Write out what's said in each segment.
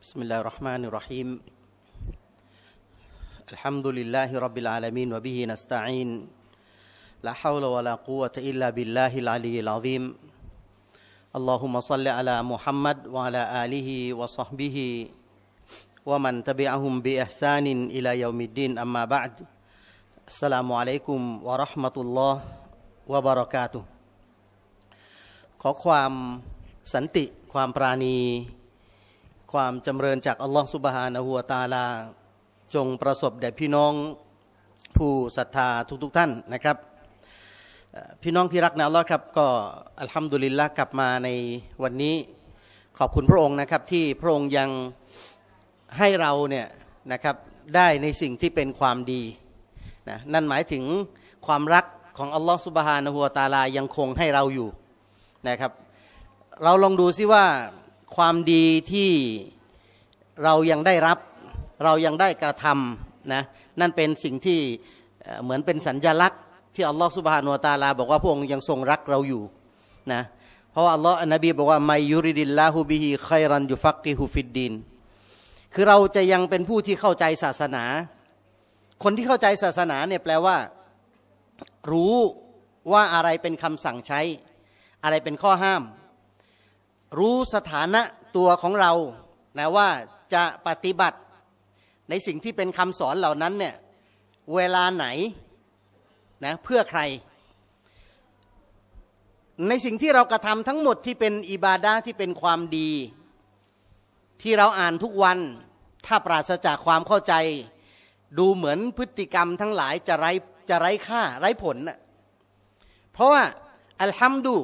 بسم الله الرحمن الرحيم الحمد لله رب العالمين وبه نستعين لا حول ولا قوة إلا بالله العلي العظيم اللهم صل على محمد وعلى آله وصحبه ومن تبعهم بإحسان إلى يوم الدين أما بعد السلام عليكم ورحمة الله وبركاته ขอความสันติความปราณีความจำเริญจากอัลลอฮฺสุบฮานะฮัวตาลา จงประสบแด่พี่น้องผู้ศรัทธาทุก ๆทท่านนะครับพี่น้องที่รักนะอัลลอฮ์ครับ ก็อัลฮัมดุลิลละกลับมาในวันนี้ขอบคุณพระองค์นะครับที่พระองค์ยังให้เราเนี่ยนะครับได้ในสิ่งที่เป็นความดีนะนั่นหมายถึงความรักของอัลลอฮฺสุบฮานะฮัวตาลา ยังคงให้เราอยู่นะครับ เราลองดูซิว่าความดีที่เรายังได้รับ เรายังได้กระทำนะนั่นเป็นสิ่งที่เหมือนเป็นสัญญลักษณ์ที่อัลลอฮฺสุบฮานวตาลาบอกว่าพระองค์ยังทรงรักเราอยู่นะเพราะอัลลอฮฺนบีบอกว่าไมยุริดิลลาฮูบิฮิไครันยูฟักกิฮูฟิดดินคือเราจะยังเป็นผู้ที่เข้าใจศาสนา คนที่เข้าใจศาสนาเนี่ยแปลว่ารู้ว่าอะไรเป็นคำสั่งใช้ อะไรเป็นข้อห้ามรู้สถานะตัวของเรา นะว่าจะปฏิบัติในสิ่งที่เป็นคำสอนเหล่านั้นเนี่ย เวลาไหน นะ เพื่อใคร ในสิ่งที่เรากระทำทั้งหมดที่เป็นอิบาดาที่เป็นความดี ที่เราอ่านทุกวัน ถ้าปราศจากความเข้าใจ ดูเหมือนพฤติกรรมทั้งหลายจะไร้จะไร้ค่าไร้ผละเพราะว่าอัลฮัมดุ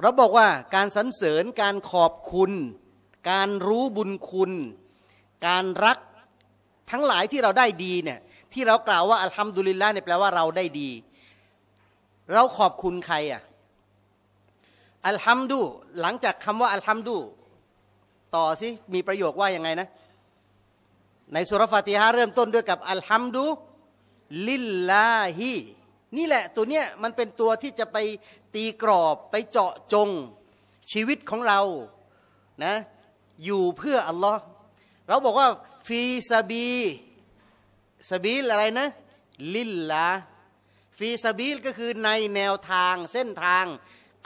เราบอกว่าการสรรเสริญการขอบคุณ การรู้บุญคุณ การรักทั้งหลายที่เราได้ดีเนี่ยที่เรากล่าวว่าอัลฮัมดุลิลละเนี่ยแปลว่าเราได้ดี เราขอบคุณใครอ่ะอัลฮัมดุหลังจากคำว่าอัลฮัมดุต่อสิ มีประโยคว่ายังไงนะ ในสุรฟาติฮะเริ่มต้นด้วยกับอัลฮัมดุลิลลาฮีนี่แหละ ตัวเนี้ยมันเป็นตัวที่จะไปตีกรอบไปเจาะจงชีวิตของเรานะอยู่เพื่ออัลลอฮ์เราบอกว่าฟีซาบีซาบีลอะไรนะลิลละฟีซาบีลก็คือในแนวทางเส้นทาง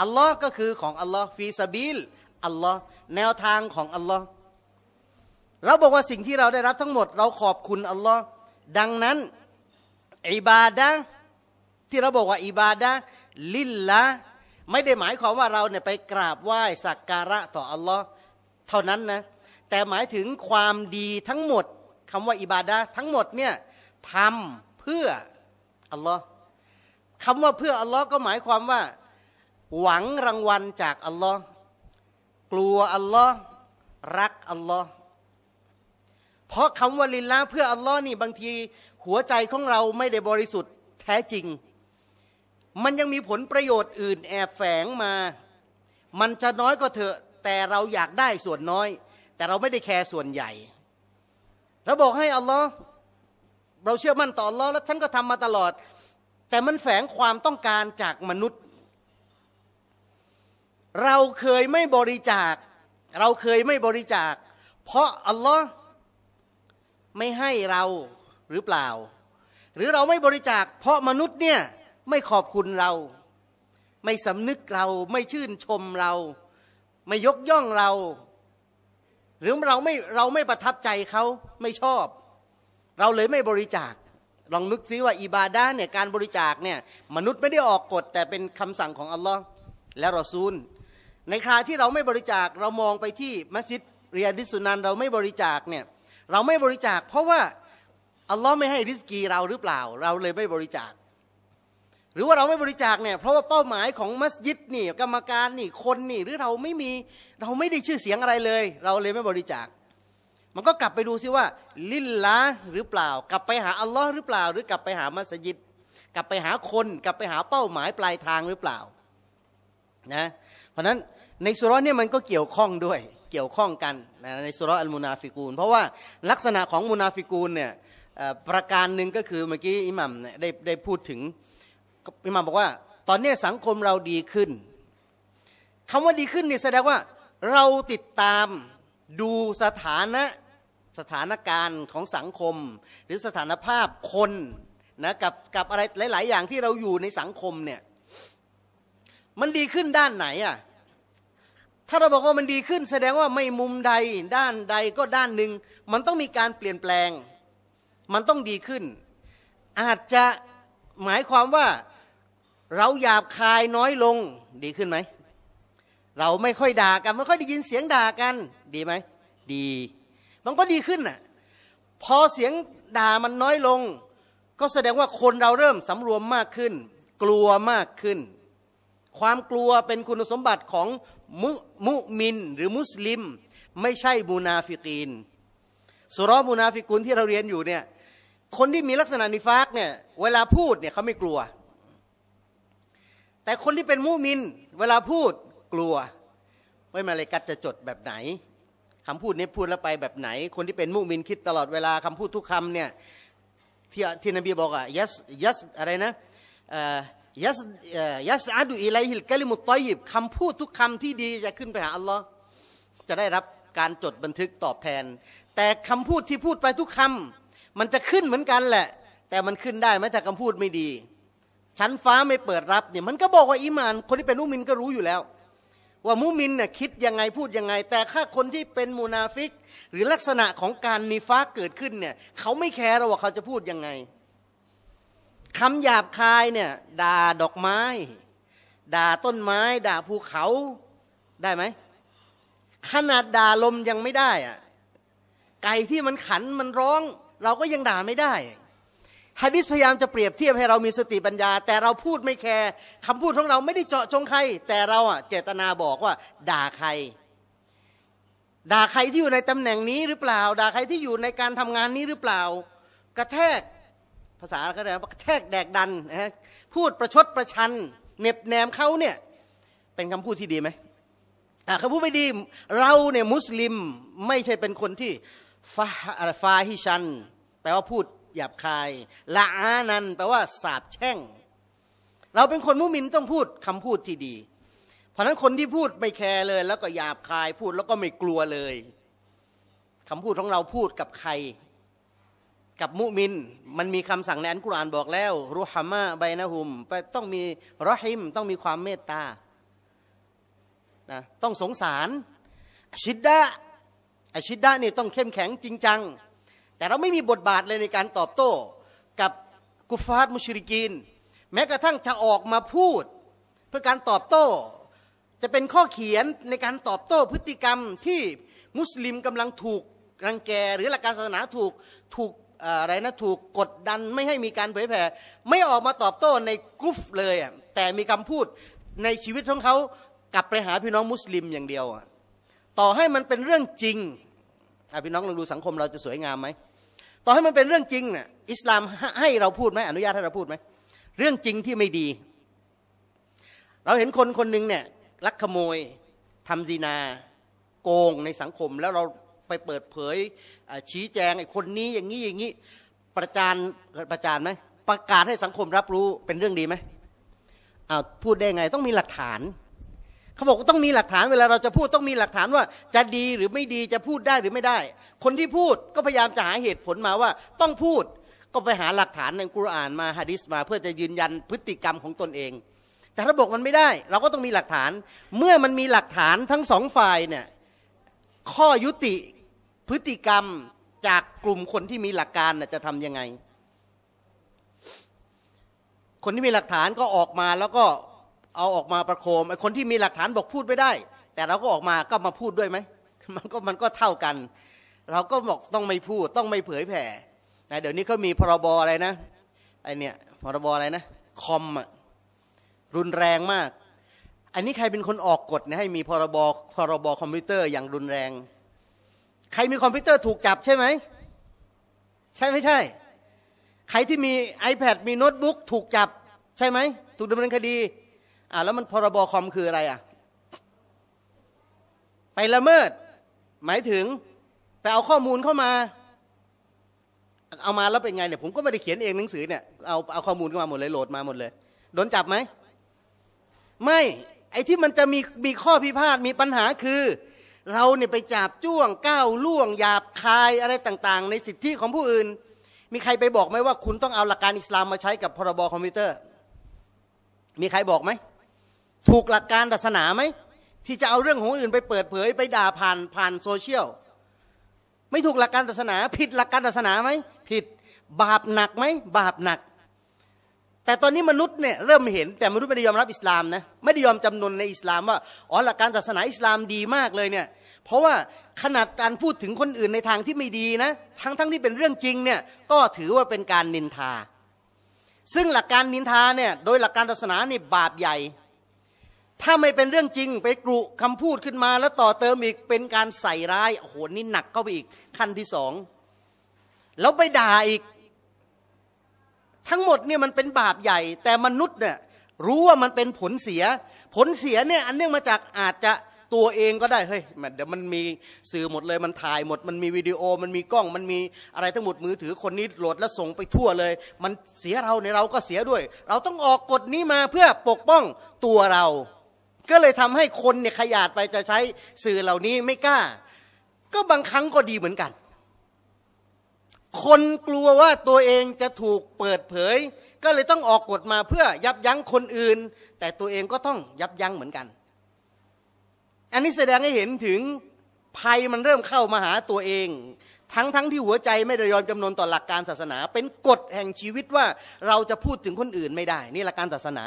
อัลลอฮ์ก็คือของอัลลอฮ์ฟีซาบีลอัลลอฮ์แนวทางของอัลลอฮ์เราบอกว่าสิ่งที่เราได้รับทั้งหมด เราขอบคุณอัลลอฮ์ดังนั้นอิบาดะที่เราบอกว่า อิบาดะลิลละไม่ได้หมายความว่าเราเนี่ยไปกราบไหว้สักการะต่ออัลลอฮ์เท่านั้นนะ แต่หมายถึงความดีทั้งหมดคำว่าอิบาดะทั้งหมดเนี่ยทำเพื่ออัลลอฮ์คำว่าเพื่ออัลลอฮ์ก็หมายความว่าหวังรางวัลจากอัลลอฮ์กลัวอัลลอฮ์รักอัลลอฮ์เพราะคำว่าลิลละเพื่ออัลลอฮ์นี่บางที หัวใจของเราไม่ได้บริสุทธิ์แท้จริงมันยังมีผลประโยชน์อื่นแอบแฝงมา มันจะน้อยก็เถอะ แต่เราอยากได้ส่วนน้อย แต่เราไม่ได้แคร์ส่วนใหญ่ เราบอกให้อัลลอฮ์เราเชื่อมั่นต่ออัลลอฮ์แล้วท่านก็ทำมาตลอด แต่มันแฝงความต้องการจากมนุษย์ เราเคยไม่บริจาค เราเคยไม่บริจาค เพราะอัลลอฮ์ไม่ให้เราหรือเปล่า หรือเราไม่บริจาค เพราะมนุษย์เนี่ยไม่ขอบคุณเรา ไม่สำนึกเราไม่ชื่นชมเรา ไม่ยกย่องเรา หรือเราไม่เราไม่ประทับใจเขาไม่ชอบ เราเลยไม่บริจาคลองนึกซิว่าอิบาดาเนี่ยการบริจาคเนี่ยมนุษย์ไม่ได้ออกกฎแต่เป็นคำสั่งของอัลลอฮ์และรอซูล ในคราที่เราไม่บริจาค เรามองไปที่มัสยิดเรียดิสุนันเราไม่บริจาคเนี่ย เราไม่บริจาค เพราะว่าอัลลอฮ์ไม่ให้ริสกีเราหรือเปล่า เราเลยไม่บริจาคหรือว่าเราไม่บริจาคเนี่ยเพราะว่าเป้าหมายของมัสยิดนี่กรรมการนี่คนนี่หรือเราไม่มีเราไม่ได้ชื่อเสียงอะไรเลย เราเลยไม่บริจาค มันก็กลับไปดูซิว่าลิลละหรือเปล่า กลับไปหาอัลลอฮ์หรือเปล่า หรือกลับไปหามัสยิดกลับไปหาคนกลับไปหาเป้าหมายปลายทางหรือเปล่านะเพราะนั้นในสุรเนี่ยมันก็เกี่ยวข้องด้วยเกี่ยวข้องกันนะในสุรอัลมุนาฟิกูลเพราะว่าลักษณะของมุนาฟิกูลเนี่ยประการหนึ่งก็คือเมื่อกี้อิหมัมได้ได้พูดถึงพี่มาบอกว่า ตอนนี้สังคมเราดีขึ้นคำว่าดีขึ้นนี่แสดงว่า เราติดตามดูสถานะสถานการณ์ของสังคม หรือสถานภาพคนนะกับกับอะไรหลาย ๆอย่างที่เราอยู่ในสังคมเนี่ย มันดีขึ้นด้านไหนอ่ะถ้าเราบอกว่ามันดีขึ้น แสดงว่าไม่มุมใดด้านใดก็ด้านหนึ่ง มันต้องมีการเปลี่ยนแปลง มันต้องดีขึ้น อาจจะหมายความว่าเราหยาบคายน้อยลงดีขึ้นไหมเราไม่ค่อยด่ากันไม่ค่อยได้ยินเสียงด่ากัน ดีไหมดี มันก็ดีขึ้นน่ะพอเสียงด่ามันน้อยลง ก็แสดงว่าคนเราเริ่มสำรวมมากขึ้น กลัวมากขึ้น ความกลัวเป็นคุณสมบัติของมุมุมินหรือมุสลิม ไม่ใช่มูนาฟิกีน สุรมูนาฟิกุลที่เราเรียนอยู่เนี่ยคนที่มีลักษณะนิฟากเนี่ย เวลาพูดเนี่ยเขาไม่กลัวแต่คนที่เป็นมุมินเวลาพูดกลัวว่ามาเลกัตจะจดแบบไหนคำพูดนี้พูดแล้วไปแบบไหน คนที่เป็นมุมิน คิดตลอดเวลาคำพูดทุกคำเนี่ย ที่ที่นบีบอกอ่ะยัสยัสอะไรนะยัสยัสอาดูอิไลฮิลกะลิมุตตอยิบคำพูดทุกคำที่ดีจะขึ้นไปหาอัลลอฮ์จะได้รับการจดบันทึกตอบแทน แต่คำพูดที่พูดไปทุกคำมันจะขึ้นเหมือนกันแหละ แต่มันขึ้นได้ไหมถ้าคำพูดไม่ดีั้นฟ้าไม่เปิดรับเนี่ยมันก็บอกว่าอิมานคนที่เป็นมุมินก็รู้อยู่แล้ว ว่ามุมินเนี่ยคิดยังไงพูดยังไง แต่ถ้าคนที่เป็นมูนาฟิก หรือลักษณะของการนิฟ้าเกิดขึ้นเนี่ยเขาไม่แคร์หรอกว่าเขาจะพูดยังไงคำหยาบคายเนี่ยด่าดอกไม้ด่าต้นไม้ ด่าภูเขาได้ไหมขนาดด่าลมยังไม่ได้อะไก่ที่มันขันมันร้อง เราก็ยังด่าไม่ได้ฮะดิษพยายามจะเปรียบเทียบให้เรามีสติปัญญา แต่เราพูดไม่แคร์คำพูดของเรา ไม่ได้เจาะจงใครแต่เราอ่ะเจตนาบอกว่าด่าใครด่าใครที่อยู่ในตำแหน่งนี้หรือเปล่าด่าใครที่อยู่ในการทำงานนี้หรือเปล่า กระแทกภาษาเขไรกระแทกแดกดันนะฮะพูดประชดประชันเน็บแนมเขาเนี่ยเป็นคำพูดที่ดีไหมคำพูดไม่ดีเราเนี่ยมุสลิมไม่ใช่เป็นคนที่ฟาฟาฮิชันแปลว่าพูดหยาบคาย ละอานันแปลว่าสาบแช่ง เราเป็นคนมุมินต้องพูดคำพูดที่ดี เพราะนั้นคนที่พูดไม่แคร์เลย แล้วก็หยาบคายพูดแล้วก็ไม่กลัวเลย คำพูดของเราพูดกับใคร กับมุมิน มันมีคำสั่งในอันกุรอานบอกแล้วรูฮามะไบนะฮุมต้องมีรอฮิมต้องมีความเมตตานะต้องสงสาร ชิดดะอชิดดะนี่ต้องเข้มแข็งจริงจังแต่เราไม่มีบทบาทเลยในการตอบโต้กับกุฟาตมุชริกีนแม้กระทั่งจะออกมาพูด เพื่อการตอบโต้ จะเป็นข้อเขียนในการตอบโต้ พฤติกรรมที่มุสลิมกำลังถูก รังแก หรือหลักการศาสนาถูกถูกอะไรนะ ถูกกดดันไม่ให้มีการเผยแผ่ไม่ออกมาตอบโต้ในกรุ๊ปเลยแต่มีคำพูดในชีวิตของเขากลับไปหาพี่น้องมุสลิมอย่างเดียวต่อให้มันเป็นเรื่องจริงพี่น้องลองดูสังคมเราจะสวยงามไหมต่อให้มันเป็นเรื่องจริงเนะ่ยอิสลามให้เราพูดไหมอนุญาตให้เราพูดไหมเรื่องจริงที่ไม่ดี เราเห็นคนคนหนึ่งเนี่ยลักขโมยทำจีนา โกงในสังคม แล้วเราไปเปิดเผย ชี้แจงไอ้คนนี้อย่างนี้อย่างนี้ประจานประจานไหมประกาศให้สังคมรับรู้เป็นเรื่องดีไหมอ้าวพูดได้ไงต้องมีหลักฐานเขาบอกต้องมีหลักฐานเวลาเราจะพูดต้องมีหลักฐานว่าจะดีหรือไม่ดีจะพูดได้หรือไม่ได้ คนที่พูดก็พยายามจะหาเหตุผลมาว่า ต้องพูดก็ไปหาหลักฐานในกุรอาน มาฮะดิษมา เพื่อจะยืนยันพฤติกรรมของตนเอง แต่ถ้าบอกมันไม่ได้เราก็ต้องมีหลักฐาน เมื่อมันมีหลักฐานทั้งสองฝ่ายเนี่ยข้อยุติพฤติกรรมจากกลุ่มคนที่มีหลักการจะทำยังไง คนที่มีหลักฐานก็ออกมาแล้วก็เอาออกมาประโคมไอ้คนที่มีหลักฐานบอกพูดไม่ได้ แต่เราก็ออกมาก็มาพูดด้วยไหมมันก็มันก็เท่ากัน เราก็บอกต้องไม่พูด ต้องไม่เผยแผ่นะเดี๋ยวนี้เขามีพรบอะไรนะไอเนี่ยพรบอะไรนะคอมอะรุนแรงมาก อันนี้ใครเป็นคนออกกฎนะให้มีพรบพรบคอมพิวเตอร์อย่างรุนแรง ใครมีคอมพิวเตอร์ถูกจับใช่ไหมใช่ไม่ใช่ ใครที่มี iPad มีโน้ตบุ๊กถูกจับ ใช่ไหม ถูกดำเนินคดีอ่ะแล้วมันพรบคอมคืออะไรอ่ะ ไปละเมิด หมายถึง ไปเอาข้อมูลเข้ามา เอามาแล้วเป็นไงเนี่ยผมก็ไม่ได้เขียนเองหนังสือเนี่ยเอาเอาข้อมูลเข้ามาหมดเลย โหลดมาหมดเลยโดนจับไหม ไม่ไอ้ที่มันจะมีมีข้อพิพาทมีปัญหาคือ เราเนี่ยไปจับจ้วงก้าวล่วงหยาบคายอะไรต่าง ๆ ในสิทธิของผู้อื่น มีใครไปบอกไหมว่า คุณต้องเอาหลักการอิสลาม มาใช้กับพรบคอมพิวเตอร์ มีใครบอกไหมถูกหลักการศาสนาไหมที่จะเอาเรื่องของอื่นไปเปิดเผยไปด่าผ่านผ่านโซเชียลไม่ถูกหลักการศาสนาผิดหลักการศาสนาไหมผิดบาปหนักไหมบาปหนัก แต่ตอนนี้มนุษย์เนี่ยเริ่มเห็นแต่มนุษย์ไม่ได้ยอมรับอิสลามนะไม่ได้ยอมจำนนในอิสลามว่าอ๋อหลักการศาสนาอิสลามดีมากเลยเนี่ยเพราะว่าขนาดการพูดถึงคนอื่นในทางที่ไม่ดีนะทั้งทั้งที่เป็นเรื่องจริงเนี่ยก็ถือว่าเป็นการนินทา ซึ่งหลักการนินทาเนี่ยโดยหลักการศาสนานี่บาปใหญ่ถ้าไม่เป็นเรื่องจริงไปกรุคำพูดขึ้นมา แล้วต่อเติมอีก เป็นการใส่ร้าย โอ้โห นี่หนักเข้าไปอีกขั้นที่สองแล้วไปด่าอีก ทั้งหมดเนี่ยมันเป็นบาปใหญ่ แต่มนุษย์เนี่ยรู้ว่ามันเป็นผลเสีย ผลเสียเนี่ย อันเนื่องมาจากอาจจะตัวเองก็ได้ เฮ้ยเดี๋ยวมันมีสื่อหมดเลย มันถ่ายหมดมันมีวิดีโอ มันมีกล้องมันมีอะไรทั้งหมดมือถือคนนี้โหลดแล้วส่งไปทั่วเลย มันเสียเราในเราก็เสียด้วย เราต้องออกกฎนี้มาเพื่อปกป้องตัวเราก็เลยทำให้คนเนี่ยขยาดไปจะใช้สื่อเหล่านี้ไม่กล้า ก็บางครั้งก็ดีเหมือนกัน คนกลัวว่าตัวเองจะถูกเปิดเผย ก็เลยต้องออกกฎมาเพื่อยับยั้งคนอื่น แต่ตัวเองก็ต้องยับยั้งเหมือนกัน อันนี้แสดงให้เห็นถึงภัยมันเริ่มเข้ามาหาตัวเอง ทั้งทั้งที่หัวใจ ไม่ได้ยอมจำนนต่อหลักการศาสนา เป็นกฎแห่งชีวิตว่าเราจะพูดถึงคนอื่นไม่ได้นี่หลักการศาสนา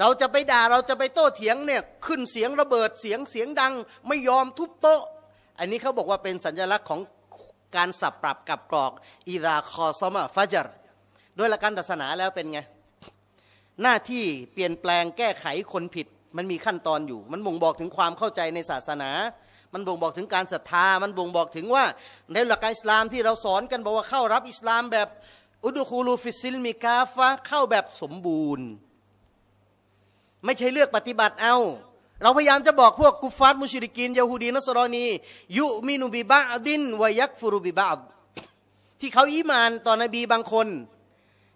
เราจะไปด่าเราจะไปโต้เถียงเนี่ย ขึ้นเสียงระเบิดเสียงเสียงดังไม่ยอมทุบโต๊ะ อันนี้เขาบอกว่าเป็นสัญลักษณ์ของการสับปรับกับกรอกอีราคอซอมาฟาจรด้วยหลักการศาสนาแล้วเป็นไง หน้าที่เปลี่ยนแปลงแก้ไขคนผิด มันมีขั้นตอนอยู่ มันบ่งบอกถึงความเข้าใจในศาสนา มันบ่งบอกถึงการศรัทธามันบ่งบอกถึงว่าในหลักการอิสลามที่เราสอนกันบอกว่าเข้ารับอิสลามแบบอุดุคูลูฟิซิลมิกาฟะเข้าแบบสมบูรณ์ไม่ใช่เลือกปฏิบัติเอา เราพยายามจะบอกพวกกุฟาตมุชริกินยาฮูดีนัสรอนียุมินุบิบะดินวยักฟุรุบิบะที่เขาอิมานต่อนบีบางคน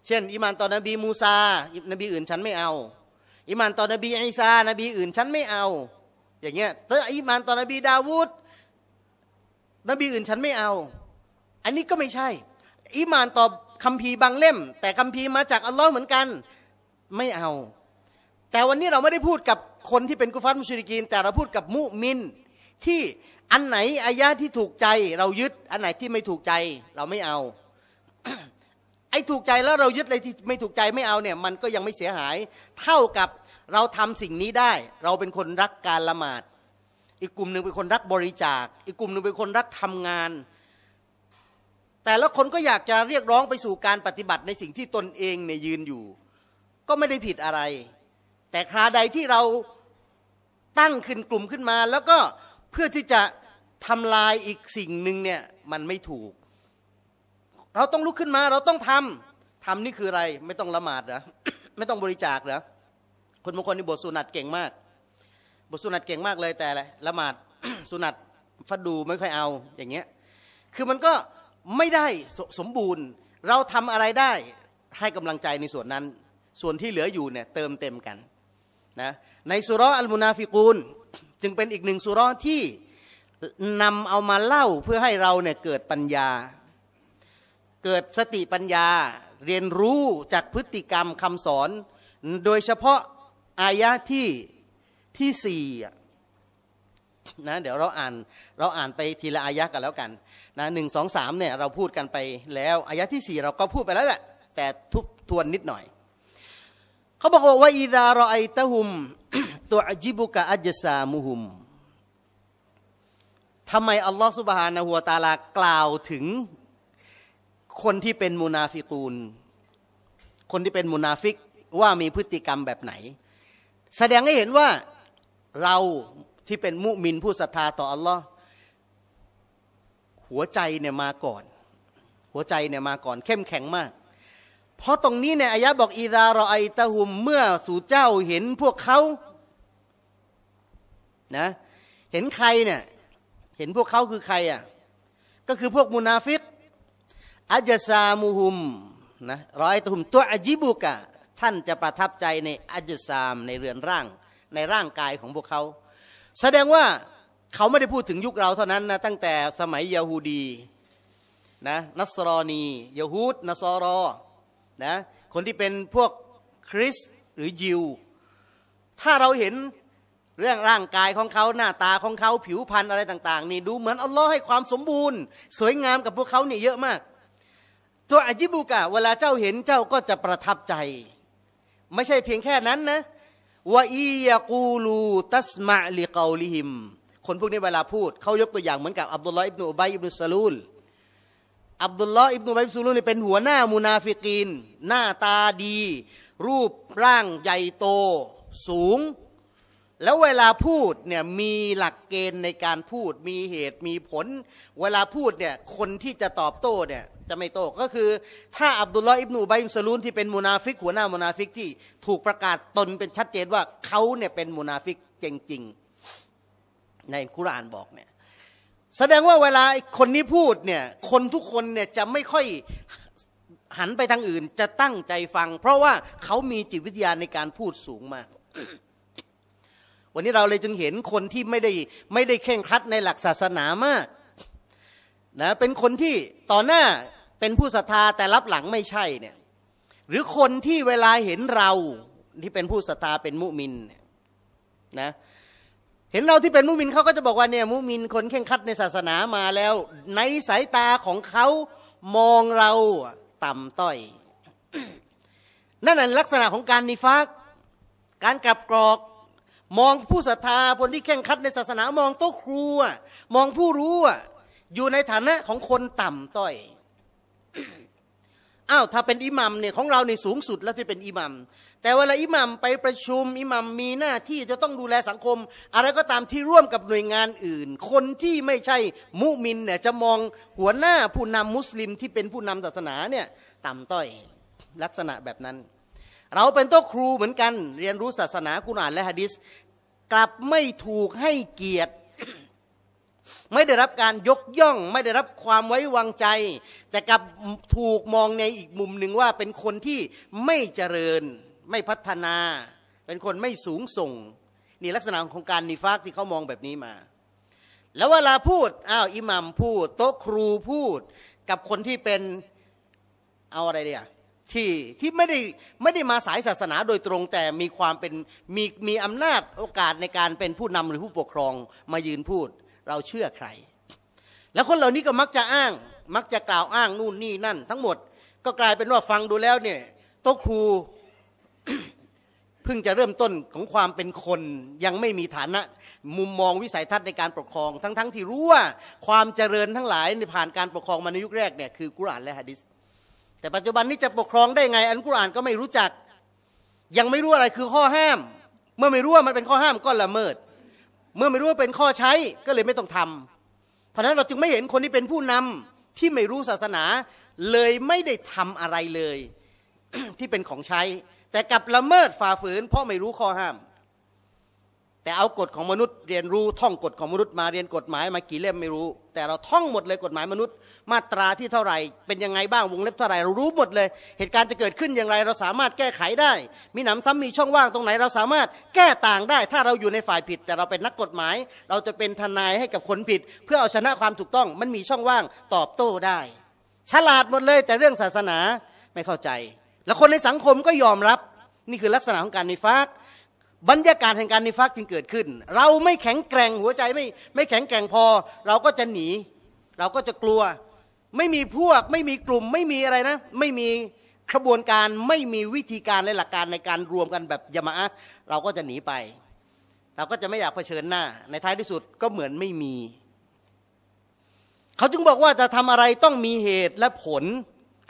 เช่นอิมานต่อนบีมูซานบีอื่นฉันไม่เอาอิมานต่อนบีไอซา นบีอื่นฉันไม่เอา อย่างเงี้ยแต่อิมานต่อนบีดาวูดนบีอื่นฉันไม่เอา อันนี้ก็ไม่ใช่อิมานต่อคัมภีร์บางเล่ม แต่คัมภีร์มาจากอัลลอฮ์เหมือนกัน ไม่เอาแต่วันนี้เราไม่ได้พูดกับคนที่เป็นกุฟัตมุชริกีน แต่เราพูดกับมุมินที่อันไหนอายะที่ถูกใจเรายึดอันไหนที่ไม่ถูกใจเราไม่เอา ไอ้ถูกใจแล้วเรายึดอะไรที่ไม่ถูกใจไม่เอาเนี่ย มันก็ยังไม่เสียหายเท่ากับเราทำสิ่งนี้ได้ เราเป็นคนรักการละหมาด อีกกลุ่มหนึ่งเป็นคนรักบริจาค อีกกลุ่มหนึ่งเป็นคนรักทำงาน แต่ละคนก็อยากจะเรียกร้องไปสู่การปฏิบัติในสิ่งที่ตนเองเนี่ยยืนอยู่ ก็ไม่ได้ผิดอะไรแต่คราใดที่เราตั้งขึ้นกลุ่มขึ้นมา แล้วก็เพื่อที่จะทำลายอีกสิ่งหนึ่งเนี่ยมันไม่ถูก เราต้องลุกขึ้นมาเราต้องทำทำนี่คืออะไร ไม่ต้องละหมาดนะไม่ต้องบริจาคนะคนบางคนนี่บทสุนัตเก่งมากบทสุนัตเก่งมากเลยแต่ละละหมาดสุนัตฟัดดูไม่ค่อยเอาอย่างเงี้ย คือมันก็ไม่ได้สสมบูรณ์ เราทำอะไรได้ให้กำลังใจในส่วนนั้น ส่วนที่เหลืออยู่เนี่ยเติมเต็มกันนะในสุรอัลมุนาฟิกูลจึงเป็นอีกหนึ่งสุรอที่นำเอามาเล่าเพื่อให้เราเนี่ยเกิดปัญญา เกิดสติปัญญาเรียนรู้จากพฤติกรรมคำสอน โดยเฉพาะอายะที่ที่สี่นะเดี๋ยวเราอ่านเราอ่านไปทีละอายะกันแล้วกันนะหนึ่งสองสามเนี่ยเราพูดกันไปแล้ว อายะที่สี่เราก็พูดไปแล้วแหละแต่ทุบทวนนิดหน่อยเขาบอกว่าอิดารอไอตะหุมตัวอจิบุกะอัจซามุหุมทำไมอัลลอฮฺสุบฮานะหัวตาลากล่าวถึงคนที่เป็นมุนาฟิกูลคนที่เป็นมุนาฟิกว่ามีพฤติกรรมแบบไหน แสดงให้เห็นว่าเราที่เป็นมุมินผู้ศรัทธาต่ออัลลอฮ์หัวใจเนี่ยมาก่อน หัวใจเนี่ยมาก่อน เข้มแข็งมากเพราะตรงนี้ในอายะบอกอีดารอไอตะหุม เมื่อสู่เจ้าเห็นพวกเขา นะ เห็นใครเนี่ย เห็นพวกเขาคือใครอ่ะ ก็คือพวกมุนาฟิกอัจซามูฮุมนะรอไอตหุมตัวอจิบุกะท่านจะประทับใจในอัจซามในเรือนร่าง ในร่างกายของพวกเขา แสดงว่าเขาไม่ได้พูดถึงยุคเราเท่านั้นนะ ตั้งแต่สมัยยาฮูดีนะ นัสรอนียาฮูดนัสรอนะคนที่เป็นพวกคริสหรือยิวถ้าเราเห็นเรื่องร่างกายของเขา หน้าตาของเขาผิวพรรณอะไรต่างๆนี่ดูเหมือนอัลลอฮ์ให้ความสมบูรณ์ สวยงามกับพวกเขาเนี่ยเยอะมากตัวอาจิบูกะเวลาเจ้าเห็นเจ้าก็จะประทับใจ ไม่ใช่เพียงแค่นั้นนะวาอียกูลูตัสมะลิกาลิฮิม คนพวกนี้เวลาพูด เขายกตัวอย่างเหมือนกับอับดุลลอฮ์อิบนุบัย อิบนุสลูลอับดุลลอฮ์อิบนุบัยซูลุนเป็นหัว หน้ามูนาฟิกีน หน้าตาดี รูปร่างใหญ่โตสูง แล้วเวลาพูดเนี่ยมีหลักเกณฑ์ในการพูด มีเหตุมีผล เวลาพูดเนี่ยคนที่จะตอบโต้เนี่ยจะไม่โต้ก็คือถ้าอับดุลลอฮ์อิบนูบัยมสลูนที่เป็นมูนาฟิกหัวหน้ามูนาฟิกที่ถูกประกาศตนเป็นชัดเจนว่าเขาเนี่ยเป็นมูนาฟิกจริงๆในคุรานบอกเนี่ยแสดงว่าเวลาคนนี้พูดเนี่ยคนทุกคน เนี่ย จะไม่ค่อยหันไปทางอื่น จะตั้งใจฟัง เพราะว่าเขามีจิตวิทยาในการพูดสูงมาก วันนี้เราเลยจึงเห็นคนที่ไม่ได้ ไม่ได้เข่งครัดในหลักศาสนามากนะเป็นคนที่ต่อหน้าเป็นผู้ศรัทธาแต่รับหลังไม่ใช่เนี่ย หรือคนที่เวลาเห็นเรา ที่เป็นผู้ศรัทธาเป็นมุมินนะเห็นเราที่เป็นมุมินเขาก็จะบอกว่าเนี่ยมุมินคนเข่งคัดในศาสนามาแล้ว ในสายตาของเขามองเราต่ำต้อย นั่นแหละลักษณะของการนิฟักการกลับกรอกมองผู้ศรัทธาคนที่แข่งคัดในศาสนามองโต๊ะครูมองผู้รู้อยู่ในฐานะของคนต่ำต้อยอ้าวถ้าเป็นอิหมัมเนี่ยของเราในสูงสุดแล้วที่เป็นอิหมัมแต่เวลาอิหมัมไปประชุมอิหมัมมีหน้าที่จะต้องดูแลสังคม อะไรก็ตามที่ร่วมกับหน่วยงานอื่น คนที่ไม่ใช่มุมินเนี่ยจะมองหัวหน้าผู้นำมุสลิมที่เป็นผู้นำศาสนาเนี่ยต่ำต้อยลักษณะแบบนั้น เราเป็นโต๊ะครูเหมือนกันเรียนรู้ศาสนากุรอานและฮะดิษกลับไม่ถูกให้เกียรติไม่ได้รับการยกย่อง ไม่ได้รับความไว้วางใจ แต่กลับถูกมองในอีกมุมหนึ่งว่าเป็นคนที่ไม่เจริญไม่พัฒนา เป็นคนไม่สูงส่ง นี่ลักษณะของการนิฟากที่เขามองแบบนี้มา แล้วเวลาพูดอ้าวอิหมัมพูดโต๊ะครูพูด กับคนที่เป็นเอาอะไรเดียที่ที่ไม่ได้ไม่ได้มาสายศาสนาโดยตรงแต่มีความเป็นมีมีอำนาจโอกาสในการเป็นผู้นำหรือผู้ปกครองมายืนพูดเราเชื่อใคร แล้วคนเหล่านี้ก็มักจะอ้าง มักจะกล่าวอ้างนู่นนี่นั่น ทั้งหมด ก็กลายเป็นว่าฟังดูแล้วเนี่ยโต๊ะครู เพิ่งจะเริ่มต้นของความเป็นคน ยังไม่มีฐานะ มุมมองวิสัยทัศน์ในการปกครอง ทั้งๆทที่รู้ว่าความเจริญทั้งหลายในผ่านการปกครองมาในยุคแรกเนี่ยคือกุรานและฮะดิษแต่ปัจจุบันนี้จะปกครองได้ไง อันกุรานก็ไม่รู้จัก ยังไม่รู้อะไรคือข้อห้าม เมื่อไม่รู้ว่ามันเป็นข้อห้ามก็ละเมิดเมื่อไม่รู้ว่าเป็นข้อใช้ก็เลยไม่ต้องทำ เพราะนั้นเราจึงไม่เห็นคนที่เป็นผู้นำที่ไม่รู้ศาสนาเลยไม่ได้ทำอะไรเลย ที่เป็นของใช้ แต่กลับละเมิดฝ่าฝืนเพราะไม่รู้ข้อห้ามแต่เอากฎของมนุษย์ เรียนรู้ท่องกฎของมนุษย์มาเรียนกฎหมายมากี่เล่มไม่รู้ แต่เราท่องหมดเลยกฎหมายมนุษย์ มาตราที่เท่าไหร่เป็นยังไงบ้างวงเล็บเท่าไหร่เรารู้หมดเลยเหตุการณ์จะเกิดขึ้นอย่างไรเราสามารถแก้ไขได้ มีหนำซ้ำมีช่องว่างตรงไหนเราสามารถแก้ต่างได้ ถ้าเราอยู่ในฝ่ายผิด แต่เราเป็นนักกฎหมาย เราจะเป็นทนายให้กับคนผิด เพื่อเอาชนะความถูกต้องมันมีช่องว่างตอบโต้ได้ ฉลาดหมดเลยแต่เรื่องศาสนาไม่เข้าใจ แล้วคนในสังคมก็ยอมรับ นี่คือลักษณะของการในฟากบรรยากาศแห่งการนิฟักจึงเกิดขึ้น เราไม่แข็งแกร่งหัวใจไม่ ไม่แข็งแกร่งพอ เราก็จะหนี เราก็จะกลัว ไม่มีพวก ไม่มีกลุ่มไม่มีอะไรนะ ไม่มีกระบวนการไม่มีวิธีการและหลักการในการรวมกันแบบยามะเราก็จะหนีไป เราก็จะไม่อยากเผชิญหน้า ในท้ายที่สุดก็เหมือนไม่มี เขาจึงบอกว่าจะทำอะไรต้องมีเหตุและผล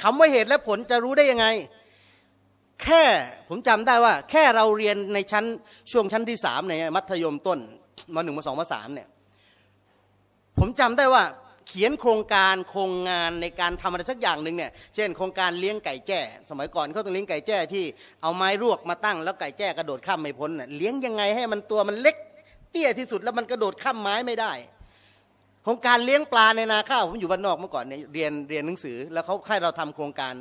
คาว่าเหตุและผลจะรู้ได้ยังไงแค่ผมจำได้ว่า แค่เราเรียนในชั้นช่วงชั้นที่สามในมัธยมต้นมาหนึ่งมาสองมาสามเนี่ยผมจำได้ว่าเขียนโครงการโครงงานในการทำอะไรสักอย่างหนึ่งเนี่ยเช่นโครงการเลี้ยงไก่แจ้ สมัยก่อนเขาต้องเลี้ยงไก่แจ้ที่เอาไม้รวกมาตั้งแล้วไก่แจ้กระโดดข้ามไม่พ้นเลี้ยงยังไงให้มันตัวมันเล็กเตี้ยที่สุดแล้วมันกระโดดข้ามไม้ไม่ได้ โครงการเลี้ยงปลาในนาข้าวผมอยู่บ้านนอกเมื่อก่อนเนี่ยเรียนเรียนหนังสือ แล้วเขาให้เราทำโครงการ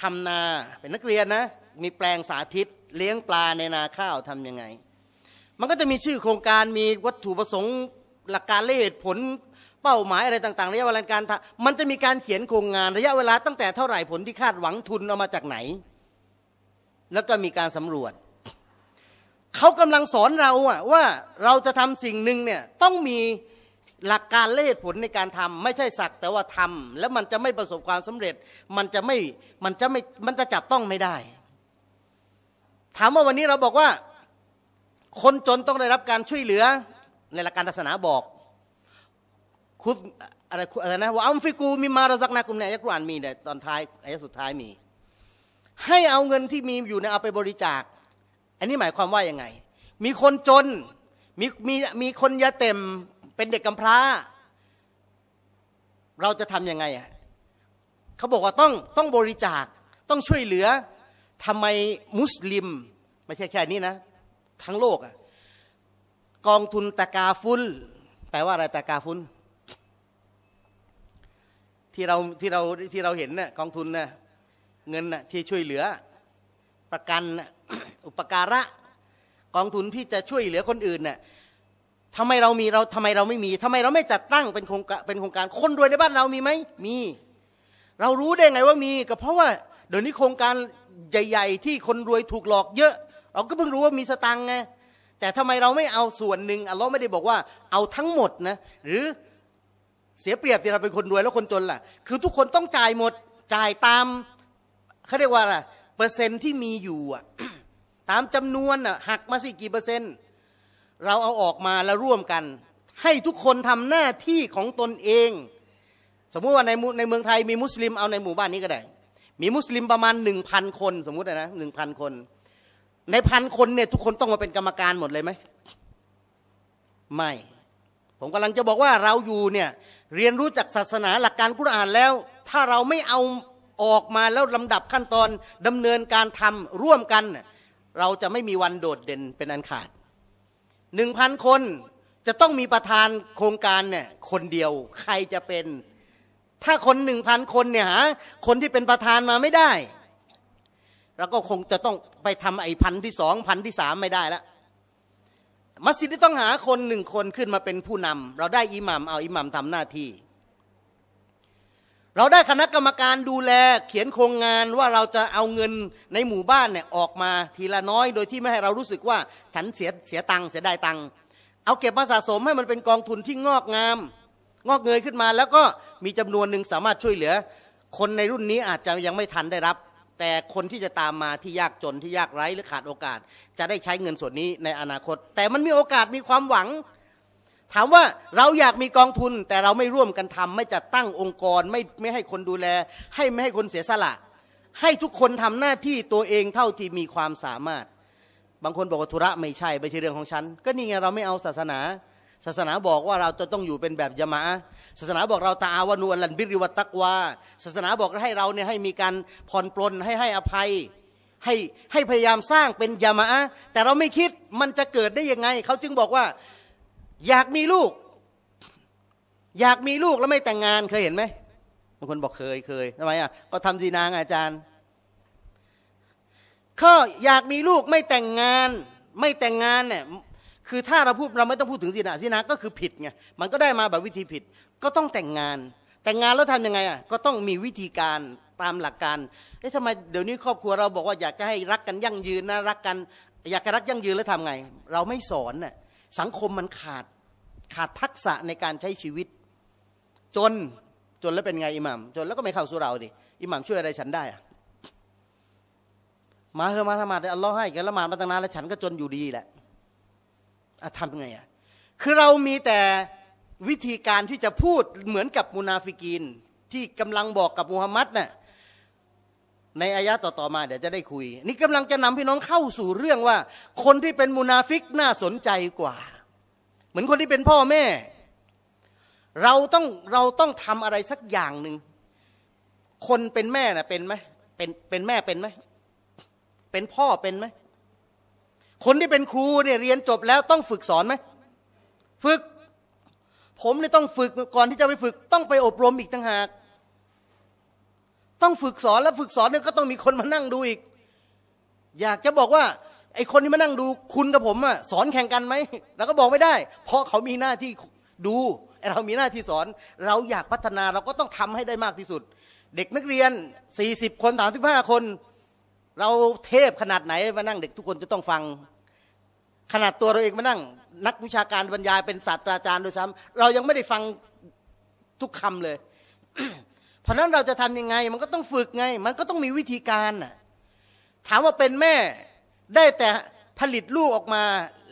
ทำนาเป็นนักเรียนนะมีแปลงสาธิตเลี้ยงปลาในนาข้าวทำยังไง มันก็จะมีชื่อโครงการมีวัตถุประสงค์ หลักการและเหตุผลเป้าหมายอะไรต่างๆระยะเวลาการทำมันจะมีการเขียนโครงงานระยะเวลา ตั้งแต่เท่าไหร่ผลที่คาดหวังทุนเอามาจากไหน แล้วก็มีการสำรวจเขากำลังสอนเราอะว่าเราจะทำสิ่งหนึ่งเนี่ยต้องมีหลักการและเหตุผลในการทำไม่ใช่สักแต่ว่าทำ แล้วมันจะไม่ประสบความสำเร็จมันจะไม่มันจะไม่มันจะจับต้องไม่ได้ ถามว่าวันนี้เราบอกว่า คนจนต้องได้รับการช่วยเหลือในหลักการศาสนาบอกคุณอะไรอะไรนะว่าอัมฟิกูมีมาเราสักนากุมเนี่ยยักษ์รานมีเนี่ยตอนท้ายอายสุดท้ายมี ให้เอาเงินที่มีอยู่เนี่ยเอาไปบริจาค อันนี้หมายความว่ายังไง มีคนจนมีมีมีคนยาเต็มเป็นเด็กกำพร้า เราจะทำยังไงอ่ะเขาบอกว่า ต้องต้องบริจาค ต้องช่วยเหลือทำไมมุสลิมไม่ใช่แค่นี้นะ ทั้งโลกอ่ะกองทุนตะกาฟุลแปลว่าอะไรตะกาฟุลที่เราที่เราที่เราเห็นนะ่ะกองทุนนะ่ะเงินนะ่ะที่ช่วยเหลือ ประกันนะอุปการะ กองทุนที่จะช่วยเหลือคนอื่นนะ่ะทำไมเรามีเราทำไมเราไม่มีทำไมเราไม่จัดตั้งเป็นโครงการเป็นโครงการ คนรวยในบ้านเรามีไหมมี เรารู้ได้ไงว่ามีก็เพราะว่าเดี๋ยวนี้โครงการใหญ่ๆที่คนรวยถูกหลอกเยอะ เราก็เพิ่งรู้ว่ามีสตังไงแต่ทำไมเราไม่เอาส่วนหนึ่งเราไม่ได้บอกว่า เอาทั้งหมดนะหรือเสียเปรียบที่เราเป็นคนรวยแล้วคนจนล่ะ คือทุกคนต้องจ่ายหมดจ่ายตามเขาเรียกว่าอะไรเปอร์เซ็นต์ที่มีอยู่อะตามจำนวนอะหักมาสิกี่เปอร์เซ็นต์เราเอาออกมาแล้วร่วมกัน ให้ทุกคนทำหน้าที่ของตนเอง สมมุติว่าในในเมืองไทย มีมุสลิมเอาในหมู่บ้านนี้ก็ได้ มีมุสลิมประมาณหนึ่งพันคน สมมุตินะหนึ่งพันคน ในพันคนเนี่ยทุกคนต้องมาเป็นกรรมการหมดเลยไหมไม่ ผมกำลังจะบอกว่าเราอยู่เนี่ยเรียนรู้จากศาสนาหลักการกุรอานแล้ว ถ้าเราไม่เอาออกมาแล้วลำดับขั้นตอนดำเนินการทำร่วมกันเราจะไม่มีวันโดดเด่นเป็นอันขาดหนึ่งพันคนจะต้องมีประธานโครงการเนี่ยคนเดียวใครจะเป็นถ้าคนหนึ่งพันคนเนี่ยฮะคนที่เป็นประธานมาไม่ได้เราก็คงจะต้องไปทำไอ้พันที่สองพันที่สามไม่ได้ละมัสยิดที่ต้องหาคนหนึ่งคนขึ้นมาเป็นผู้นำเราได้อิหมัมเอาอิหมัมทำหน้าที่เราได้คณะกรรมการดูแลเขียนโครงงานว่าเราจะเอาเงินในหมู่บ้านเนี่ยออกมาทีละน้อย โดยที่ไม่ให้เรารู้สึกว่าฉันเสียเสียตังค์เสียได้ตังค์เอาเก็บมาสะสมให้มันเป็นกองทุนที่งอกงาม งอกเงยขึ้นมา แล้วก็มีจำนวนหนึ่งสามารถช่วยเหลือ คนในรุ่นนี้อาจจะยังไม่ทันได้รับ แต่คนที่จะตามมาที่ยากจนที่ยากไร้หรือขาดโอกาสจะได้ใช้เงินส่วนนี้ในอนาคต แต่มันมีโอกาสมีความหวังถามว่าเราอยากมีกองทุน แต่เราไม่ร่วมกันทำไม่จัดตั้งองค์กรไม่ไม่ให้คนดูแล ให้ไม่ให้คนเสียสละ ให้ทุกคนทำหน้าที่ตัวเองเท่าที่มีความสามารถ บางคนบอกว่าธุระไม่ใช่ไม่ใช่เรื่องของฉันก็นี่ไงเราไม่เอาศาสนา ศาสนาบอกว่าเราจะต้องอยู่เป็นแบบยามะศาสนาบอกเราตาอาวานูอันลันบิริวตักวาศาสนาบอกให้เราเนี่ยให้มีการผ่อนปลนให้ให้อภัยให้ให้พยายามสร้างเป็นยามะแต่เราไม่คิดมันจะเกิดได้ยังไงเขาจึงบอกว่าอยากมีลูก อยากมีลูกแล้วไม่แต่งงานเคยเห็นไหมบางคนบอกเคยเคยทำไมอ่ะก็ทำดีนางอาจารย์ ข้ออยากมีลูกไม่แต่งงาน ไม่แต่งงานเนี่ยคือถ้าเราพูดเราไม่ต้องพูดถึงสินะสินะก็คือผิดไงมันก็ได้มาแบบวิธีผิดก็ต้องแต่งงาน แต่งงานแล้วทํำยังไงอ่ะก็ต้องมีวิธีการตามหลักการเอ้ะทำไมเดี๋ยวนี้ครอบครัวเราบอกว่าอยากจะให้รักกันยั่งยืนนะรักกัน อยากจะรักยั่งยืนแล้วทำไงเราไม่สอนน่ะสังคมมันขาดขาดทักษะในการใช้ชีวิต จนจนแล้วเป็นไง อิหมัมจนแล้วก็ไม่เข้าสู่เราดิอิหมัมช่วยอะไรฉันได้อะมาเฮอมาทำมาอัลลอฮ์ให้กันละหมาดมาตั้งนานแล้วฉันก็จนอยู่ดีแหละอะทำไงอะคือเรามีแต่วิธีการที่จะพูดเหมือนกับมุนาฟิกีน ที่กำลังบอกกับมูฮัมมัดเนะ่ยในอายะต่อๆมาเดี๋ยวจะได้คุย นี่กำลังจะนำพี่น้องเข้าสู่เรื่องว่า คนที่เป็นมุนาฟิกน่าสนใจกว่า เหมือนคนที่เป็นพ่อแม่ เราต้องเราต้องทำอะไรสักอย่างหนึ่งคนเป็นแม่นะ่ะเป็นไหมเป็นเป็นแม่เป็นไหม เป็นพ่อเป็นไหม คนที่เป็นครูเนี่ยเรียนจบแล้วต้องฝึกสอนไหม ฝึก ผมเนี่ยต้องฝึกก่อนที่จะไปฝึกต้องไปอบรมอีกต่างหากต้องฝึกสอนและฝึกสอนเนี่ยก็ต้องมีคนมานั่งดูอีก อยากจะบอกว่า ไอคนที่มานั่งดูคุณกับผมอะสอนแข่งกันไหมเราก็บอกไม่ได้ เพราะเขามีหน้าที่ดูเรามีหน้าที่สอนเราอยากพัฒนาเราก็ต้องทำให้ได้มากที่สุด เด็กนักเรียน 40 คน35 คน เราเทพขนาดไหนมานั่ง เด็กทุกคนจะต้องฟัง ขนาดตัวเราเองมานั่ง นักวิชาการบรรยายเป็นศาสตราจารย์โดยซ้ำเรายังไม่ได้ฟังทุกคำเลยพราะนั้นเราจะทำยังไงมันก็ต้องฝึกไงมันก็ต้องมีวิธีการน่ะถามว่าเป็นแม่ได้แต่ผลิตลูกออกมา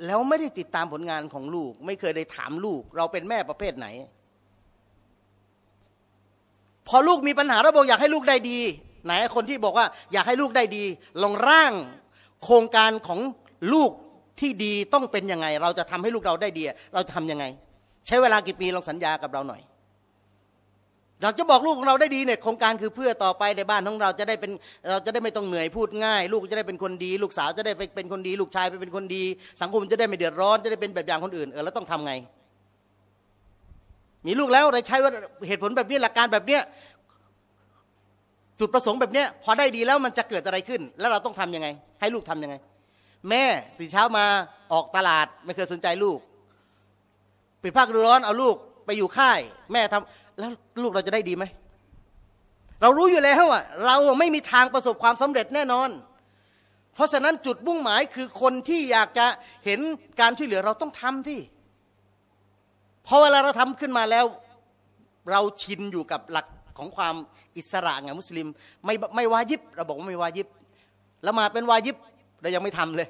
แล้วไม่ได้ติดตามผลงานของลูก ไม่เคยได้ถามลูก เราเป็นแม่ประเภทไหน พอลูกมีปัญหาเราบอกอยากให้ลูกได้ดี ไหนคนที่บอกว่าอยากให้ลูกได้ดี ลองร่างโครงการของลูกที่ดีต้องเป็นยังไง เราจะทำให้ลูกเราได้ดีเราจะทำยังไง ใช้เวลากี่ปีลองสัญญากับเราหน่อยอยากจะบอกลูกของเราได้ดีเนี่ยโครงการคือเพื่อต่อไปในบ้านของเราจะได้เป็นเราจะได้ไม่ต้องเหนื่อยพูดง่าย ลูกจะได้เป็นคนดี ลูกสาวจะได้ปเป็นคนดี ลูกชายไปเป็นคนดี สังคมจะได้ไม่เดือดร้อนจะได้เป็นแบบอย่างคนอื่นเออแล้วต้องทำไงมีลูกแล้วเราใช้ว่าเหตุผลแบบนี้หลักการแบบเนี้ยจุดประสงค์แบบเนี้ยพอได้ดีแล้วมันจะเกิดอะไรขึ้น แล้วเราต้องทํำยังไง ให้ลูกทํำยังไง แม่ตื่นเช้ามาออกตลาด ไม่เคยสนใจลูกปิดภาคร้อนเอาลูกไปอยู่ค่าย แม่ทำแล้วลูกเราจะได้ดีไหม เรารู้อยู่แล้วว่า เราไม่มีทางประสบความสำเร็จแน่นอน เพราะฉะนั้นจุดมุ่งหมายคือคนที่อยากจะเห็นการช่วยเหลือเราต้องทำที่พอเวลาเราทำขึ้นมาแล้ว เราชินอยู่กับหลักของความอิสระไงมุสลิม ไม่ไม่วายิบเราบอกว่าไม่วายิบละหมาดเป็นวายิบเรายังไม่ทำเลย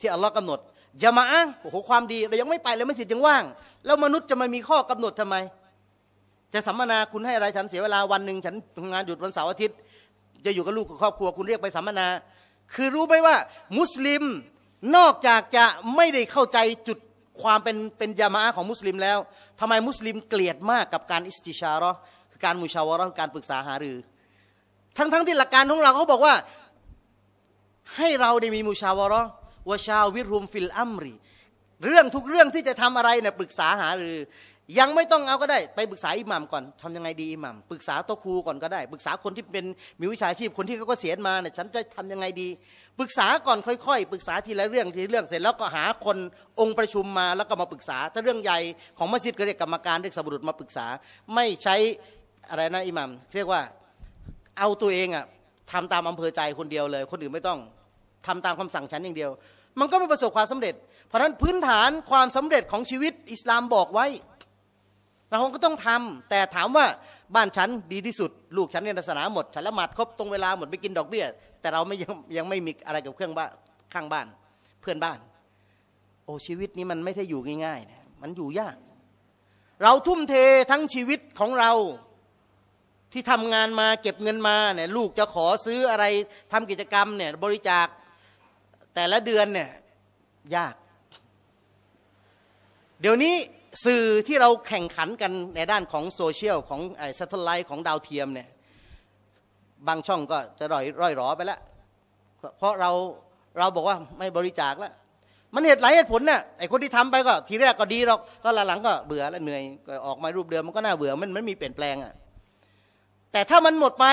ที่อัลลอฮ์กำหนดจะมาโอ้โหความดี เรายังไม่ไปเลยไม่สิทธิ์ยังว่าง แล้วมนุษย์จะมามีข้อกำหนดทำไมจะสัมมนาคุณ ให้อะไรฉันเสียเวลาวันหนึ่งฉันทำงานหยุดวันเสาร์อาทิตย์จะอยู่กับลูกกับครอบครัวคุณเรียกไปสัมมนา คือรู้ไหมว่ามุสลิมนอกจากจะไม่ได้เข้าใจจุดความเป็นเป็นยามะของมุสลิมแล้ว ทำไมมุสลิมเกลียดมากกับการอิสติชาร์คือการมุชาวร์คือการปรึกษาหารือ ทั้งๆทที่หลักการของเราเขาบอกว่าให้เราได้มีมุชาวร์วชาวิรุมฟิลอัมรีเรื่องทุกเรื่องที่จะทำอะไรเนี่ยปรึกษาหารือยังไม่ต้องเอาก็ได้ไปปรึกษาอิหมัมก่อนทำยังไงดีอิหมัม ปรึกษาตัวครูก่อนก็ได้ ปรึกษาคนที่เป็นมีวิชาชีพ คนที่เขาก็เสียนมาเนี่ย ฉันจะทำยังไงดี ปรึกษาก่อนค่อยๆ ปรึกษาทีละเรื่องทีละเรื่องเสร็จแล้วก็หาคนองค์ประชุมมาแล้วก็มาปรึกษา ถ้าเรื่องใหญ่ของมัสยิดก็เรียกกรรมการเรียกสบุรุษมาปรึกษา ไม่ใช้อะไรนะอิหมัมเรียกว่าเอาตัวเองอะทำตามอำเภอใจคนเดียวเลย คนอื่นไม่ต้องทำตามคำสั่งฉันอย่างเดียว มันก็ไม่ประสบความสำเร็จ เพราะะนั้นพื้นฐานความสำเร็จของชีวิต อิสลามบอกไว้เราคงก็ต้องทำ แต่ถามว่าบ้านฉันดีที่สุด ลูกฉันเรียนศาสนาหมดฉันละหมาดครบตรงเวลาหมดไปกินดอก เบี้ยแต่เราไม่ยังยังไม่มีอะไรกับเครื่องบ้านข้างบ้านเพื่อนบ้าน โอ้ชีวิตนี้มันไม่ใช่อยู่ง่ายๆนะมันอยู่ยาก เราทุ่มเททั้งชีวิตของเราที่ทำงานมาเก็บเงินมาเนี่ยลูกจะขอซื้ออะไรทำกิจกรรมเนี่ยบริจาคแต่ละเดือนเนี่ยยาก เดี๋ยวนี้สื่อที่เราแข่งขันกันในด้านของโซเชียลของสแตทไลท์ของดาวเทียมเนี่ย บางช่องก็จะร่อยร่อยหรอไปแล้ว เพราะเราเราบอกว่าไม่บริจาคแล้วมันเหตุหลายเหตุผลเนี่ยไอ้คนที่ทำไปก็ทีแรกก็ดีหรอกตอนหลังก็เบื่อแล้วเหนื่อยก็ออกมารูปเดิมมันก็น่าเบื่อมันไม่มีเปลี่ยนแปลงอ่ะแต่ถ้ามันหมดไป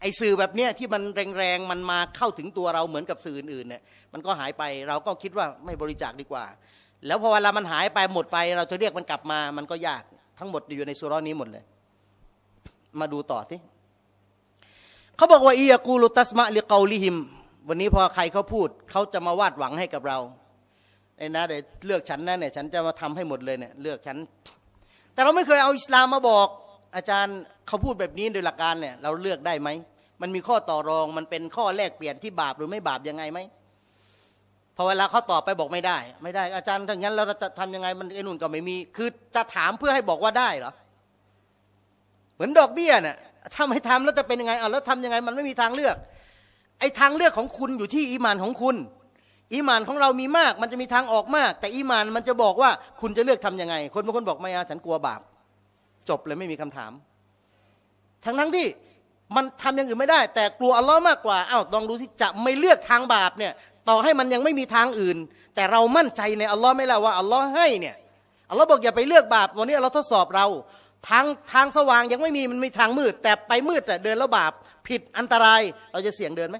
ไอ้สื่อแบบเนี้ยที่มันแรงๆ มันมาเข้าถึงตัวเราเหมือนกับสื่ออื่นๆเนี่ยมันก็หายไปเราก็คิดว่าไม่บริจาคดีกว่าแล้วพอเวลามันหายไปหมดไปเราจะเรียกมันกลับมา มันก็ยากทั้งหมดอยู่ในสุรอนี้หมดเลย มาดูต่อที่เขาบอกว่าอียากูลุตัสมะลิกาลิฮิม วันนี้พอใครเขาพูดเขาจะมาวาดหวังให้กับเราไอ้นะเดี๋ยวเลือกฉันนะเนี่ย ฉันจะมาทำให้หมดเลยเนี่ย เลือกฉัน แต่เราไม่เคยเอาอิสลามมาบอกอาจารย์เขาพูดแบบนี้โดยหลักการเนี่ย เราเลือกได้ไหม มันมีข้อต่อรองมันเป็นข้อแลกเปลี่ยนที่บาปหรือไม่บาปยังไงไหมพอเวลาเขาตอบไปบอกไม่ได้ ไม่ได้อาจารย์ถ้างั้นเราจะทำยังไงมันไอ้นุ่นก็ไม่มี คือจะถามเพื่อให้บอกว่าได้เหรอเหมือนดอกเบี้ยเนี่ยทำให้ทำแล้วจะเป็นยังไงเอาแล้วทำยังไงมันไม่มีทางเลือก ไอ้ทางเลือกของคุณอยู่ที่อีมานของคุณ อีมานของเรามีมาก มันจะมีทางออกมาก แต่อีมานมันจะบอกว่า คุณจะเลือกทํำยังไง คนบางคนบอกไม่อาฉันกลัวบาป จบเลยไม่มีคำถาม ทั้งทั้งที่มันทำอย่างอื่นไม่ได้ แต่กลัวอัลลอฮ์มากกว่าอ้าวลองดูสิจะไม่เลือกทางบาปเนี่ยต่อให้มันยังไม่มีทางอื่น แต่เรามั่นใจในอัลลอฮ์ไม่แล้วว่าอัลลอฮ์ให้เนี่ยอัลลอฮ์บอกอย่าไปเลือกบาปวันนี้อัลลอฮ์ทดสอบเราทางทางสว่างยังไม่มีมันมีทางมืด แต่ไปมืดแต่เดินแล้วบาป ผิดอันตราย เราจะเสี่ยงเดินไหม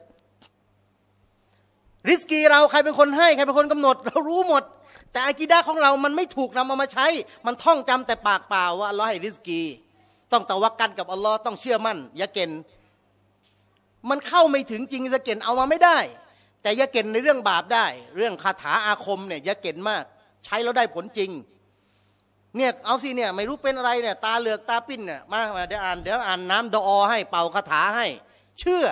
ริสกีเราใครเป็นคนให้ใครเป็นคนกำหนด เรารู้หมด แต่อากีดาของเรา มันไม่ถูกนำเอามาใช้ มันท่องจำแต่ปากเปล่าว่าอัลลอฮ์ให้ริสกี ต้องตะวักกันกับอัลลอฮ์ต้องเชื่อมั่นยะเกนมันเข้าไม่ถึงจริงสะเกนเอามาไม่ได้แต่ยาเก็นในเรื่องบาปได้ เรื่องคาถาอาคมเนี่ยยาเก็นมาก ใช้แล้วได้ผลจริงเนี่ยเอาสิเนี่ยไม่รู้เป็นอะไรเนี่ยตาเหลือกตาปิ้นเนี่ยมาเดี๋ยวอ่านเดี๋ยวอ่านน้ำดออให้เป่าคาถาให้ เชื่อ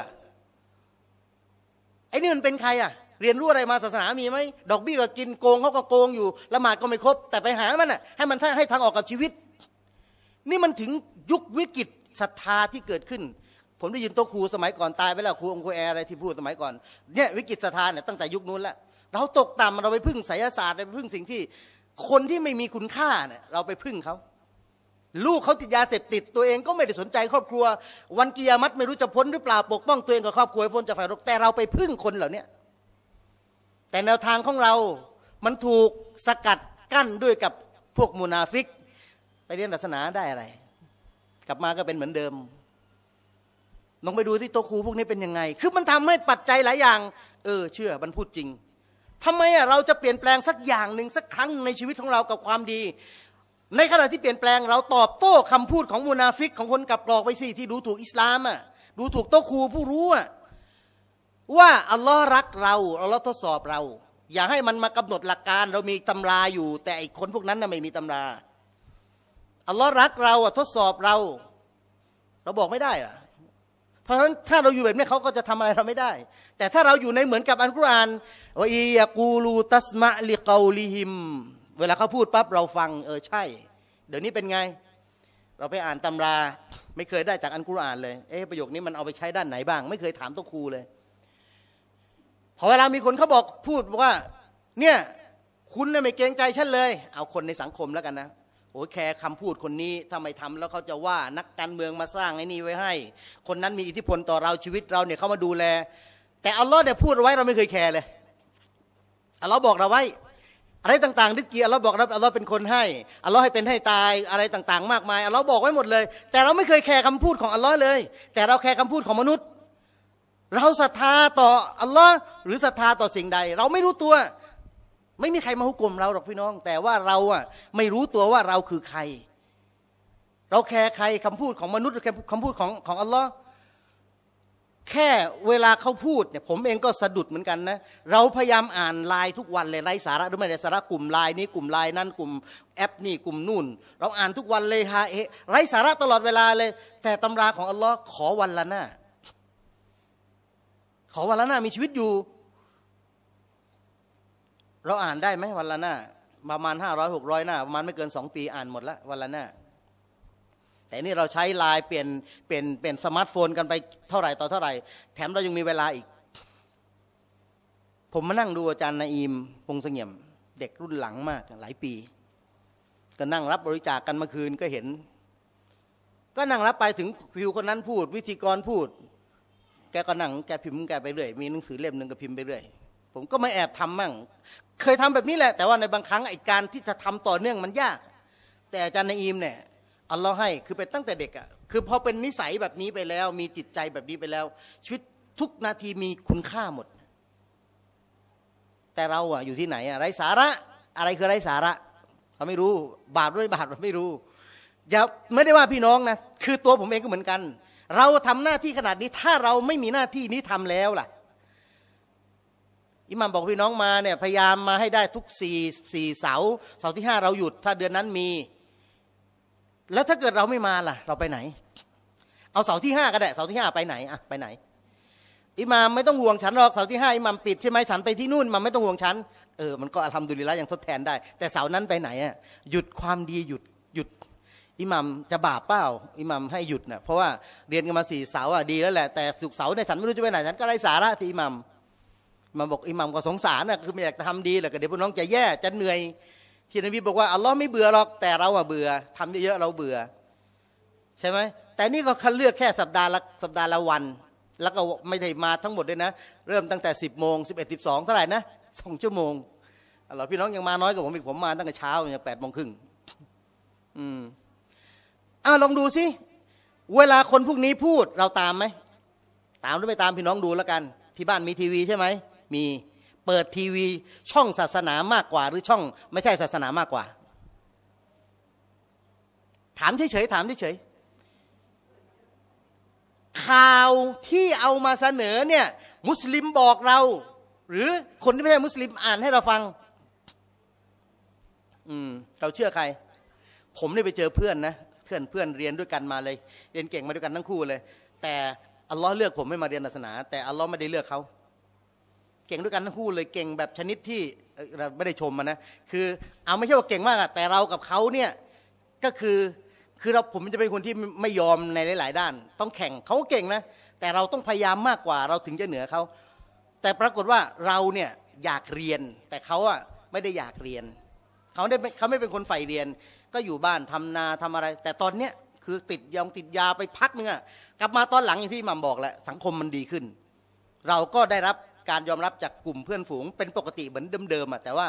ไอ้นี่มันเป็นใครอะเรียนรู้อะไรมาศาสนามีไหมดอกบี้ก็กินโกงเขาก็โกงอยู่ละหมาดก็ไม่ครบ แต่ไปหามันอะให้มันให้ทางออกกับชีวิต นี่มันถึงยุควิกฤตศรัทธาที่เกิดขึ้นผมได้ยินโต๊ะครูสมัยก่อนตายไปแล้วครูองค์ครูแอร์อะไร ที่พูดสมัยก่อนเนี่ยวิกฤตสถานเนี่ยตั้งแต่ยุคนู้นแล้วเราตกต่ำเราไปพึ่งไสยศาสตร์ไปพึ่งสิ่งที่คนที่ไม่มีคุณค่าเนี่ยเราไปพึ่งเขาลูกเขาติดยาเสพติดตัวเองก็ไม่ได้สนใจครอบครัว วันกิยามัตไม่รู้จะพ้นหรือเปล่าปกป้องตัวเองกับครอบครัวพ้นจากฝ่ายรกแต่เราไปพึ่งคนเหล่านี้แต่แนวทางของเรา มันถูกสกัดกั้นด้วยกับพวกมูนาฟิก ไปเรียนศาสนาได้อะไร กลับมาก็เป็นเหมือนเดิมลองไปดูที่โตครูพวกนี้เป็นยังไง คือมันทำให้ปัจจัยหลายอย่าง เออ เชื่อ มันพูดจริง ทำไมอ่ะเราจะเปลี่ยนแปลงสักอย่างหนึ่งสักครั้งในชีวิตของเรากับความดี ในขณะที่เปลี่ยนแปลง เราตอบโต้คำพูดของมูนาฟิกของคนกับกรอกไปสิที่ดูถูกอิสลามอ่ะดูถูกโตครูผู้รู้อ่ะว่า อัลลอฮ์รักเรา อัลลอฮ์ทดสอบเรา อย่าให้มันมากำหนดหลักการเรามีตำราอยู่ แต่อีกคนพวกนั้นน่ะไม่มีตำรา อัลลอฮ์รักเราอ่ะทดสอบเรา เราบอกไม่ได้หรอราะฉะนั้น ถ้าเราอยู่แบบนี้เขาก็จะทำอะไรเราไม่ได้ แต่ถ้าเราอยู่ในเหมือนกับอันกุรอานว่าอียากูลูตัสมะลิกาลิฮิม เวลาเขาพูดปั๊บเราฟังเออใช่ เดี๋ยวนี้เป็นไง เราไปอ่านตำรา ไม่เคยได้จากอันกุรอานเลย เอ๊ะประโยคนี้มันเอาไปใช้ด้านไหนบ้าง ไม่เคยถามตัวครูเลย พอเวลามีคนเขาบอกพูดว่า เนี่ยคุณเนี่ยไม่เกรงใจฉันเลย เอาคนในสังคมแล้วกันนะโอ้ยแคร์คำพูดคนนี้ถ้าไม่ทำ แล้วเขาจะว่านักการเมืองมาสร้างไอ้นี่ไว้ให้ คนนั้นมีอิทธิพลต่อเราชีวิตเราเนี่ยเขามาดูแล แต่อัลลอฮ์เนี่ยพูดไว้เราไม่เคยแคร์เลยอัลลอฮ์บอกเราไว้ อะไรต่างๆริสกีอัลลอฮ์บอกเราอัลลอฮ์เป็นคนให้อัลลอฮ์ให้เป็นให้ตายอะไรต่าง ๆ มากมายอัลลอฮ์บอกไว้หมดเลย แต่เราไม่เคยแคร์คำพูดของอัลลอฮ์เลย แต่เราแคร์คำพูดของมนุษย์ เราศรัทธาต่ออัลลอฮ์หรือศรัทธาต่อสิ่งใด เราไม่รู้ตัวไม่มีใครมาหุกกลมเราหรอกพี่น้อง แต่ว่าเราอ่ะไม่รู้ตัวว่าเราคือใคร เราแคร์ใครคำพูดของมนุษย์คำพูดของของอัลลอฮ์แค่เวลาเขาพูดเนี่ยผมเองก็สะดุดเหมือนกันนะ เราพยายามอ่านไลน์ทุกวันเลยไน์สาระหรือไม่ไน์สาระกลุ่มไลน์นี้กลุ่มไลน์นั้นกลุ่มแอปนี่กลุ่มนู่น เราอ่านทุกวันเลยฮะเอไน์สาระตลอดเวลาเลย แต่ตำราของอัลลอฮ์ขอวันละหน้าขอวันละหน้ามีชีวิตอยู่เราอ่านได้ไหมวันละหน้าประมาณห้าร้อยหกร้อยหน้าประมาณไม่เกินสองปีอ่านหมดละวันละหน้าแต่นี่เราใช้ไลน์เปลี่ยนเปลี่ยนเปลี่ยนสมาร์ทโฟนกันไปเท่าไหร่ต่อเท่าไหร่ แถมเรายังมีเวลาอีก ผมมานั่งดูอาจารย์นาอิมพงเสงี่ยม เด็กรุ่นหลังมากหลายปี ก็นั่งรับบริจาคกกันเมื่อคืนก็เห็น ก็นั่งรับไปถึงผิวคนนั้นพูด วิธีกรพูด แกก็นั่งแกพิมพ์แกไปเรื่อยมีหนังสือเล่มหนึ่งก็พิมพ์ไปเรื่อยผมก็ไม่แอบทำมั่ง เคยทำแบบนี้แหละ แต่ว่าในบางครั้งไอการที่จะทำต่อเนื่องมันยาก แต่อาจารย์นอีมเนี่ยอัลลอฮ์ให้ คือเป็นตั้งแต่เด็กอะ่ะคือพอเป็นนิสัยแบบนี้ไปแล้ว มีจิตใจแบบนี้ไปแล้ว ชีวิตทุกนาทีมีคุณค่าหมด แต่เราอะ่ะอยู่ที่ไหนอะ่ะไรสาระ อะไรคือไรสาระ เราไม่รู้ บาปด้วยบาปเราไม่รู้ อย่าไม่ได้ว่าพี่น้องนะ คือตัวผมเองก็เหมือนกัน เราทำหน้าที่ขนาดนี้ ถ้าเราไม่มีหน้าที่นี้ทำแล้วล่ะอิหมัมบอกพี่น้องมาเนี่ย พยายามมาให้ได้ทุกสี่สี่เสาเสาที่ห้าเราหยุด ถ้าเดือนนั้นมี แล้วถ้าเกิดเราไม่มาล่ะ เราไปไหน เอาเสาที่ห้าก็ได้เสาที่ห้าไปไหนอะไปไหน อิหมามไม่ต้องห่วงฉันหรอกเสาที่ห้าอิหมามปิดใช่ไหมฉันไปที่นู่นมันไม่ต้องห่วงฉันเออมันก็ทำดุลิละยังทดแทนได้ แต่เสานั้นไปไหนอะหยุดความดีหยุดหยุด อิหมัมจะบาปเปล่าอิหมัมให้หยุดนะ่ะเพราะว่าเรียนกันมาสี่เสาอ่ะดี แล้วแหละแต่สุกเสาในฉันไม่รู้จะไปไหนฉันก็ไร้สาระที่อิหมัมมันบอกอิหมัมก็สงสารนะคือไม่อยากทำดีแหละก็เดี๋ยวพี่น้องจะแย่จะเหนื่อย ที่นบีบอกว่าอัลลอฮ์ไม่เบื่อหรอกแต่เราอะเบื่อ ทำเยอะๆ เราเบื่อ ใช่ไหม แต่นี่ก็คัดเลือกแค่สัปดาห์ละสัปดาห์ละวัน แล้วก็ไม่ได้มาทั้งหมดเลยนะ เริ่มตั้งแต่ 10บโมงสิบเอ็ดสิบสองเท่าไหร่นะสองชั่วโมงเราพี่น้องยังมาน้อยกว่าผมอีกผมมา ตั้งแต่เช้าอย่างแปดโมงครึ่งอืมอ้าวลองดูสิเวลาคนพวกนี้พูดเราตามไหมตามหรือไม่ตามพี่น้องดูแล้วกัน ที่บ้านมีทีวีใช่ไหมมีเปิดทีวีช่องศาสนามากกว่า หรือช่องไม่ใช่ศาสนามากกว่า ถามเฉยๆถามเฉยๆข่าวที่เอามาเสนอเนี่ย มุสลิมบอกเรา หรือคนที่ไม่ใช่มุสลิมอ่านให้เราฟัง อืมเราเชื่อใคร ผมเนี่ยไปเจอเพื่อนนะ เพื่อนเพื่อนเรียนด้วยกันมาเลย เรียนเก่งมาด้วยกันทั้งคู่เลย แต่อัลลอฮ์เลือกผมไม่มาเรียนศาสนา แต่อัลลอฮ์ไม่ได้เลือกเขาเก่งด้วยกันทั้งคู่เลยเก่งแบบชนิดที่เราไม่ได้ชมมันนะคือ เอาไม่ใช่ว่าเก่งมากอะแต่เรากับเขาเนี่ยก็คือคือเราผมจะเป็นคนที่ไม่ยอมในหลาย ๆ ด้าน ต้องแข่งเขาเก่งนะแต่เราต้องพยายามมากกว่าเราถึงจะเหนือเขาแต่ปรากฏว่าเราเนี่ยอยากเรียน แต่เขาอะไม่ได้อยากเรียนเขาได้เขาไม่เป็นคนใฝ่เรียน ก็อยู่บ้านทำนาทำอะไร แต่ตอนเนี้ยคือติดยองติดยาไปพักนึงอะกลับมาตอนหลังอย่างที่มัมบอกแหละสังคมมันดีขึ้น เราก็ได้รับการยอมรับจากกลุ่มเพื่อนฝูง เป็นปกติเหมือนเดิมๆอ่ะแต่ว่า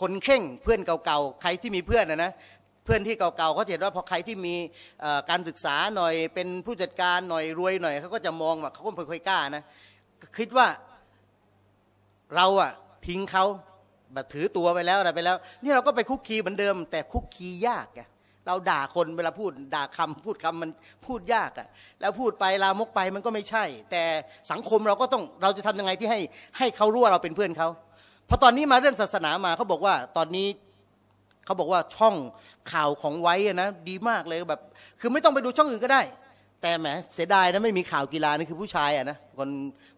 คนเข่งเพื่อนเก่าๆใครที่มีเพื่อนนะนะ เพื่อนที่เก่าๆเขาเห็นว่าพอใครที่มีการศึกษาหน่อยเป็นผู้จัดการหน่อยรวยหน่อยเขาก็จะมองว่าเขาก็ไม่ค่อยกล้านะคิดว่า เราอ่ะทิ้งเขาแบบถือตัวไปแล้วอะไรไปแล้วนี่เราก็ไปคุกคีเหมือนเดิมแต่คุกคียากไงเราด่าคนเวลาพูดด่าคำพูดคำมันพูดยากอะ่ะแล้วพูดไปลามกไปมันก็ไม่ใช่ แต่สังคมเราก็ต้องเราจะทำยังไงที่ให้ให้เขารู้ว่าเราเป็นเพื่อนเขาเพราะตอนนี้มาเรื่องศาสนามาเขาบอกว่าตอนนี้เขาบอกว่าช่องข่าวของไว้นะดีมากเลยแบบคือไม่ต้องไปดูช่องอื่นก็ได้ แต่แหมเสียดายนะไม่มีข่าวกีฬานี่คือผู้ชายอะนะคน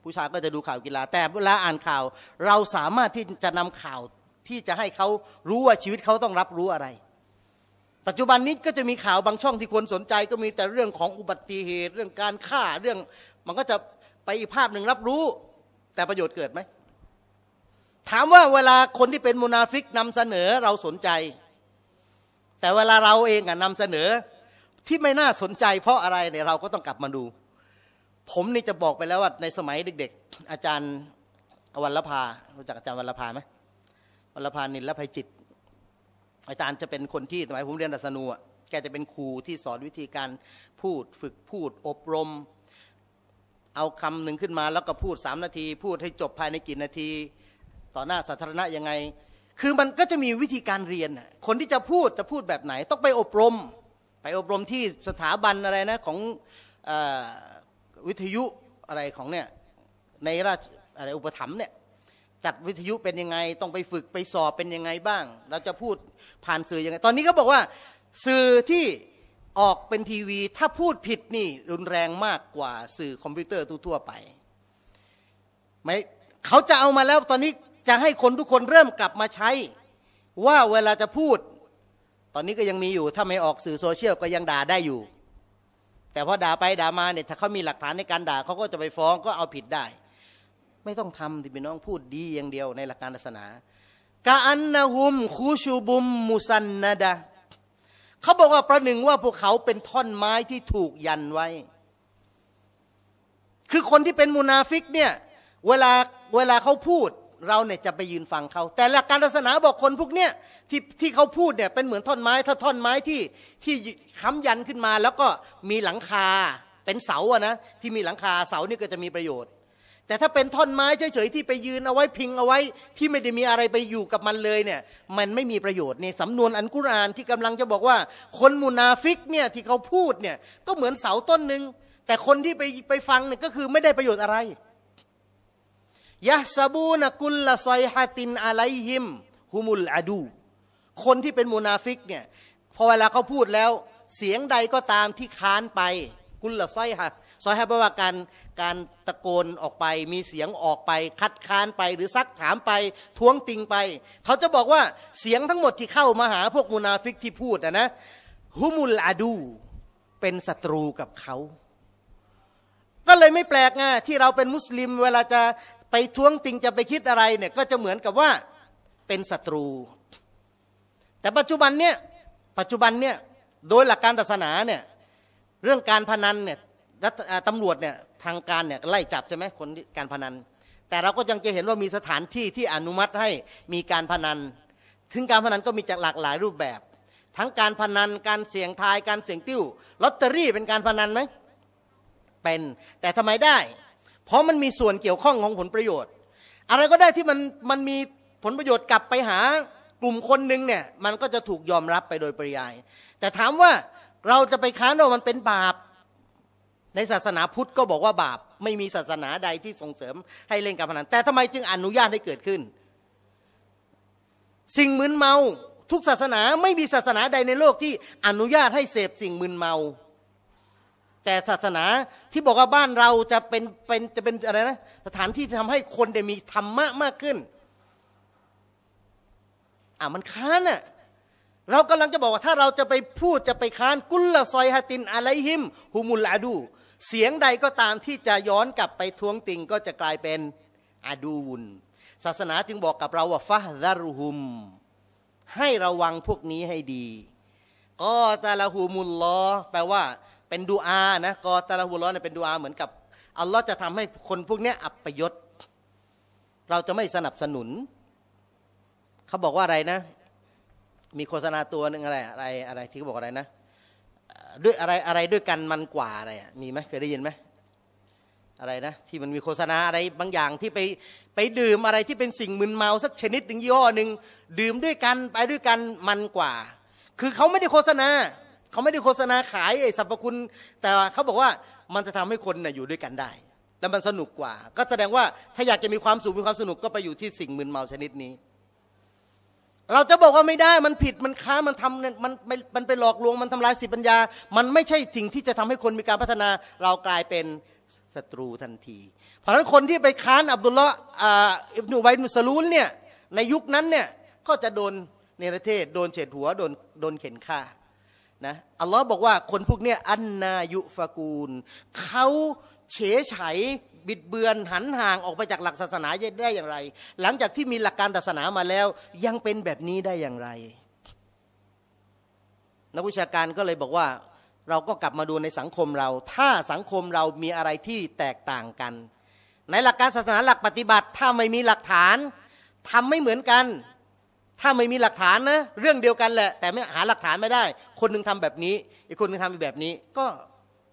ผู้ชายก็จะดูข่าวกีฬา แต่เวลาอ่านข่าว เราสามารถที่จะนำข่าวที่จะให้เขารู้ว่าชีวิตเขาต้องรับรู้อะไรปัจจุบันนี้ก็จะมีข่าวบางช่องที่คนสนใจ ก็มีแต่เรื่องของอุบัติเหตุเรื่องการฆ่าเรื่องมันก็จะไปอีกภาพหนึ่งรับรู้ แต่ประโยชน์เกิดไหมถามว่าเวลาคนที่เป็นมุนาฟิกนำเสนอเราสนใจ แต่เวลาเราเองอะนำเสนอที่ไม่น่าสนใจเพราะอะไรเนี่ยเราก็ต้องกลับมาดู ผมนี่จะบอกไปแล้วว่าในสมัยเด็กๆ อาจารย์วัลภารู้จักอาจารย์วัลภาไหมวัลภานินและภัยจิตอาจารย์จะเป็นคนที่สมัยผมเรียนรัศนูอ่ะแกจะเป็นครูที่สอนวิธีการพูดฝึกพูดอบรมเอาคำหนึ่งขึ้นมาแล้วก็พูดสามนาที พูดให้จบภายในกี่นาที ต่อหน้าสาธารณะยังไง คือมันก็จะมีวิธีการเรียน คนที่จะพูดจะพูดแบบไหน ต้องไปอบรม ไปอบรมที่สถาบันอะไรนะของอวิทยุอะไรของเนี่ยในราชอะไรอุปถัมภ์เนี่ยจัดวิทยุเป็นยังไงต้องไปฝึกไปสอบเป็นยังไงบ้าง เราจะพูดผ่านสื่อยังไง ตอนนี้ก็บอกว่า สื่อที่ออกเป็นทีวี ถ้าพูดผิดนี่รุนแรงมากกว่าสื่อคอมพิวเตอร์ทั่วไปไม่เขาจะเอามาแล้วตอนนี้จะให้คนทุกคนเริ่มกลับมาใช้ว่าเวลาจะพูด ตอนนี้ก็ยังมีอยู่ ถ้าไม่ออกสื่อโซเชียลก็ยังด่าได้อยู่ แต่พอด่าไปด่ามาเนี่ยถ้าเขามีหลักฐานในการด่าเขาก็จะไปฟ้องก็เอาผิดได้ไม่ต้องทำที่พี่น้องพูดดีอย่างเดียวในหลักการศาสนากาอันนาหุมคูชูบุมมุสันนาดาเขาบอกว่าประหนึ่งว่าพวกเขาเป็นท่อนไม้ที่ถูกยันไว้ คือคนที่เป็นมูนาฟิกเนี่ยเวลาเวลาเขาพูดเราเนี่ยจะไปยืนฟังเขา แต่หลักการศาสนาบอกคนพวกเนี้ยที่ที่เขาพูดเนี่ยเป็นเหมือนท่อนไม้ ถ้าท่อนไม้ที่ที่ค้ำยันขึ้นมา แล้วก็มีหลังคาเป็นเสาอะนะที่มีหลังคาเสานี่ก็จะมีประโยชน์แต่ถ้าเป็นท่อนไม้เฉยๆที่ไปยืนเอาไว้พิงเอาไว้ ที่ไม่ได้มีอะไรไปอยู่กับมันเลยเนี่ยมันไม่มีประโยชน์เนี่ยสำนวนอันกุรานที่กำลังจะบอกว่า คนมุนาฟิกเนี่ยที่เขาพูดเนี่ยก็เหมือนเสาต้นหนึ่ง แต่คนที่ไปไปฟังเนี่ยก็คือไม่ได้ประโยชน์อะไรยะซาบูนกุลละซอยฮาตินอะไลฮิมฮุมุลอาดู คนที่เป็นมุนาฟิกเนี่ยพอเวลาเขาพูดแล้วเสียงใดก็ตามที่ค้านไปกุลละซอยฮะซอฮาบะว่าการการตะโกนออกไป มีเสียงออกไป คัดค้านไปหรือซักถามไปท้วงติงไป เขาจะบอกว่าเสียงทั้งหมดที่เข้ามาหาพวกมุนาฟิกที่พูดนะนะฮุมุลอาดูเป็นศัตรูกับเขา ก็เลยไม่แปลกไงที่เราเป็นมุสลิมเวลาจะไปท้วงติงจะไปคิดอะไรเนี่ยก็จะเหมือนกับว่าเป็นศัตรู แต่ปัจจุบันเนี่ย ปัจจุบันเนี่ยโดยหลักการศาสนาเนี่ยเรื่องการพนันเนี่ยรัฐตำรวจเนี่ยทางการเนี่ยไล่จับใช่ไหมคนการพนันแต่เราก็ยังจะเห็นว่ามีสถานที่ที่อนุมัติให้มีการพนัน ถึงการพนันก็มีจากหลากหลายรูปแบบ ทั้งการพนันการเสี่ยงทาย การเสี่ยงติ้วลอตเตอรี่เป็นการพนันไหมเป็นแต่ทำไมได้ เพราะมันมีส่วนเกี่ยวข้องของผลประโยชน์ อะไรก็ได้ที่มันมันมีผลประโยชน์กลับไปหากลุ่มคนหนึ่งเนี่ยมันก็จะถูกยอมรับไปโดยปริยาย แต่ถามว่าเราจะไปค้านว่ามันเป็นบาปในศาสนาพุทธก็บอกว่าบาปไม่มีศาสนาใดที่ส่งเสริมให้เล่นการพนันแต่ทำไมจึงอนุญาตให้เกิดขึ้น สิ่งมึนเมา ทุกศาสนาไม่มีศาสนาใดในโลกที่อนุญาตให้เสพสิ่งมึนเมา แต่ศาสนาที่บอกว่าบ้านเราจะเป็นเป็นจะเป็นอะไรนะสถานที่ทำให้คนได้มีธรรมะมากขึ้นอ่ะมันค้านอ่ะเรากำลังจะบอกว่าถ้าเราจะไปพูดจะไปค้านกุลละซอยฮะตินอะไรหิมฮุมุลอาดูเสียงใดก็ตามที่จะย้อนกลับไปท้วงติงก็จะกลายเป็นอาดูนศาสนาจึงบอกกับเราว่าฟาดารุหุม ให้ระวังพวกนี้ให้ดีกอตาลาหูมุลลอแปลว่า เป็นดูอานะกอตาลาหูลอเนเป็นดูอาเหมือนกับอัลลอฮ์จะทำให้คนพวกนี้อับประยศเราจะไม่สนับสนุน เขาบอกว่าอะไรนะ มีโฆษณาตัวหนึ่งอะไรอะไรอะไรที่เขาบอกอะไรนะด้วยอะไรอะไรด้วยกันมันกว่าอะไรมีไหมเคยได้ยินไหมอะไรนะ ที่มันมีโฆษณาอะไรบางอย่างที่ไปไปดื่มอะไรที่เป็นสิ่งมึนเมาสักชนิดหนึ่งยี่ห้อหนึ่งดื่มด้วยกันไปด้วยกันมันกว่า คือเขาไม่ได้โฆษณาเขาไม่ได้โฆษณาขายไอสรรพคุณ แต่เขาบอกว่ามันจะทำให้คนนะ่ยอยู่ด้วยกันได้แล้วมันสนุกกว่า ก็แสดงว่าถ้าอยากจะมีความสุขมีความสนุกก็ไปอยู่ที่สิ่งมึนเมาชนิดนี้เราจะบอกว่าไม่ได้มันผิดมันค้ามันทำมันมัน ไปหลอกลวงมันทำลายสิปัญญา มันไม่ใช่สิ่งที่จะทำให้คนมีการพัฒนาเรากลายเป็นศัตรูทันที เพราะฉะนั้นคนที่ไปค้านอับดุลละอิบนุไบนุสลูลเนี่ยในยุคนั้นเนี่ยก็จะโดนเนรเทศโดนเฉดหัวโดนโดนเข็นฆ่านะอัลลอฮ์บอกว่าคนพวกเนี้ยอันนายุฟากูลเขาเฉยไฉบิดเบือนหันห่างออกไปจากหลักศาสนาได้อย่างไร หลังจากที่มีหลักการศาสนามาแล้วยังเป็นแบบนี้ได้อย่างไร นักวิชาการก็เลยบอกว่าเราก็กลับมาดูในสังคมเรา ถ้าสังคมเรามีอะไรที่แตกต่างกัน ในหลักการศาสนาหลักปฏิบัติ ถ้าไม่มีหลักฐานทำไม่เหมือนกัน ถ้าไม่มีหลักฐานนะเรื่องเดียวกันแหละแต่ไม่หาหลักฐานไม่ได้ คนนึงทำแบบนี้อีกคนนึงทำแบบนี้ก็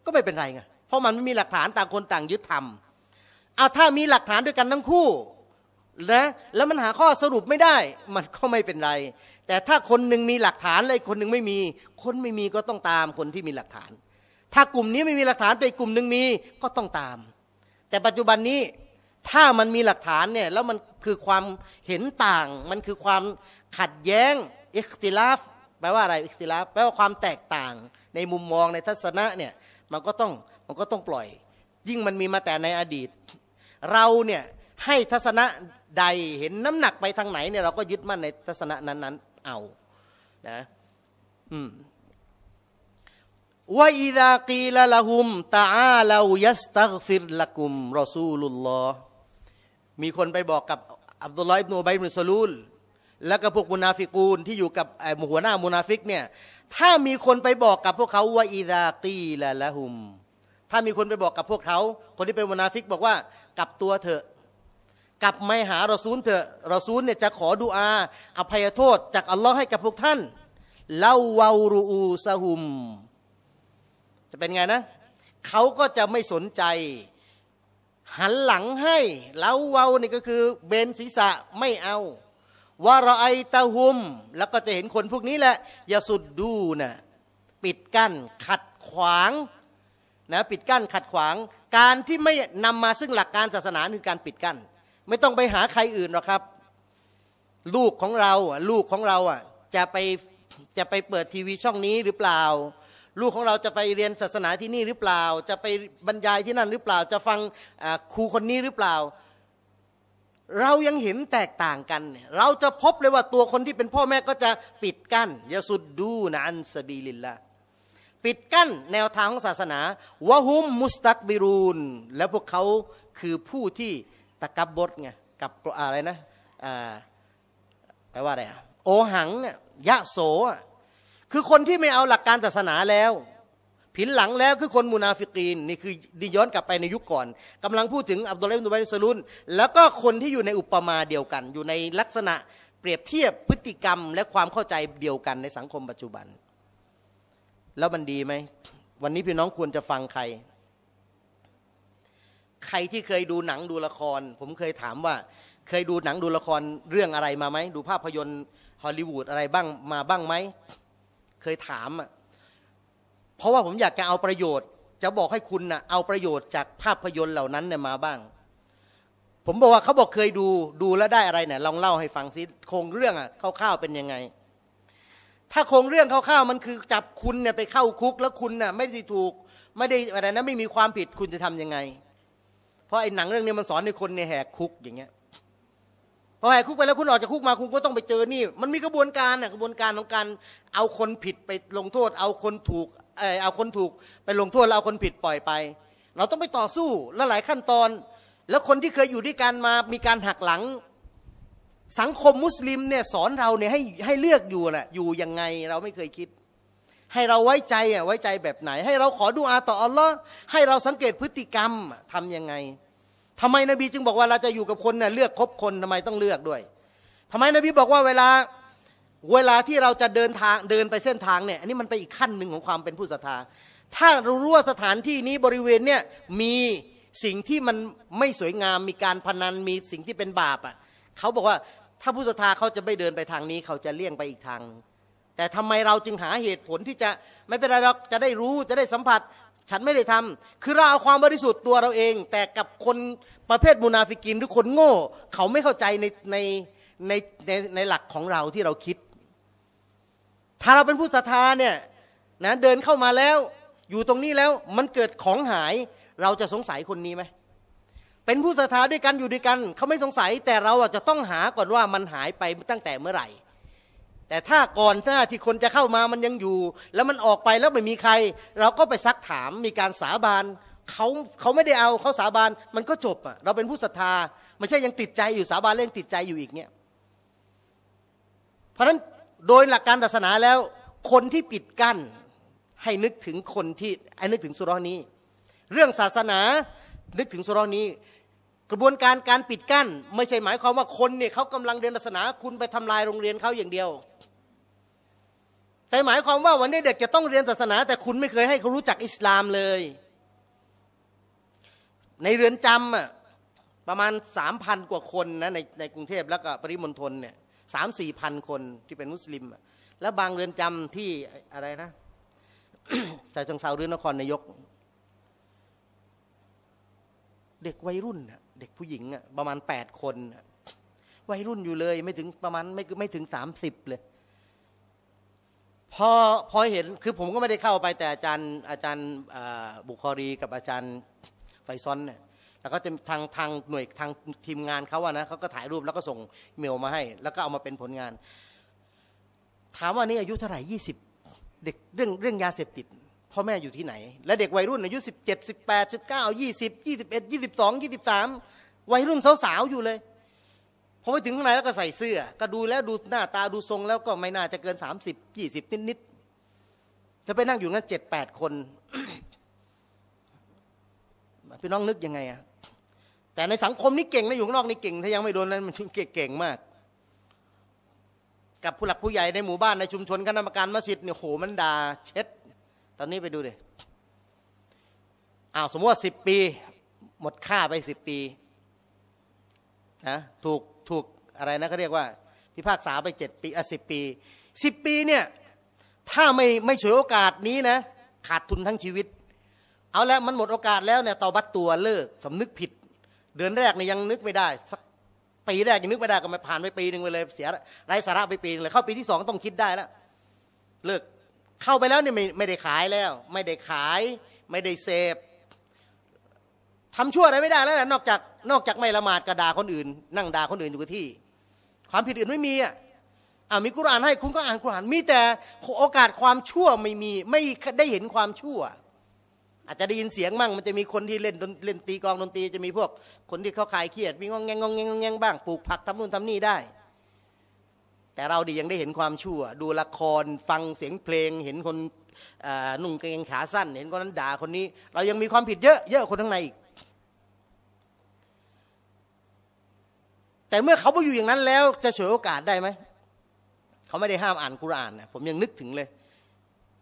ก็ไม่เป็นไรไง เพราะมันไม่มีหลักฐานต่างคนต่างยึดทำเอาถ้ามีหลักฐานด้วยกันทั้งคู่นะแล้วมันหาข้อสรุปไม่ได้มันก็ไม่เป็นไร แต่ถ้าคนหนึ่งมีหลักฐานเลยคนหนึ่งไม่มี คนไม่มีก็ต้องตามคนที่มีหลักฐาน ถ้ากลุ่มนี้ไม่มีหลักฐานแต่กลุ่มหนึ่งมีก็ต้องตาม แต่ปัจจุบันนี้ถ้ามันมีหลักฐานเนี่ยแล้วมันคือความเห็นต่างมันคือความขัดแย้งอิคติลาฟแปลว่าอะไรอิคติลาฟแปลว่าความแตกต่างในมุมมองในทัศนะเนี่ยมันก็ต้องมันก็ต้องปล่อย ยิ่งมันมีมาแต่ในอดีตเราเนี่ยให้ทัศนะใดเห็นน้ำหนักไปทางไหนเนี่ยเราก็ยึดมั่นในทัศนะนั้น ๆ เอานะอืมว่าอิดากีละละหุมตาอาลายัสตักฟิรละกุม รอซูลุลลอมีคนไปบอกกับอับดุลลอฮ์อิบนูบัยมิสลูล และก็พวกมุนาฟิกูนที่อยู่กับหัวหน้ามุนาฟิกเนี่ยถ้ามีคนไปบอกกับพวกเขาว่าอิดากีละละหุมถ้ามีคนไปบอกกับพวกเขา คนที่เป็นมุนาฟิกบอกว่ากลับตัวเถอะ กลับไม่หารอซูลเถอะรอซูลเนี่ยจะขอดุอาอภัยโทษจากอัลลอฮ์ให้กับพวกท่านเล่าวาวรูอูซะฮุม จะเป็นไงนะ เขาก็จะไม่สนใจ หันหลังให้เล่าวาวนี่ก็คือเบนศีรษะไม่เอาวารไอตะหุม แล้วก็จะเห็นคนพวกนี้แหละยาสุดดูนะปิดกั้นขัดขวางนะปิดกั้นขัดขวางการที่ไม่นำมาซึ่งหลักการศาสนาคือการปิดกัน้นไม่ต้องไปหาใครอื่นหรอกครับ ลูกของเราลูกของเราอ่ะจะไปจะไปเปิดทีวีช่องนี้หรือเปล่า ลูกของเราจะไปเรียนศาสนาที่นี่หรือเปล่า จะไปบรรยายที่นั่นหรือเปล่า จะฟังครูคนนี้หรือเปล่า เรายังเห็นแตกต่างกันเราจะพบเลยว่าตัวคนที่เป็นพ่อแม่ก็จะปิดกัน้นยาสุดดูนะอันสบีลิลละปิดกั้นแนวทางของศาสนา วะฮุมมุสตักบิรูน แล้วพวกเขาคือผู้ที่ตะกับบทไง กับอะไรนะแปลว่าอะไรโอหังยะโสคือคนที่ไม่เอาหลักการศาสนาแล้ว ผินหลังแล้วคือคนมูนาฟิกีน นี่คือดิย้อนกลับไปในยุคก่อน กำลังพูดถึงอับดุลเลาะห์บินุบัยสลุน แล้วก็คนที่อยู่ในอุปมาเดียวกัน อยู่ในลักษณะเปรียบเทียบพฤติกรรมและความเข้าใจเดียวกันในสังคมปัจจุบันแล้วมันดีไหม วันนี้พี่น้องควรจะฟังใคร ใครที่เคยดูหนังดูละคร ผมเคยถามว่า เคยดูหนังดูละครเรื่องอะไรมาไหมดูภาพยนตร์ฮอลลีวูดอะไรบ้างมาบ้างไหมเคยถามอ่ะเพราะว่าผมอยากจะเอาประโยชน์ จะบอกให้คุณนะ่ะเอาประโยชน์จากภาพยนตร์เหล่านั้นเนี่ยมาบ้าง ผมบอกว่าเขาบอกเคยดูดูแล้วได้อะไรเนี่ยลองเล่าให้ฟังซิโครงเรื่องอ่ะคร่าวๆเป็นยังไงถ้าโครงเรื่องคร่าวๆมันคือจับคุณเนี่ยไปเข้าคุกแล้วคุณน่ะไม่ได้ถูก ไม่ได้อะไรนะไม่มีความผิดคุณจะทํำยังไง เพราะไอ้หนังเรื่องนี้มันสอนในคนเนี่ยแหกคุกอย่างเงี้ยพอแหกคุกไปแล้วคุณออกจากคุกมาคุณก็ต้องไปเจอนี่ มันมีกระบวนการน่ะกระบวนการของการเอาคนผิดไปลงโทษเอาคนถูกเออเอาคนถูกไปลงโทษแล้วเอาคนผิดปล่อยไป เราต้องไปต่อสู้และหลายขั้นตอน แล้วคนที่เคยอยู่ด้วยกันมามีการหักหลังสังคมมุสลิมเนี่ยสอนเราเนี่ยให้ให้เลือกอยู่นะละอยู่ยังไงเราไม่เคยคิด ให้เราไว้ใจอ่ะไว้ใจแบบไหน ให้เราขอดูอาต่ออัลลอฮ์ให้เราสังเกตพฤติกรรมทํำยังไง ทำไมนบีจึงบอกว่าเราจะอยู่กับคนเนี่ยเลือกคบคนทำไมต้องเลือกด้วย ทำไมนบีบอกว่าเวลาเวลาที่เราจะเดินทางเดินไปเส้นทางเนี่ยอันนี้มันไปอีกขั้นหนึ่งของความเป็นผู้ศรัทธาถ้าเรารู้ว่าสถานที่นี้บริเวณเนี่ยมีสิ่งที่มันไม่สวยงามมีการพนันมีสิ่งที่เป็นบาปอะ่ะเขาบอกว่าถ้าผู้ศรัทธาเขาจะไม่เดินไปทางนี้ เขาจะเลี่ยงไปอีกทาง แต่ทำไมเราจึงหาเหตุผลที่จะไม่เป็นไรหรอกจะได้รู้จะได้สัมผัส ฉันไม่ได้ทำ คือเราเอาความบริสุทธิ์ตัวเราเอง แต่กับคนประเภทมุนาฟิกินหรือคนโง่ เขาไม่เข้าใจในในในในในหลักของเราที่เราคิด ถ้าเราเป็นผู้ศรัทธาเนี่ยนะเดินเข้ามาแล้ว อยู่ตรงนี้แล้วมันเกิดของหายเราจะสงสัยคนนี้ไหมเป็นผู้ศรัทธาด้วยกันอยู่ด้วยกันเขาไม่สงสัยแต่เราจะต้องหาก่อนว่ามันหายไปตั้งแต่เมื่อไหร่ แต่ถ้าก่อนหน้าที่คนจะเข้ามามันยังอยู่ แล้วมันออกไปแล้วไม่มีใคร เราก็ไปซักถามมีการสาบานเขาเขาไม่ได้เอาเขาสาบาน มันก็จบอ่ะ เราเป็นผู้ศรัทธาไม่ใช่ยังติดใจอยู่สาบานเล่นติดใจอยู่อีกเนี่ยเพราะฉะนั้นโดยหลักการศาสนาแล้วคนที่ปิดกั้นให้นึกถึงคนที่ไอ้นึกถึงสุรนี้ เรื่องศาสนานึกถึงสุรนี้กระบวนการการปิดกั้นไม่ใช่หมายความว่าคนเนี่ยเขากำลังเรียนศาสนา คุณไปทำลายโรงเรียนเขาอย่างเดียว แต่หมายความว่าวันนี้เด็กจะต้องเรียนศาสนา แต่คุณไม่เคยให้เขารู้จักอิสลามเลย ในเรือนจำอะประมาณสามพันกว่าคนนะในในกรุงเทพแล้วก็ปริมณฑลเนี่ยสามสี่พันคนที่เป็นมุสลิมแล้วบางเรือนจำที่อะไรนะจจังสาวเรือนนครนายก เด็กวัยรุ่นนะเด็กผู้หญิงอะประมาณแปดคนวัยรุ่นอยู่เลย ไม่ถึงประมาณไม่ไม่ถึงสามสิบเลยพอพอเห็นคือผมก็ไม่ได้เข้าไปแต่อาจารย์ อาจารย์บุคอรีกับอาจารย์ไฟซอนเนี่ยแล้วก็จะทางทางหน่วยทางทีมงานเขาอะนะเขาก็ถ่ายรูปแล้วก็ส่งเมลมาให้ แล้วก็เอามาเป็นผลงาน ถามว่านี่อายุเท่าไหร่ยี่สิบเด็กเรื่องเรื่องยาเสพติดพ่อแม่อยู่ที่ไหน และเด็กวัยรุ่นอายุ17 18 19 20 21 22 23 วัยรุ่นสาวๆอยู่เลยพอไปถึงข้างในแล้วก็ใส่เสื้อ ก็ดูแล้วดูหน้าตาดูทรงแล้วก็ไม่น่าจะเกิน 30 20 นิดๆ จะไปนั่งอยู่นั้นเจ็ดแปดคนพี่น้องนึกยังไงอะแต่ในสังคมนี่เก่งนะอยู่ข้างนอกนี่เก่งถ้ายังไม่โดนนั้นมันเก่งมาก กับผู้หลักผู้ใหญ่ในหมู่บ้านในชุมชนคณะกรรมการมัสยิดเนี่ยโหมันด่าเช็ดตอนนี้ไปดูดิ อ้าวสมมติว่าสิบปี หมดค่าไปสิบปีนะถูกถูกอะไรนะเขาเรียกว่า พิพากษาไปเจ็ดปีอ่ะสิบปีสิบปีเนี่ย ถ้าไม่ ไม่ ฉวยโอกาสนี้นะ ขาดทุนทั้งชีวิต เอาแล้วมันหมดโอกาสแล้วเนี่ยตอบัตตัวเลิกสำนึกผิด เดือนแรกเนี่ยยังนึกไม่ได้สักปีแรกยังนึกไม่ได้ก็มาผ่านไปปีหนึ่งไปเลยเสียไร้สาระไปปีนึงเลยเข้าปีที่สองต้องคิดได้แล้วเลิกเข้าไปแล้วเนี่ยไม่ไม่ได้ขายแล้ว ไม่ได้ขาย ไม่ได้เสพ ทำชั่วอะไรไม่ได้แล้วนะนอกจากนอกจากไม่ละหมาดกระดาคนอื่น นั่งด่าคนอื่นอยู่กับที่ ความผิดอื่นไม่มีอ่ะอ่ามีกุรานให้คุณก็อ่านกุรานมีแต่โอกาสความชั่วไม่มีไม่ได้เห็นความชั่ว อาจจะได้ยินเสียงมั่ง มันจะมีคนที่เล่นเล่นตีกองดนตรีจะมีพวกคนที่เขาขายเครียด มีงองแงงงองแงงงองแงงบ้างปลูกผักทำนู่นทำนี่ได้แต่เราดิยังได้เห็นความชั่ว ดูละครฟังเสียงเพลง เห็นคนนุ่งกางเกงขาสั้น เห็นคนนั้นด่าคนนี้ เรายังมีความผิดเยอะเยอะคนข้างในอีก แต่เมื่อเขาไปอยู่อย่างนั้นแล้วจะเฉวยโอกาสได้ไหม เขาไม่ได้ห้ามอ่านกุรานนะผมยังนึกถึงเลย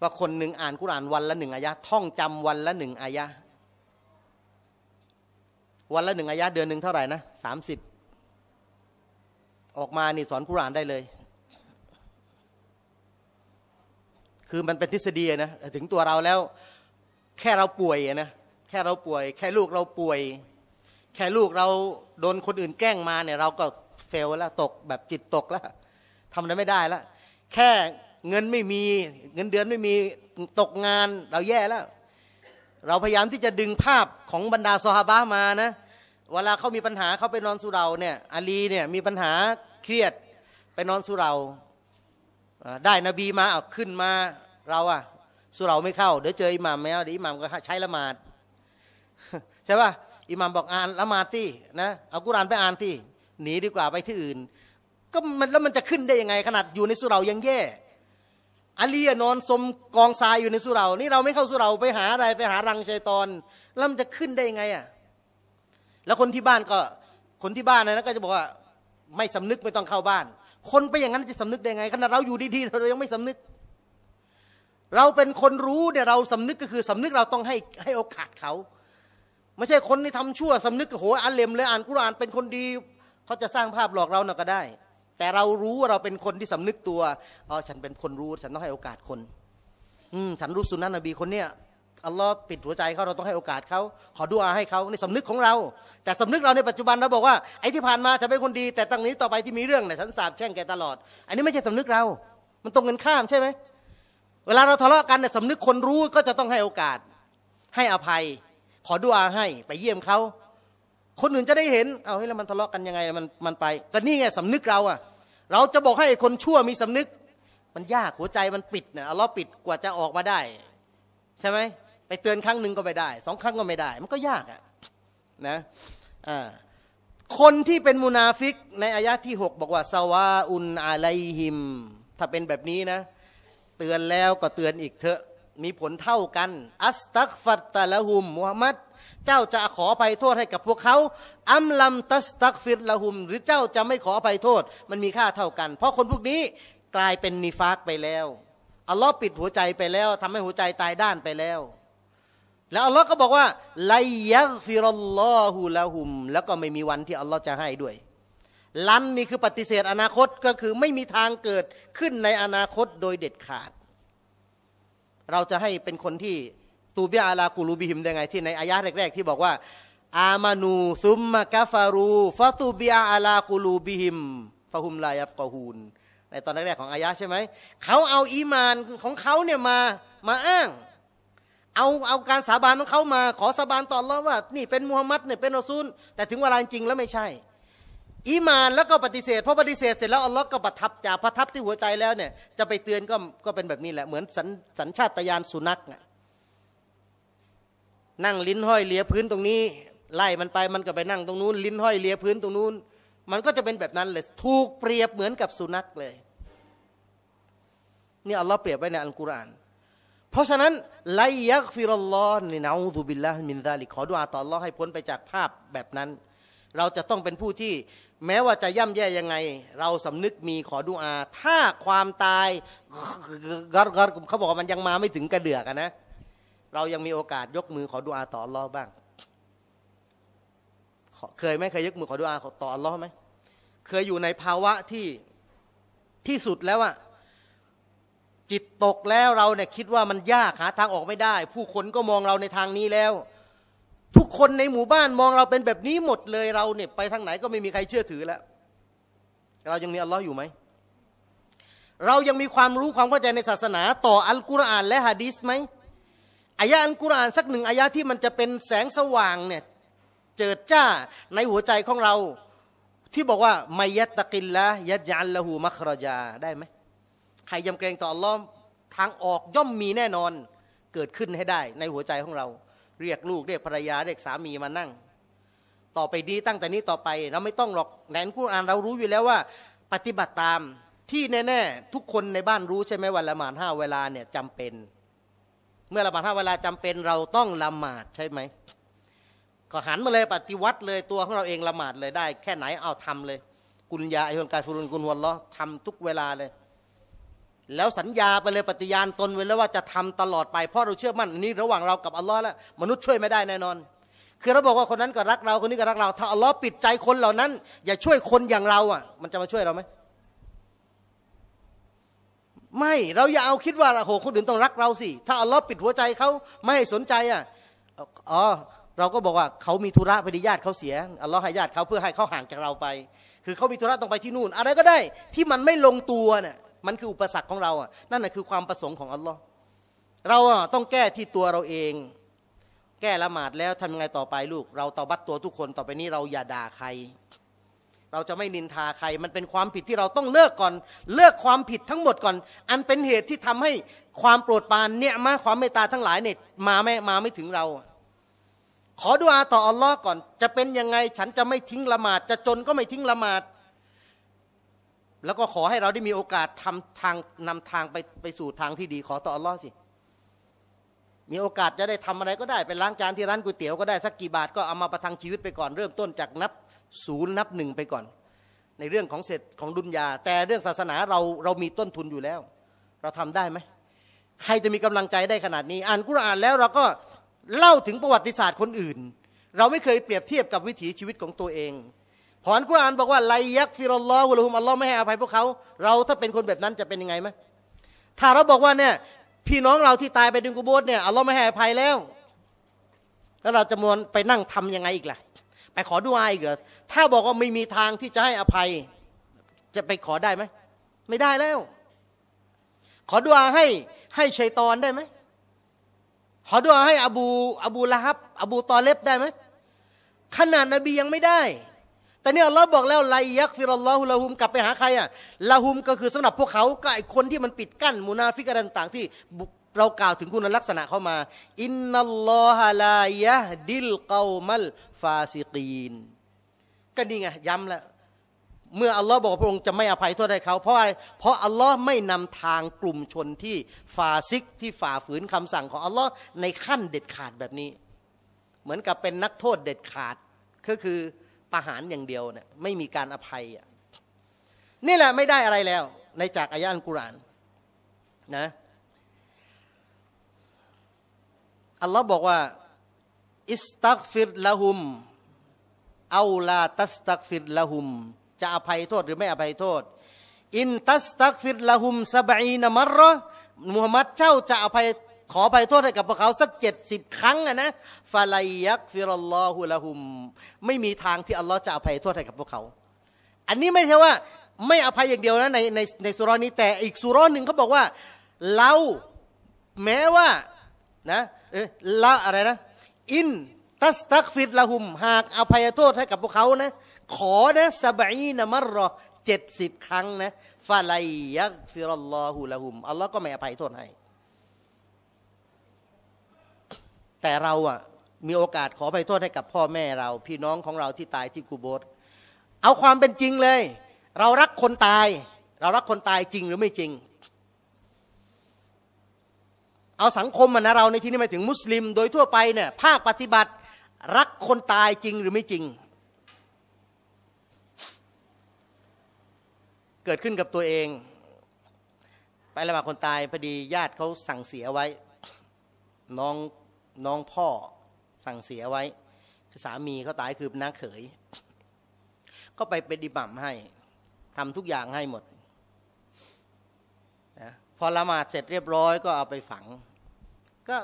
ว่าคนหนึ่งอ่านกุรานวันละหนึ่งอายะท่องจำวันละหนึ่งอายะวันละหนึ่งอายะเดือนหนึ่งเท่าไหร่นะสามสิบออกมานี่สอนกุรานได้เลยคือมันเป็นทฤษฎีนะถึงตัวเราแล้วแค่เราป่วยนะแค่เราป่วย แค่ลูกเราป่วย แค่ลูกเรา โดนคนอื่นแกล้งมาเนี่ย เราก็เฟลแล้วตกแบบจิตตกแล้วทำอะไรไม่ได้แล้วแค่เงินไม่มีเงินเดือนไม่มีตกงานเราแย่แล้ว เราพยายามที่จะดึงภาพของบรรดาซอฮาบะมานะ เวลาเขามีปัญหาเขาไปนอนสุเราเนี่ยอาลีเนี่ยมีปัญหาเครียดไปนอนสุเราได้นบีมาเอาขึ้นมาเราอะสุเราไม่เข้า เดี๋ยวเจออิหมามแล้วเดี๋ยวอิหมามก็ใช้ละหมาดใช่ป่ะอิหมามบอกอ่านละหมาดสินะเอากุรานไปอ่านสิหนีดีกว่าไปที่อื่น ก็มันแล้วมันจะขึ้นได้ยังไง ขนาดอยู่ในสุเรายังแย่อาลีนอนสมกองทรายอยู่ในสุเรา นี่เราไม่เข้าสุเราไปหาอะไร ไปหารังชัยตอน แล้วมันจะขึ้นได้ยังไงอะแล้วคนที่บ้านก็ คนที่บ้านนะก็จะบอกว่าไม่สำนึกไม่ต้องเข้าบ้าน คนไปอย่างนั้นจะสำนึกได้ไงขนาดเราอยู่ดีๆ เรายังไม่สำนึกเราเป็นคนรู้เนี่ยเราสำนึกก็คือสำนึกเราต้องให้ให้โอกาสเขาไม่ใช่คนที่ทำชั่วสำนึกโหอ่านเลมเลยอ่านกุรานเป็นคนดี เขาจะสร้างภาพหลอกเราเนาะก็ได้ แต่เรารู้ว่าเราเป็นคนที่สำนึกตัวอ๋อฉันเป็นคนรู้ ฉันต้องให้โอกาสคน อืมฉันรู้สุนนะนบีคนเนี้ยอัลลอฮ์ปิดหัวใจเขาเราต้องให้โอกาสเขา ขอดูอาให้เขา ในสำนึกของเรา แต่สำนึกเราในปัจจุบันเราบอกว่าไอ้ที่ผ่านมาฉันเป็นคนดี แต่ตั้งนี้ ต่อไปที่มีเรื่องเนี่ยฉันสาบแช่งแกตลอด อันนี้ไม่ใช่สำนึกเรามันตรงกันข้ามใช่ไหมเวลาเราทะเลาะกันเนี่ยสำนึกคนรู้ ก็จะต้องให้โอกาส ให้อภัย ขอดุอาให้ไปเยี่ยมเขา คนอื่นจะได้เห็น เอาให้แล้วมันทะเลาะกันยังไงมันมันไป ก็นี่ไงสำนึกเราอะเราจะบอกให้คนชั่วมีสำนึก มันยากหัวใจมันปิดเนี่ยเราปิดกว่าจะออกมาได้ ใช่ไหมไปเตือนครั้งหนึ่งก็ไม่ได้ สองครั้งก็ไม่ได้ มันก็ยากอะนะอ่าคนที่เป็นมุนาฟิกในอายะที่ 6 บอกว่าสวาอุนอาไลฮิม ถ้าเป็นแบบนี้นะเตือนแล้วก็เตือนอีกเถอะมีผลเท่ากัน อัสตักฟัตตะละหุมมุฮัมมัดเจ้าจะขอไภัยโทษให้กับพวกเขาอัมลัมตัสตักฟิรละหุมหรือเจ้าจะไม่ขอไภัยโทษ มันมีค่าเท่ากัน เพราะคนพวกนี้กลายเป็นนิฟากไปแล้ว อัลลอฮ์ปิดหัวใจไปแล้ว ทำให้หัวใจตายด้านไปแล้ว แล้วอัลลอฮ์ก็บอกว่าไลยักฟิรลลอฮูละหุม แล้วก็ไม่มีวันที่อัลลอฮ์จะให้ด้วยลั้นนี่คือปฏิเสธอนาคตก็คือไม่มีทางเกิดขึ้นในอนาคตโดยเด็ดขาด เราจะให้เป็นคนที่ตูบิอาลากูลูบิหิมได้ไง ที่ในอายะแรก ๆ ที่บอกว่า อามานูซุมมากาฟารูฟาตูบิอาลากูลูบิหิมฟาฮุมลายับกอฮูนในตอนแรกๆ ของอายะใช่ไหม เขาเอาอีมานของเขาเนี่ยมามาอ้าง เอาเอาการสาบานของเขามา ขอสาบานต่อแล้วว่า นี่เป็นมูฮัมหมัดเนี่ยเป็นอซูลแต่ถึงเวลาจริงแล้วไม่ใช่อีมานแล้วก็ปฏิเสธพอปฏิเสธเสร็จแล้วอัลลอฮ์ก็ประทับจากประทับที่หัวใจแล้วเนี่ยจะไปเตือนก็ก็เป็นแบบนี้แหละเหมือนสัญสัญชาตญาณสุนัขนะนั่งลิ้นห้อยเลียพื้นตรงนี้ไล่มันไปมันก็ไปนั่งตรงนู้นลิ้นห้อยเลียพื้นตรงนู้นมันก็จะเป็นแบบนั้นเลยถูกเปรียบเหมือนกับสุนัขเลยนี่อัลลอฮ์เปรียบไว้ในอัลกุรอานเพราะฉะนั้นไลยักฟิรลลอฮ์ในนาอูบิลลาฮ์มินซาลิขอดุอาต่ออัลลอฮ์ให้พ้นไปจากภาพแบบนั้น เราจะต้องเป็นผู้ที่แม้ว่าจะย่ำแย่ยังไง เราสำนึกมีขอดุอา ถ้าความตาย เขาบอกว่ามันยังมาไม่ถึงกระเดือกนะ เรายังมีโอกาสยกมือขอดุอา ต่ออัลลอฮ์บ้าง เคยไหมเคยยกมือขอดุอาต่ออัลลอฮ์ไหมเคยอยู่ในภาวะที่ที่สุดแล้วอะจิตตกแล้วเราเนี่ยคิดว่ามันยากหาทางออกไม่ได้ ผู้คนก็มองเราในทางนี้แล้วทุกคนในหมู่บ้านมองเราเป็นแบบนี้หมดเลยเราเนี่ย ไปทางไหนก็ไม่มีใครเชื่อถือแล้ว เรายังมีอัลลอฮ์อยู่ไหมเรายังมีความรู้ความเข้าใจในศาสนาต่ออัลกุรอาน และฮะดีสไหมอายะอัลกุรอานสักหนึ่งอายะที่มันจะเป็นแสงสว่างเนี่ย เจิดจ้าในหัวใจของเรา ที่บอกว่าไมยัตะกินละยัดยันละหูมัครจาได้ไหมใครยำเกรงต่ออัลลอฮ์ทางออกย่อมมีแน่นอนเกิดขึ้นให้ได้ ในหัวใจของเราเรียกลูกเรียกภรรยาเรียกสามีมานั่ง ต่อไปนี้ตั้งแต่นี้ต่อไป เราไม่ต้องหรอกแนนกุรอานเรารู้อยู่แล้วว่าปฏิบัติตามที่แน่ ๆ ทุกคนในบ้านรู้ใช่ไหมวันละหมาดห้าเวลาเนี่ยจำเป็น เมื่อละหมาดห้าเวลาจำเป็นเราต้องละหมาดใช่ไหมก็หันมาเลยปฏิวัติเลยตัวของเราเองละหมาดเลยได้ แค่ไหนเอาทำเลย กุญยาไอฮุนกายฟุรุนกุนฮวนล้อทำทุกเวลาเลยแล้วสัญญาไปเลยปฏิญาณตนไว้แล้วว่าจะทำตลอดไปเพราะเราเชื่อมั่นอันนี้ระหว่างเรากับอัลลอฮ์แล้วมนุษย์ช่วยไม่ได้แน่นอน คือเราบอกว่าคนนั้นก็รักเราคนนี้ก็รักเราถ้าอัลลอฮ์ปิดใจคนเหล่านั้น อย่าช่วยคนอย่างเราอ่ะมันจะมาช่วยเราไหม ไม่เราอย่าเอาคิดว่าโอ้โหคนอื่นต้องรักเราสิถ้าอัลลอฮ์ปิดหัวใจเขาไม่สนใจอ่ะอ๋อเราก็บอกว่าเขามีธุระไปดีญาติเขาเสียอัลลอฮ์ให้ญาติเขาเพื่อให้เขาห่างจากเราไป คือเขามีธุระต้องไปที่นู่น อะไรก็ได้ที่มันไม่ลงตัวเนี่ยมันคืออุปสรรคของเราอ่ะ นั่นแหะคือความประสงค์ของอัลลอฮ์เราอ่ะต้องแก้ที่ตัวเราเอง แก้ละหมาดแล้วทำยังไงต่อไปลูก เราตอบัตตัวทุกคนต่อไปนี้เราอย่าด่าใคร เราจะไม่นินทาใคร มันเป็นความผิดที่เราต้องเลิกก่อน เลิกความผิดทั้งหมดก่อน อันเป็นเหตุที่ทำให้ความโปรดปรานเนี่ยมาความเมตตาทั้งหลายเนี่ยมาไม่มาไม่ถึงเรา ขอดุอาต่ออัลลอฮ์ก่อน จะเป็นยังไง ฉันจะไม่ทิ้งละหมาด จะจนก็ไม่ทิ้งละหมาดแล้วก็ขอให้เราได้มีโอกาสทำทางนำทางไปไปสู่ทางที่ดีขอต่ออัลลอฮ์สิ มีโอกาสจะได้ทำอะไรก็ได้ไปล้างจานที่ร้านก๋วยเตี๋ยวก็ได้สักกี่บาทก็เอามาประทังชีวิตไปก่อน เริ่มต้นจากนับศูนย์นับหนึ่งไปก่อน ในเรื่องของเศษของดุนยา แต่เรื่องศาสนาเราเรามีต้นทุนอยู่แล้ว เราทำได้ไหมใครจะมีกำลังใจได้ขนาดนี้อ่านกุรอานแล้วเราก็เล่าถึงประวัติศาสตร์คนอื่น เราไม่เคยเปรียบเทียบกับวิถีชีวิตของตัวเองผอนกุรอานบอกว่าไลยักฟิรลลอฮุลฮุมอัลลอฮ์ไม่ให้อภัยพวกเขา เราถ้าเป็นคนแบบนั้นจะเป็นยังไงไหมถ้าเราบอกว่าเนี่ยพี่น้องเราที่ตายไปดึงกูโบสเนี่ยอัลลอฮ์ไม่ให้อภัยแล้ว แล้วเราจะมวนไปนั่งทํำยังไงอีกล่ะ ไปขอดูอาอีกเหรอถ้าบอกว่าไม่มีทางที่จะให้อภัย จะไปขอได้ไหม ไม่ได้แล้ว ขอดูอาให้ให้ชัยตอนได้ไหมขอดูอาให้อบูอบูละฮับอบูตอเล็บได้ไหมขนาดนบียังไม่ได้แต่เนี่ยเราบอกแล้วไลยักฟิรัลลอฮุละหุมกลับไปหาใครอ่ะ ละหุมก็คือ สำหรับพวกเขา ก็ไอคนที่มันปิดกั้น มุนาฟิกอะไรต่างๆ ที่เรากล่าวถึงคุณลักษณะเข้ามา อินนัลลอฮะลายะดิลกอมัลฟาซิกีนก็นี่ไงย้ำละ เมื่ออัลลอฮ์บอกพระองค์จะไม่อภัยโทษให้เขาเพราะอะไร เพราะอัลลอฮ์ไม่นำทางกลุ่มชนที่ฟาซิกที่ฝ่าฝืนคำสั่งของอัลลอฮ์ในขั้นเด็ดขาดแบบนี้ เหมือนกับเป็นนักโทษเด็ดขาดก็คือประหารอย่างเดียวเนี่ยไม่มีการอภัยอ่ะนี่แหละไม่ได้อะไรแล้ว ในจากอายะอันกุรานนะอัลลอฮ์บอกว่าอิสตักฟิรละหุมเอาลาตัสตักฟิรละหุมจะอภัยโทษหรือไม่อภัยโทษอินตัสตักฟิรละหุมสบายนมัรรอมุฮัมมัดเจ้าจะอภัยขอภัยโทษให้กับพวกเขาสักเจ็ดสิบครั้งนะฟาลายักฟิรัลลอฮุละหุม ไม่มีทางที่อัลลอฮ์จะอภัยโทษให้กับพวกเขา อันนี้ไม่ใช่ว่า ไม่อภัยอย่างเดียวนะในในในสุรนี้แต่อีกสุรหนึ่งเขาบอกว่าเราแม้ว่านะละอะไรนะอินตัสตักฟิดละหุม หากอภัยโทษให้กับพวกเขานะ ขอนะสบายนะมัรรอเจ็ดสิบครั้งนะฟาลายักฟิรัลลอฮุละหุมอัลลอฮ์ก็ไม่อภัยโทษให้แต่เราอ่ะมีโอกาสขอไปโทษให้กับพ่อแม่เรา พี่น้องของเราที่ตายที่กูโบสเอาความเป็นจริงเลย เรารักคนตาย เรารักคนตายจริงหรือไม่จริง เอาสังคมมนนะเราในที่นี้หมายถึงมุสลิม โดยทั่วไปเนี่ยภาคปฏิบัติรักคนตายจริงหรือไม่จริง เกิดขึ้นกับตัวเอง ไปละหมาดคนตายพอดีญาติเขาสั่งเสียไว้น้องน้องพ่อสั่งเสียไว้คือสามีเขาตายคือน้าเขย ก็ไปเป็นอิบัมให้ ทำทุกอย่างให้หมดนะพอละหมาดเสร็จเรียบร้อย ก็เอาไปฝัง ก็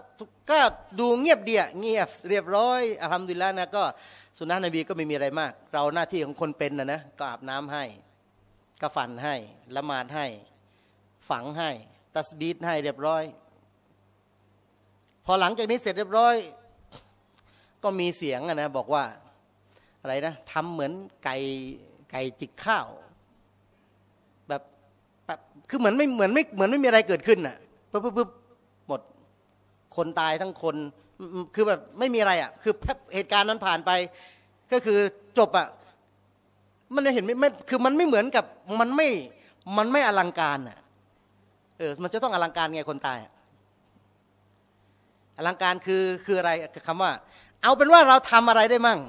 ก็ดูเงียบเดียเงียบ เรียบร้อยอาทำดีแล้วนะก็สุนัขนบีก็ไม่มีอะไรมาก เราหน้าที่ของคนเป็นนะนะก็อาบน้ำให้ กระฝันให้ ละหมาดให้ ฝังให้ ตัสบีดให้เรียบร้อยพอหลังจากนี้เสร็จเรียบร้อยก็มีเสียงนะบอกว่าอะไรนะทำเหมือนไก่ไก่จิกข้าวแบบแบบคือเหมือนไม่เหมือนไม่เหมือนไม่มีอะไรเกิดขึ้นอ่ะปึ๊บปึ๊บหมดคนตายทั้งคนคือแบบไม่มีอะไรอ่ะคือเหตุการณ์นั้นผ่านไป ก็คือจบอ่ะมันเห็นไม่ไม่คือมันไม่เหมือนกับมันไม่มันไม่อลังการอ่ะเออมันจะต้องอลังการไงคนตายอ่ะอลังการคือคืออะไรคำว่า เอาเป็นว่าเราทำอะไรได้มั่ง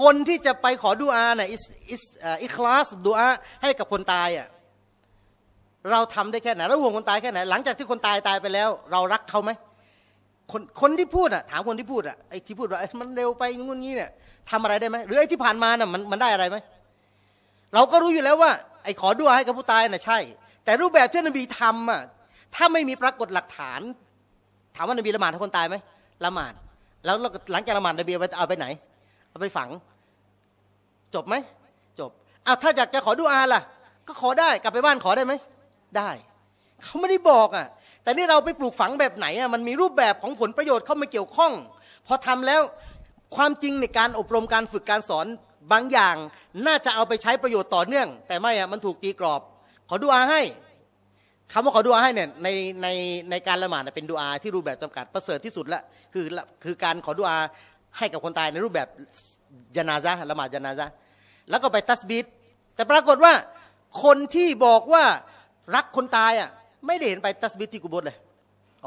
คนที่จะไปขอดูอาเนี่ยอิคลาสดูอาให้กับคนตายอ่ะเราทำได้แค่ไหนเราห่วงคนตายแค่ไหนหลังจากที่คนตายตายไปแล้ว เรารักเขาไหมคนคนที่พูดอ่ะถามคนที่พูดอ่ะไอ้ที่พูดว่ามันเร็วไปงุ่นงี้เนี่ยทำอะไรได้ไหมหรือไอ้ที่ผ่านมาน่ะมันมันได้อะไรไหมเราก็รู้อยู่แล้วว่าไอ้ขอดูอาให้กับผู้ตายน่ะใช่ แต่รูปแบบที่นบีทำอ่ะถ้าไม่มีปรากฏหลักฐานถามว่านบีละหมาดทุกคนตายไหมละหมาดแล้วหลังจากละหมาดนบีไปเอาไปไหนเอาไปฝัง จบไหมจบอ้าวถ้าอยากจะขอดูอาล่ะ ก็ขอได้กลับไปบ้านขอได้ไหม ได้เขาไม่ได้บอกอ่ะแต่นี่เราไปปลูกฝังแบบไหนอ่ะมันมีรูปแบบของผลประโยชน์เข้ามาเกี่ยวข้อง พอทำแล้วความจริงในการอบรมการฝึกการสอนบางอย่าง น่าจะเอาไปใช้ประโยชน์ต่อเนื่อง แต่ไม่อ่ะมันถูกตีกรอบ ขอดูอาให้คำว่าขอดุอาให้เนี่ยในในในการละหมาดเป็นดุอาที่รูปแบบจำกัดประเสริฐที่สุดละคือคือการขอดุอาให้กับคนตายในรูปแบบยานาซะละหมาดยานาซะแล้วก็ไปตัสบิดแต่ปรากฏว่าคนที่บอกว่ารักคนตายอ่ะไม่ได้เห็นไปตัสบิดที่กุบดเลย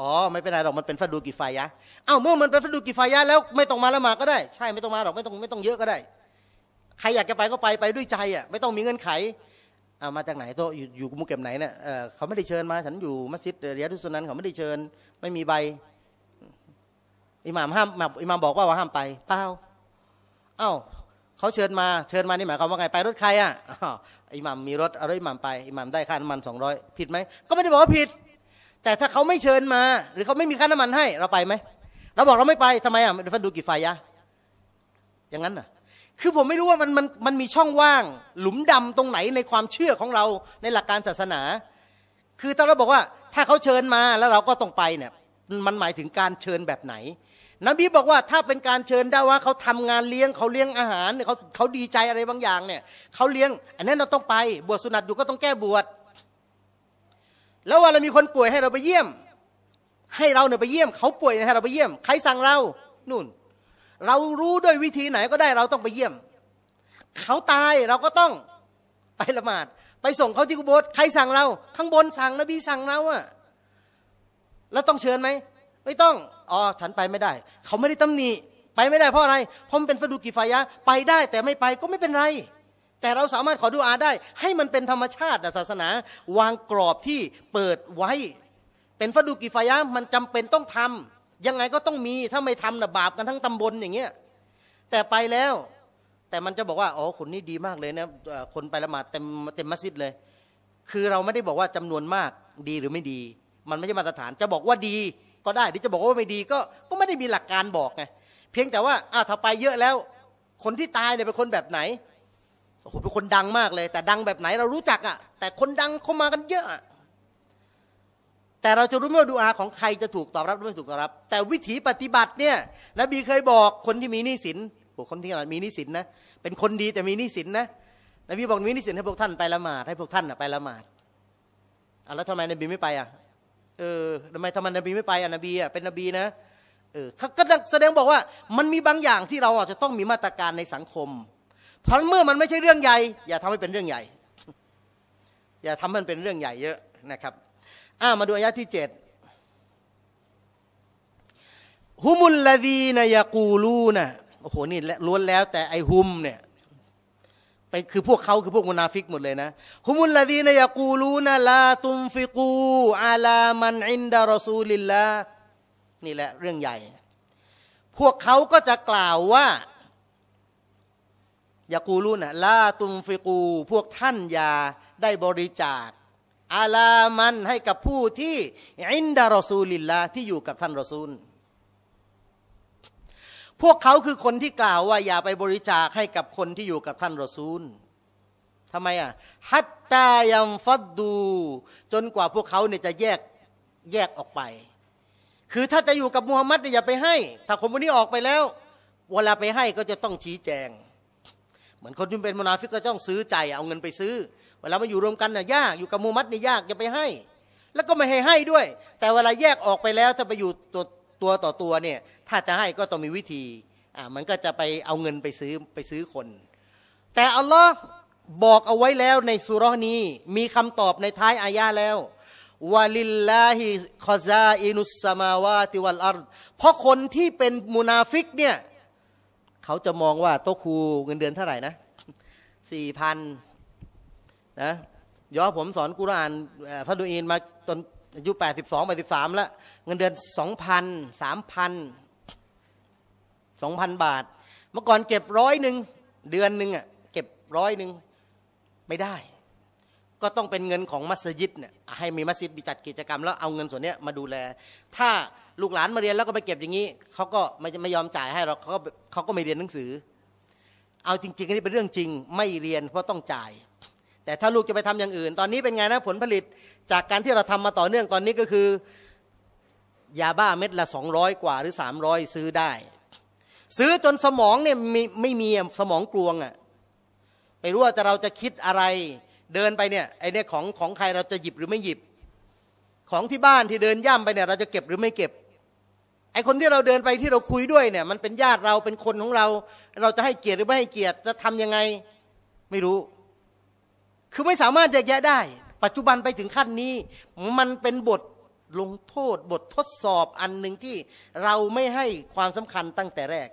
อ๋อ ไม่เป็นไรหรอกมันเป็นฟัดูกิฟายะเอ้าเมื่อมันเป็นฟัดูกิฟายะแล้วไม่ต้องมาละหมาดก็ได้ ใช่ไม่ต้องมาหรอกไม่ต้องไม่ต้องเยอะก็ได้ ใครอยากจะไปก็ไปไปด้วยใจอ่ะไม่ต้องมีเงื่อนไขเอามาจากไหนโตอยู่อยู่มุกเก็บไหนเนี่ยเขาไม่ได้เชิญมาฉันอยู่มัสยิด เรียดุสนันเขาไม่ได้เชิญ ไม่มีใบอิหม่ามห้ามอิหม่ามบอกว่าว่าห้ามไปเปล่าเอ้าเขาเชิญมาเชิญมานี่หมายความว่าไงไปรถใครอ่ะอิหม่ามมีรถเอาอิหม่ามไปอิหม่ามได้ค่าน้ำมันสองร้อยผิดไหมก็ไม่ได้บอกว่าผิด แต่ถ้าเขาไม่เชิญมา หรือเขาไม่มีค่าน้ำมันให้เราไปไหมเราบอกเราไม่ไปทำไมอ่ะเราดูกี่ไฟยะอย่างนั้นน่ะคือผมไม่รู้ว่ามันมันมันมีช่องว่างหลุมดำตรงไหนในความเชื่อของเราในหลักการศาสนา คือถ้าเราบอกว่าถ้าเขาเชิญมาแล้วเราก็ต้องไปเนี่ยมันหมายถึงการเชิญแบบไหน นบีบอกว่าถ้าเป็นการเชิญได้ว่าเขาทำงานเลี้ยงเขาเลี้ยงอาหารเขาเขาดีใจอะไรบางอย่างเนี่ยเขาเลี้ยงอันนั้นเราต้องไป บวชสุนัตอยู่ก็ต้องแก้บวชแล้วว่าเรามีคนป่วยให้เราไปเยี่ยม ให้เราเนี่ยไปเยี่ยมเขาป่วยให้เราไปเยี่ยมใครสั่งเรานู่นเรารู้ด้วยวิธีไหนก็ได้เราต้องไปเยี่ยม เขาตายเราก็ต้องไปละหมาด ไปส่งเขาที่กุโบสใครสั่งเรา ข้างบนสั่งนบีสั่งเราอะแล้วต้องเชิญไหมไม่ต้องอ๋อฉันไปไม่ได้เขาไม่ได้ตำหนิไปไม่ได้เพราะอะไรเพราะมันเป็นฟดูกิฟายะไปได้ แต่ไม่ไปก็ไม่เป็นไร แต่เราสามารถขอดูอาได้ ให้มันเป็นธรรมชาติศาสนา วางกรอบที่เปิดไว้ เป็นฟดูกิฟายะมันจำเป็นต้องทำยังไงก็ต้องมีถ้าไม่ทำนะบาปกันทั้งตำบลอย่างเงี้ย แต่ไปแล้วแต่มันจะบอกว่าอ๋อคนนี้ดีมากเลยนะ คนไปละหมาดเต็มเต็มมัสยิด เลย คือเราไม่ได้บอกว่าจำนวนมากดีหรือไม่ดี มันไม่ใช่มาตรฐานจะบอกว่าดีก็ได้หรือจะบอกว่าไม่ดีก็ก็ไม่ได้มีหลักการบอกไงเพียงแต่ว่าอ้าวถ้าไปเยอะแล้ว คนที่ตายเนี่ยเป็นคนแบบไหนโอ้โหเป็นคนดังมากเลย แต่ดังแบบไหนเรารู้จักอะ่ะ แต่คนดังเขามากันเยอะแต่เราจะรู้ไมว่าดูอาของใครจะถูกตอบรับหรือไม่ถูกตอบรับ แต่วิถีปฏิบัติเนี่ยนบีเคยบอกคนที่มีหนี้สินพวกคนที่มีหนี้สินนะเป็นคนดีแต่มีหนี้สินนะนบีบอกมีหนี้สินให้พวกท่านไปละหมาดให้พวกท่านไปละหมาดแล้วทำไมนบีไม่ไปอ่ะเออทำไมทำไมนบีไม่ไปอ่ะนบีอ่ะเป็นนบีนะเออก็แสดงบอกว่ามันมีบางอย่างที่เราอาจจะต้องมีมาตรการในสังคมเพราะเมื่อมันไม่ใช่เรื่องใหญ่อย่าทำให้เป็นเรื่องใหญ่ อย่าทำมันเป็นเรื่องใหญ่เยอะนะครับอามาดูอายะที่เจ็ดฮุมุลลาดีนายากูลูนะโอ้โหนี่ล้วนแล้วแต่ไอฮุมเนี่ยไปคือพวกเขาคือพวกมุนาฟิกหมดเลยนะฮุมุลลาดีนายากูลูนะลาตุมฟิกูอาลามันอินดารอซูลิลละนี่แหละเรื่องใหญ่ พวกเขาก็จะกล่าวว่ายากูลูนะลาตุมฟิกู พวกท่านอย่าได้บริจาคอาลามันให้กับผู้ที่ อินดารอซูลิลลา ที่อยู่กับท่านรอซูล พวกเขาคือคนที่กล่าวว่าอย่าไปบริจาคให้กับคนที่อยู่กับท่านรอซูลทำไมอ่ะฮัตตายัมฟัดดู จนกว่าพวกเขาเนี่ยจะแยกแยกออกไป คือถ้าจะอยู่กับมูฮัมมัดเนี่ยอย่าไปให้ ถ้าคนพวกนี้ออกไปแล้ว เวลาไปให้ก็จะต้องชี้แจง เหมือนคนที่เป็นมนาฟิกก็ต้องซื้อใจเอาเงินไปซื้อเวลามาอยู่รวมกันน่ะยากอยู่กับมูมัดนี่ยากจะไปให้ แล้วก็ไม่ให้ให้ด้วย แต่เวลาแยกออกไปแล้ว ถ้าไปอยู่ตัวตัวต่อตัวเนี่ย ถ้าจะให้ก็ต้องมีวิธีอ่ามันก็จะไปเอาเงินไปซื้อไปซื้อคน แต่อัลลอฮ์บอกเอาไว้แล้วในสุรนี้มีคำตอบในท้ายอายาแล้ววาลิลลาฮิคอซาอินุสมาวาติวัลอัรเพราะคนที่เป็นมุนาฟิกเนี่ยเขาจะมองว่าโตครูเงินเดือนเท่าไหร่นะสี่พันนะย้อผมสอนกุรานพระดูอินมาจนอายุ 82 83 แล้ว เงินเดือน2,000 3,000 2,000 บาท เมื่อก่อนเก็บร้อยหนึ่งเดือนหนึ่งอ่ะเก็บร้อยหนึ่งไม่ได้ ก็ต้องเป็นเงินของมัสยิดเนี่ยให้มี มัสยิดจัดกิจกรรมแล้วเอาเงินส่วนนี้มาดูแล ถ้า ลูกหลานมาเรียนแล้วก็ไปเก็บอย่างนี้เขาก็ไม่ไม่ยอมจ่ายให้เราเขาก็เขาก็ไม่เรียนหนังสือ เอาจริงๆอันนี้เป็นเรื่องจริง ไม่เรียนเพราะต้องจ่ายแต่ถ้าลูกจะไปทำอย่างอื่น ตอนนี้เป็นไงนะผลผลิตจากการที่เราทำมาต่อเนื่อง ตอนนี้ก็คือ ยาบ้าเม็ดละ 200 กว่าหรือ 300 ซื้อได้ ซื้อจนสมองเนี่ยไม่ไม่มีสมองกลวงอะ่ะ ไม่รู้ว่าจะเราจะคิดอะไรเดินไปเนี่ยไอเนี่ยของของใครเราจะหยิบหรือไม่หยิบ ของที่บ้านที่เดินย่ำไปเนี่ย เราจะเก็บหรือไม่เก็บไอคนที่เราเดินไปที่เราคุยด้วยเนี่ยมันเป็นญาติเราเป็นคนของเรา เราจะให้เกียรติหรือไม่ให้เกียรติ จะทํำยังไงไม่รู้คือไม่สามารถแยกแยะได้ ปัจจุบันไปถึงขั้นนี้ มันเป็นบทลงโทษ บททดสอบอันหนึ่งที่เราไม่ให้ความสำคัญตั้งแต่แรก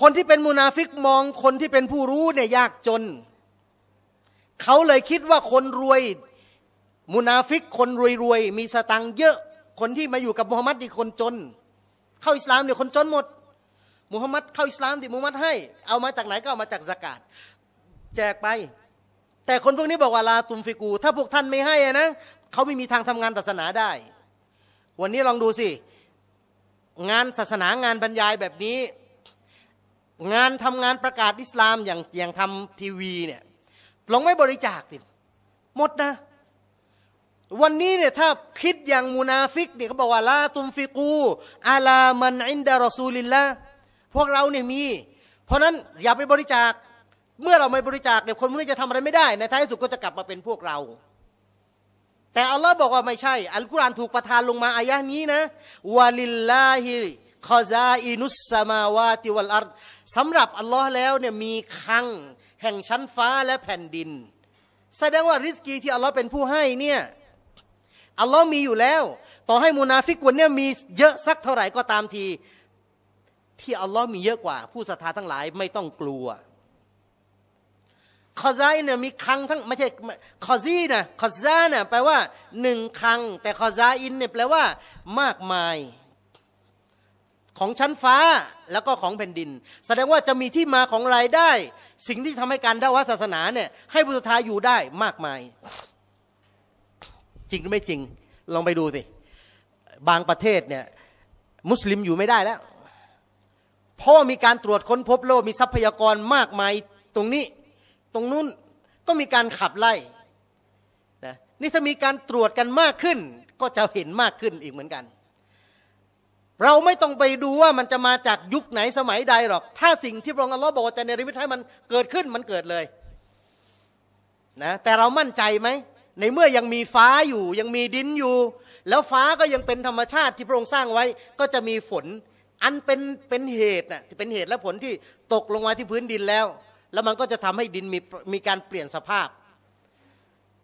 คนที่เป็นมูนาฟิกมองคนที่เป็นผู้รู้เนี่ยยากจน เขาเลยคิดว่าคนรวยมูนาฟิกคนรวยๆมีสตังเยอะ คนที่มาอยู่กับมูฮัมหมัดดีคนจน เข้าอิสลามเนี่ยคนจนหมด มูฮัมหมัดเข้าอิสลามดิมูฮัมหมัดให้ เอามาจากไหนก็เอามาจากสกาดแจกไป แต่คนพวกนี้บอกว่าลาตุมฟิกูถ้าพวกท่านไม่ให้นะเขาไม่มีทางทำงานศาสนาได้ วันนี้ลองดูสิ งานศาสนางานบรรยายแบบนี้ งานทำงานประกาศอิสลามอย่างอย่างทำทีวีเนี่ยลงไม่บริจาคสิหมดนะ วันนี้เนี่ยถ้าคิดอย่างมูนาฟิกเนี่ยเขาบอกว่าลา ตุมฟิกูอาลามันอินดารอซูลินละพวกเราเนี่ยมีเพราะนั้นอย่าไปบริจาคเมื่อเราไม่บริจาคเนี่ยคนพวกนี้จะทำอะไรไม่ได้ในท้ายสุดก็จะกลับมาเป็นพวกเรา แต่อัลลอฮ์บอกว่าไม่ใช่อัลกุรอานถูกประทานลงมาอายะนี้นะวาลิลลาฮิคอซาอินุสสมาวาติวัลอัรสำหรับ อัลลอฮ์แล้วเนี่ยมีคังแห่งชั้นฟ้าและแผ่นดิน แสดงว่า ริสกีที่อัลลอฮ์เป็นผู้ให้เนี่ย อัลลอฮ์มีอยู่แล้ว ต่อให้มูนาฟิกวนเนี่ยมีเยอะสักเท่าไหร่ก็ตามที ที่อัลลอฮ์มีเยอะกว่าผู้ศรัทธาทั้งหลายไม่ต้องกลัวคอาซเนี่ยมีครั้งทั้ง ไม่ใช่คอซี่นะคอซาเนี่ยแปลว่าหนึ่งครั้งแต่คอซาอินเนี่ยแปลว่ามากมายของชั้นฟ้าแล้วก็ของแผ่นดิน แสดงว่าจะมีที่มาของรายได้ สิ่งที่ทำให้การด่าวศาสนาเนี่ยให้บุตรทาอยู่ได้มากมาย จริงหรือไม่จริง ลองไปดูสิ บางประเทศเนี่ยมุสลิมอยู่ไม่ได้แล้ว เพราะมีการตรวจค้นพบโลกมีทรัพยากรมากมายตรงนี้ตรงนู้นก็มีการขับไล่นะนี่ถ้ามีการตรวจกันมากขึ้นก็จะเห็นมากขึ้นอีกเหมือนกัน เราไม่ต้องไปดูว่ามันจะมาจากยุคไหนสมัยใดหรอกถ้าสิ่งที่พระองค์อัลลอฮ์บอกจะในริมิตให้มันเกิดขึ้นมันเกิดเลยนะแต่เรามั่นใจไหม ในเมื่อยังมีฟ้าอยู่ยังมีดินอยู่ แล้วฟ้าก็ยังเป็นธรรมชาติที่พระองค์สร้างไว้ ก็จะมีฝนอันเป็นเป็นเหตุนะ่ะเป็นเหตุและผลที่ตกลงมาที่พื้นดินแล้วแล้วมันก็จะทำให้ดินมีมีการเปลี่ยนสภาพ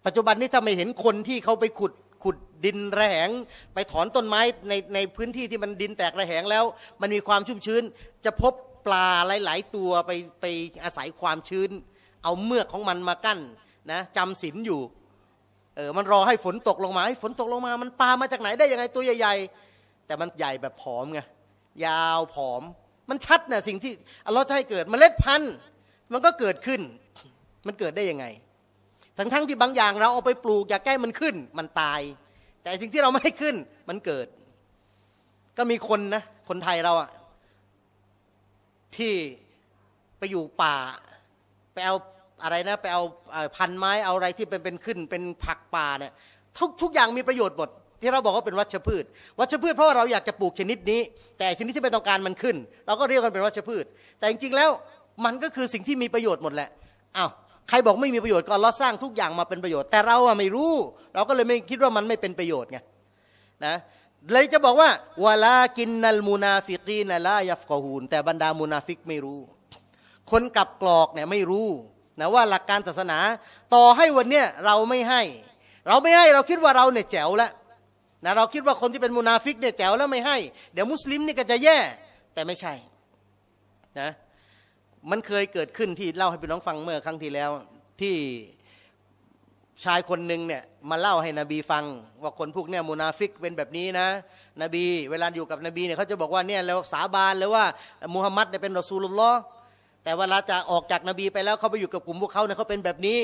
ปัจจุบันนี้ถ้าไม่เห็นคนที่เขาไปขุดขุดดินระแหงไปถอนต้นไม้ในในพื้นที่ที่มันดินแตกระแหงแล้ว มันมีความชุ่มชื้น จะพบปลาหลายๆตัวไปไปอาศัยความชื้น เอาเมือกของมันมากั้นนะจำศีลอยู่เออมันรอให้ฝนตกลงมาให้ฝนตกลงมามันปลามาจากไหนได้ยังไงตัวใหญ่ๆแต่มันใหญ่แบบผอมไงยาวผอมมันชัดนะสิ่งที่เราจะให้เกิดมเมล็ดพันธุ์มันก็เกิดขึ้น มันเกิดได้ยังไง ทั้งทั้งที่บางอย่าง เราเอาไปปลูกอยากแก้มันขึ้น มันตาย แต่สิ่งที่เราไม่ให้ขึ้น มันเกิด ก็มีคนนะ คนไทยเราอะที่ไปอยู่ป่า ไปเอาอะไรนะ ไปเอาพันไม้ เอาอะไรที่เป็นเป็นขึ้น เป็นผักป่าเนี่ย ทุกทุกอย่างมีประโยชน์หมด ที่เราบอกว่าเป็นวัชพืช วัชพืชเพราะว่าเราอยากจะปลูกชนิดนี้ แต่ชนิดที่ไม่ต้องการมันขึ้น เราก็เรียกกันเป็นวัชพืช แต่จริงๆแล้วมันก็คือสิ่งที่มีประโยชน์หมดแหละอา้าวใครบอกไม่มีประโยชน์ก็เราสร้างทุกอย่างมาเป็นประโยชน์ แต่เราอะไม่รู้ เราก็เลยไม่คิดว่ามันไม่เป็นประโยชน์ไง นะ เลยจะบอกว่าวลา กินนัลมูนาฟิกีนลายฟกอฮูน แต่บรรดามูนาฟิกไม่รู้ คนกลับกรอกเนี่ยไม่รู้นะว่าหลักการศาสนา ต่อให้วันเนี้ยเราไม่ให้ เราไม่ให้ เราคิดว่าเราเนี่ยแจ๋วแล้วนะ เราคิดว่าคนที่เป็นมูนาฟิกเนี่ยแจ๋วแล้วไม่ให้ เดี๋ยวมุสลิมนี่ก็จะแย่ แต่ไม่ใช่ นะมันเคยเกิดขึ้นที่เล่าให้พี่น้องฟังเมื่อครั้งที่แล้ว ที่ชายคนหนึ่งเนี่ยมาเล่าให้นบีฟัง ว่าคนพวกเนี่ยมูนาฟิกเป็นแบบนี้นะ นบี เวลาอยู่กับนบีเนี่ยเขาจะบอกว่าเนี่ยแล้วสาบานเลยว่ามูฮัมมัดเนี่ยเป็นรอซูลุลลอฮ์แต่เวลาจะออกจากนบีไปแล้วเขาไปอยู่กับกลุ่มพวกเขาเนี่ยเขาเป็นแบบนี้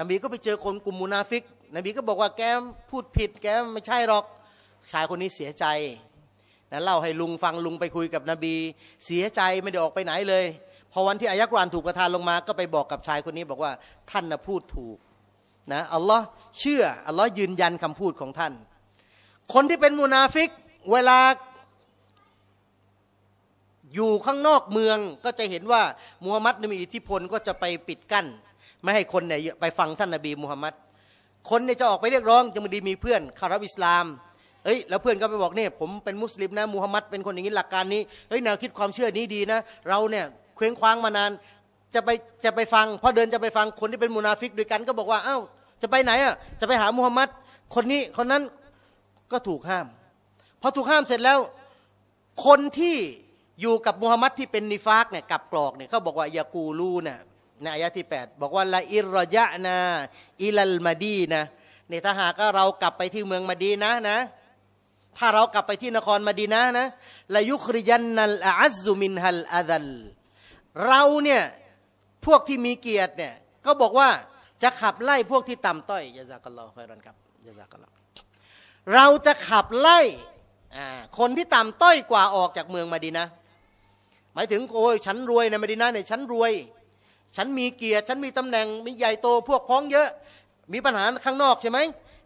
นบีก็ไปเจอคนกลุ่มมูนาฟิก นบีก็บอกว่าแกพูดผิด แกไม่ใช่หรอก ชายคนนี้เสียใจนะเล่าให้ลุงฟังลุงไปคุยกับนบี เสียใจไม่ได้ออกไปไหนเลยพอวันที่อายะกรานถูกประทานลงมา ก็ไปบอกกับชายคนนี้บอกว่าท่านนะพูดถูก นะอัลลอฮ์เชื่ออัลลอฮ์ยืนยันคำพูดของท่าน คนที่เป็นมูนาฟิก เวลา อยู่ข้างนอกเมืองก็จะเห็นว่ามูฮัมหมัดมีอิทธิพลก็จะไปปิดกั้น ไม่ให้คนเนี่ยไปฟังท่านนาบีมูฮัมหมัด คนเนี่ยจะออกไปเรียกร้อง จะมาดีมีเพื่อนคารับอิสลาม เอ้ยแล้วเพื่อนก็ไปบอกเนี่ยผมเป็นมุสลิมนะมูฮัมหมัดเป็นคนอย่างนี้หลักการนี้เฮ้ยแนวคิดความเชื่อนี้ดีนะ เราเนี่ยเคว้งคว้างมานานจะไปจะไปฟังพอเดินจะไปฟังคนที่เป็นมุนาฟิกด้วยกันก็บอกว่า เอ้า จะไปไหนอ่ะ จะไปหามูฮัมมัด คนนี้คนนั้นก็ถูกห้าม พอถูกห้ามเสร็จแล้ว คนที่อยู่กับมูฮัมมัดที่เป็นนิฟากเนี่ยกับกรอกเนี่ย เขาบอกว่ายากูลูเนี่ยในอายะที่ 8 บอกว่าละอิรยะนาอิลัลมาดีนะในี่ถ้าหากเรากลับไปที่เมืองมาดีนะนะ ถ้าเรากลับไปที่นครมาดีนะนะละยุคริยันนัลอาซุมินฮัลอาดัลเราเนี่ย พวกที่มีเกียรติเนี่ย ก็บอกว่าจะขับไล่พวกที่ต่ำต้อยยะซากัลลอฮอยรันครับยะซากัลลอเราจะขับไล่คนที่ต่ำต้อยกว่าออกจากเมืองมาดีนะ หมายถึง โอ้ยฉันรวยในมาดีนะเนี่ยฉันรวย ฉันมีเกียรติฉันมีตำแหน่ง มีใหญ่โตพวกพ้องเยอะ มีปัญหาข้างนอกใช่ไหม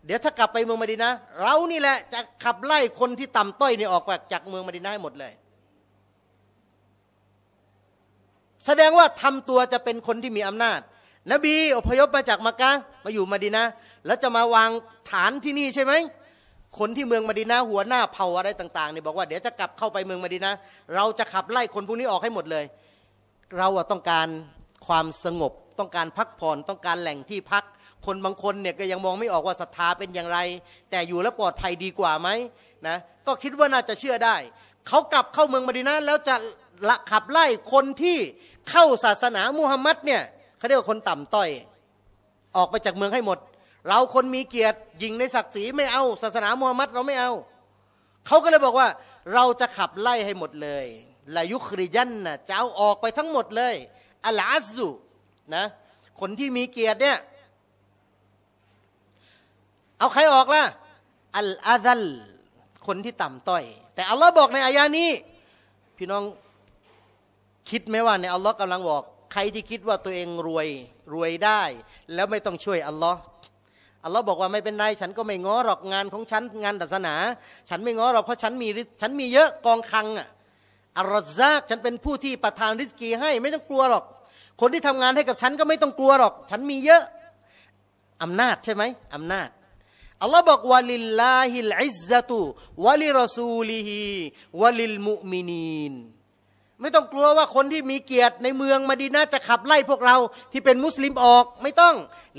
เดี๋ยวถ้ากลับไปเมืองมาดีนะเรานี่แหละจะขับไล่คนที่ต่ำต้อยนี่ออกจากเมืองมาดีนะให้หมดเลยแสดงว่าทำตัวจะเป็นคนที่มีอำนาจ นบีอพยพมาจากมักกะมาอยู่มาดีนะ แล้วจะมาวางฐานที่นี่ใช่ไหม คนที่เมืองมาดีนะหัวหน้าเผ่าอะไรต่างๆเนี่ยบอกว่า เดี๋ยวจะกลับเข้าไปเมืองมาดีนะ เราจะขับไล่คนพวกนี้ออกให้หมดเลย เราต้องการความสงบ ต้องการพักผ่อน ต้องการแหล่งที่พัก คนบางคนเนี่ยก็ยังมองไม่ออกว่าศรัทธาเป็นอย่างไร แต่อยู่แล้วปลอดภัยดีกว่าไหมนะ ก็คิดว่าน่าจะเชื่อได้ เขากลับเข้าเมืองมาดีนะแล้วจะละขับไล่คนที่เข้าศาสนามุฮัมมัดเนี่ยเขาเรียกว่าคนต่ำต้อย ออกไปจากเมืองให้หมด เราคนมีเกียรติยิงในศักดิ์ศรี ไม่เอา ศาสนามุฮัมมัดเราไม่เอาเขาก็เลยบอกว่า เราจะขับไล่ให้หมดเลยลายุคริยันนะจะเอาออกไปทั้งหมดเลยอัลอาซุนะ คนที่มีเกียรติเนี่ยเอาใครออกล่ะอัลอาดัลคนที่ต่ำต้อย แต่อัลลอฮ์บอกในอายานี้ พี่น้องคิดไหมว่าในอัลลอฮ์กำลังบอกใครที่คิดว่าตัวเองรวยรวยได้แล้วไม่ต้องช่วยอัลลอฮ์อัลลอฮ์บอกว่าไม่เป็นไรฉันก็ไม่ง้อหรอกงานของฉันงานศาสนา ฉันไม่ง้อหรอกเพราะฉันมีฉันมีเยอะกองคลังอ่ะอัลลอฮ์ซาฉันเป็นผู้ที่ประทานริสกีให้ไม่ต้องกลัวหรอก คนที่ทำงานให้กับฉันก็ไม่ต้องกลัวหรอก ฉันมีเยอะอำนาจใช่ไหมอำนาจอัลลอฮ์บอกวะลิลลาฮิลอิซซะตุวะลิรอซูลิฮิวะลิลมุมินีนไม่ต้องกลัวว่าคนที่มีเกียรติในเมืองมาดีน่าจะขับไล่พวกเรา ที่เป็นมุสลิมออก ไม่ต้อง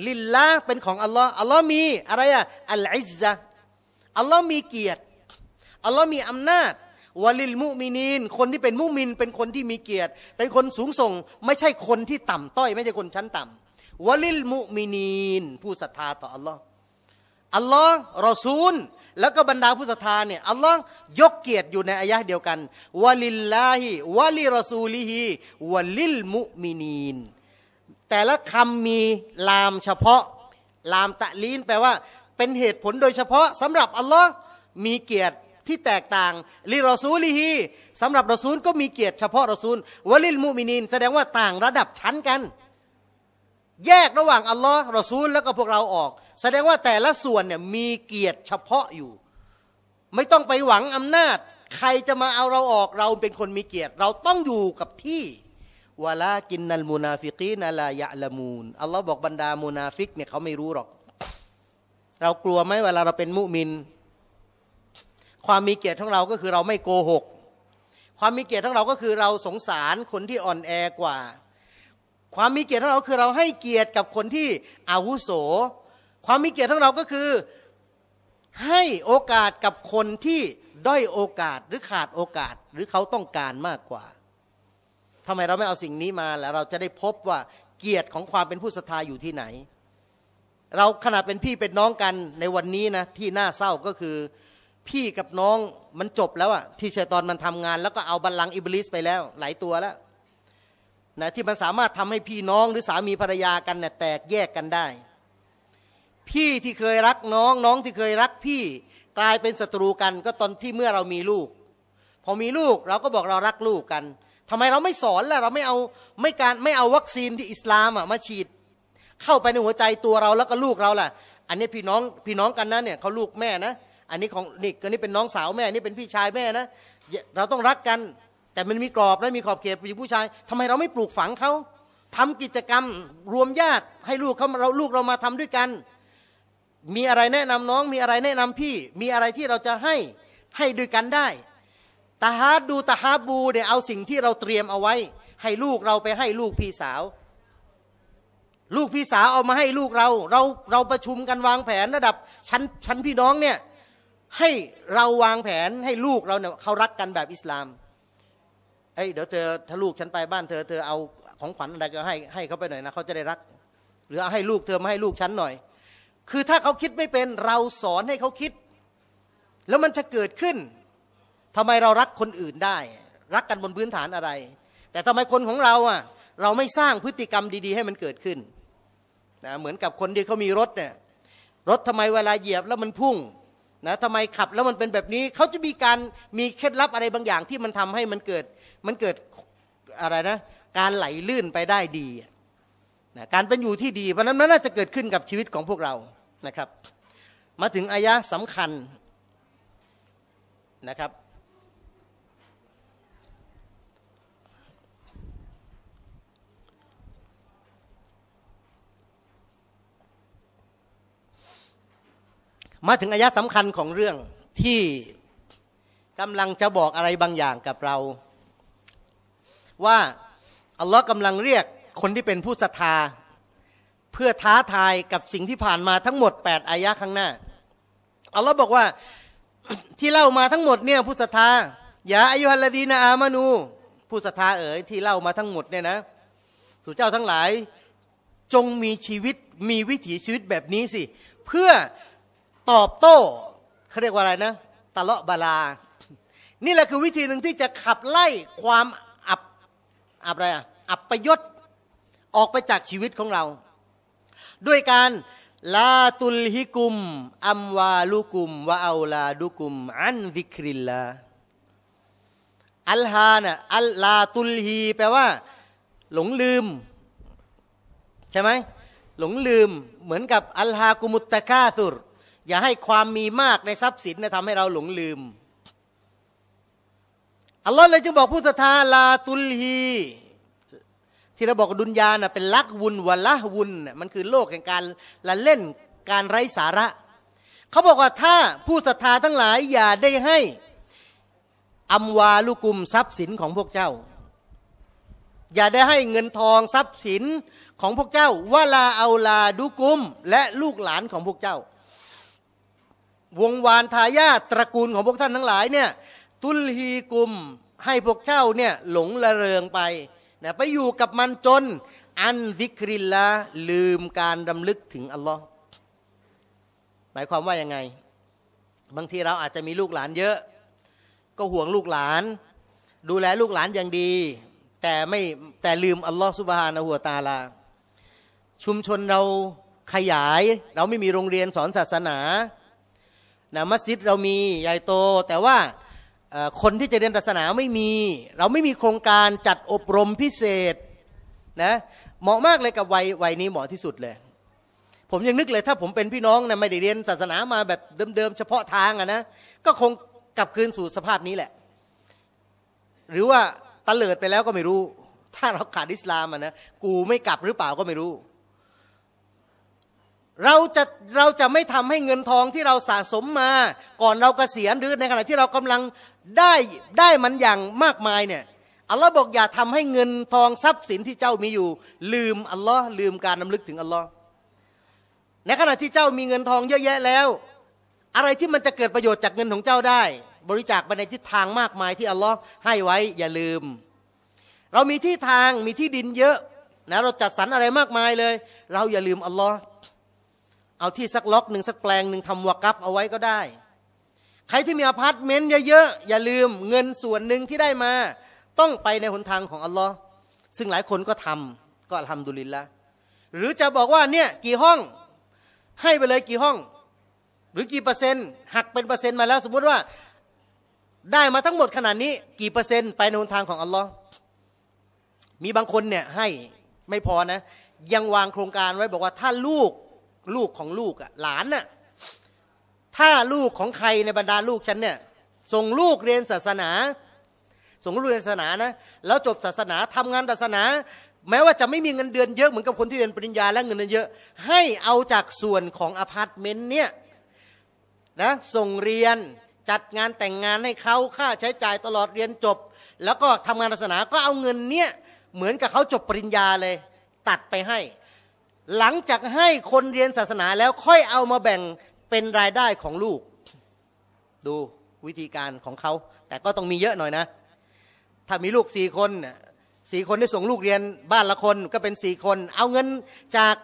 ลิลละเป็นของอัลลอฮ์อัลลอฮ์มี อะไรอะอัลอิซะอัลลอฮ์มีเกียรติอัลลอฮ์มีอำนาจวลิลมุมินีนคนที่เป็นมุมิน เป็นคนที่มีเกียรติเป็นคนสูงส่ง ไม่ใช่คนที่ต่ำต้อยไม่ใช่คนชั้นต่ำวลิลมุมินีนผู้ศรัทธาต่ออัลลอฮ์อัลลอฮ์รอซูลแล้วก็บรรดาผู้ศรัทธาเนี่ยอัลลอฮ์ยกเกียรติอยู่ในอายะเดียวกันวะลิลลาฮิวะลิรอซูลิฮิวะลิลมุมินีนแต่ละคำมีลามเฉพาะ ลามตะลีน แปลว่า เป็นเหตุผลโดยเฉพาะสำหรับอัลลอฮ์มีเกียรติที่แตกต่าง ลิรอซูลิฮีสำหรับรอซูลก็มีเกียรติ เฉพาะรอซูลวะลิลมุมินีนแสดงว่าต่างระดับชั้นกัน แยกระหว่างอัลลอฮ์รอซูล แล้วก็พวกเราออกแสดงว่าแต่ละส่วนเนี่ยมีเกียรติเฉพาะอยู่ ไม่ต้องไปหวังอำนาจ ใครจะมาเอาเราออก เราเป็นคนมีเกียรติ เราต้องอยู่กับที่วลากินนัลมูนาฟิกีนลายะละมูนอัลลอฮ์บอกบรรดามูนาฟิกเนี่ยเขาไม่รู้หรอก เรากลัวไหมเวลาเราเป็นมุมินความมีเกียรติของเราก็คือเราไม่โกหก ความมีเกียรติของเราก็คือเราสงสารคนที่อ่อนแอกว่า ความมีเกียรติของเราคือเราให้เกียรติกับคนที่อาวุโสความมีเกียรติของเราก็คือให้โอกาสกับคนที่ด้อยโอกาสหรือขาดโอกาสหรือเขาต้องการมากกว่าทำไมเราไม่เอาสิ่งนี้มาแล้วเราจะได้พบว่าเกียรติของความเป็นผู้ศรัทธาอยู่ที่ไหน เราขณะเป็นพี่เป็นน้องกันในวันนี้นะที่น่าเศร้าก็คือพี่กับน้องมันจบแล้วอะที่ชัยตอนมันทำงาน แล้วก็เอาบัลลังก์อิบลิสไปแล้ว หลายตัวแล้วนะที่มันสามารถทำให้พี่น้องหรือสามีภรรยากันเนี่ยแตกแยกกันได้พี่ที่เคยรักน้องน้องที่เคยรักพี่กลายเป็นศัตรูกัน ก็ตอนที่เมื่อเรามีลูก พอมีลูกเราก็บอกเรารักลูกกัน ทำไมเราไม่สอนล่ะเราไม่เอาไม่การไม่เอาวัคซีนที่อิสลามอ่ะมาฉีด เข้าไปในหัวใจตัวเราแล้วก็ลูกเราล่ะ อันนี้พี่น้องพี่น้องกันนะเนี่ยเขาลูกแม่นะอันนี้ของนี่อันนี้เป็นน้องสาวแม่นี่เป็นพี่ชายแม่นะ เราต้องรักกัน แต่มันมีกรอบและมีขอบเขตผู้ชายทำไมเราไม่ปลูกฝังเขาทำกิจกรรมรวมญาติให้ลูกเขาเราลูกเรามาทำด้วยกันมีอะไรแนะนำน้องมีอะไรแนะนำพี่มีอะไรที่เราจะให้ ให้ด้วยกันได้ตาฮาดูตาฮาบูเนี่ยเอาสิ่งที่เราเตรียมเอาไว้ ให้ลูกเราไปให้ลูกพี่สาว ลูกพี่สาวเอามาให้ลูกเรา เรา เราประชุมกันวางแผนระดับชั้นชั้นพี่น้องเนี่ย ให้เราวางแผนให้ลูกเราเนี่ยเขารักกันแบบอิสลาม เอ้ยเดี๋ยวเธอถ้าลูกฉันไปบ้านเธอเธอเอาของขวัญอะไรก็ให้ให้เขาไปหน่อยนะเขาจะได้รัก หรือเอาให้ลูกเธอมาให้ลูกฉันหน่อยคือถ้าเขาคิดไม่เป็นเราสอนให้เขาคิด แล้วมันจะเกิดขึ้นทำไมเรารักคนอื่นได้ รักกันบนพื้นฐานอะไร แต่ทำไมคนของเราอ่ะเราไม่สร้างพฤติกรรมดี ๆ ให้มันเกิดขึ้นนะเหมือนกับคนที่เขามีรถเนี่ยรถทำไมเวลาเหยียบแล้วมันพุ่งนะทำไมขับแล้วมันเป็นแบบนี้เขาจะมีการมีเคล็ดลับอะไรบางอย่างที่มันทำให้มันเกิด มันเกิดอะไรนะการไหลลื่นไปได้ดีนะการเป็นอยู่ที่ดีเพราะนั้นนน่าจะเกิดขึ้นกับชีวิตของพวกเรานะครับ มาถึงอายะสำคัญนะครับมาถึงอายะสำคัญของเรื่องที่กำลังจะบอกอะไรบางอย่างกับเรา ว่าอัลลอฮ์กำลังเรียกคนที่เป็นผู้ศรัทธาเพื่อท้าทายกับสิ่งที่ผ่านมาทั้งหมด8อายะข้างหน้าอัลลอฮ์บอกว่าที่เล่ามาทั้งหมดเนี่ยผู้ศรัทธาอย่าอายุฮัลลดีนาอามานู ผู้ศรัทธาเอ๋ยที่เล่ามาทั้งหมดเนี่ยนะสู่เจ้าทั้งหลาย จงมีชีวิตมีวิถีชีวิตแบบนี้สิ เพื่อตอบโต้เขาเรียกว่าอะไรนะตะเลาะบาลา นี่แหละคือวิธีหนึ่งที่จะขับไล่ความอับอับอะไรอับประยศออกไปจากชีวิตของเราด้วยการลาตุลฮิกุมอัมวาลุกุมวะเอาลาดุกุมอันดิคริลลาอัลฮานะอัลลาตุลฮีแปลว่า หลงลืม ใช่ไหมหลงลืมเหมือนกับ อัลฮากุมุตตะกาสุรอย่าให้ความมีมากในทรัพย์สินนะทำให้เราหลงลืมอัลลอฮ์เลยจึงบอกผู้ศรัทธาลาตุลฮีที่เราบอกดุนยาน่ะเป็นลักวุนวะละวุนมันคือโลกแห่งการละเล่นการไร้สาระเขาบอกว่าถ้าผู้ศรัทธาทั้งหลายอย่าได้ให้อำวาลุกุมทรัพย์สินของพวกเจ้า อย่าได้ให้เงินทองทรัพย์สินของพวกเจ้าวาลาเอาลาดุกุม และลูกหลานของพวกเจ้า วงวานทายาตระกูลของพวกท่านทั้งหลายเนี่ยตุลฮีกุมให้พวกเจ้าเนี่ยหลงละเริงไปนะไปอยู่กับมันจน อันซิกริลละลืมการดำลึกถึงอัลลอฮ์หมายความว่ายังไง บางทีเราอาจจะมีลูกหลานเยอะ ก็ห่วงลูกหลาน ดูแลลูกหลานอย่างดี แต่ไม่แต่ลืมอัลลอฮ์สุบฮานะหัวตาลาชุมชนเราขยาย เราไม่มีโรงเรียนสอนศาสนานะมัสยิดเรามีใหญ่โต แต่ว่าคนที่จะเรียนศาสนาไม่มี เราไม่มีโครงการจัดอบรมพิเศษนะเหมาะมากเลยกับวัยวัยนี้เหมาะที่สุดเลย ผมยังนึกเลยถ้าผมเป็นพี่น้องนะไม่ได้เรียนศาสนามาแบบเดิมๆเฉพาะทางอะนะก็คงกลับคืนสู่สภาพนี้แหละ หรือว่าตะเลิดไปแล้วก็ไม่รู้ ถ้าเราขาดอิสลามอะนะกูไม่กลับหรือเปล่าก็ไม่รู้ เราจะเราจะไม่ทำให้เงินทองที่เราสะสมมา ก่อนเรากเกษียณหรือในขณะที่เรากำลังได้ได้มันอย่างมากมายเนี่ย อัลลอฮ์บอกอย่าทำให้เงินทองทรัพย์สินที่เจ้ามีอยู่ลืมอัลลอฮ์ลืมการนำลึกถึงอัลลอฮ์ในขณะที่เจ้ามีเงินทองเยอะแยะแล้ว อะไรที่มันจะเกิดประโยชน์จากเงินของเจ้าได้ บริจาคไปในทิศทางมากมายที่อัลลอฮ์ให้ไว้ อย่าลืม เรามีที่ทางมีที่ดินเยอะนะเราจัดสรรอะไรมากมายเลย เราอย่าลืมอัลลอฮ์เอาที่สักล็อกหนึ่งสักแปลงหนึ่งทำวากับเอาไว้ก็ได้ใครที่มีอพาร์ตเมนต์เยอะๆ อย่าลืมเงินส่วนหนึ่งที่ได้มา ต้องไปในหนทางของอัลลอฮ์ซึ่งหลายคนก็ทำก็ทำดุลินละหรือจะบอกว่าเนี่ยกี่ห้องให้ไปเลยกี่ห้องหรือกี่ เปอร์เซ็นต์หักเป็นเปอร์เซ็นต์มาแล้วสมมุติว่า ได้มาทั้งหมดขนาดนี้ กี่เปอร์เซ็นต์ไปในหนทางของอัลลอฮ์มีบางคนเนี่ยให้ไม่พอนะ ยังวางโครงการไว้บอกว่าถ้าลูกลูกของลูกอะหลานอ่ะถ้าลูกของใครในบรรดาลูกฉันเนี่ยส่งลูกเรียนศาสนา ส่งลูกเรียนศาสนานะแล้วจบศาสนาทำงานศาสนา แม้ว่าจะไม่มีเงินเดือนเยอะเหมือนกับคนที่เรียนปริญญาและเงินเดือนเยอะ ให้เอาจากส่วนของอพาร์ตเมนต์เนี่ยนะส่งเรียนจัดงานแต่งงานให้เขาค่าใช้จ่ายตลอดเรียนจบ แล้วก็ทำงานศาสนาก็เอาเงินเนี่ยเหมือนกับเขาจบปริญญาเลย ตัดไปให้ หลังจากให้คนเรียนศาสนาแล้วค่อยเอามาแบ่งเป็นรายได้ของลูก ดูวิธีการของเขาแต่ก็ต้องมีเยอะหน่อยนะ ถ้ามีลูกสี่คนสี่คนได้ส่งลูกเรียนบ้านละคนก็เป็นสี่คนเอาเงินจาก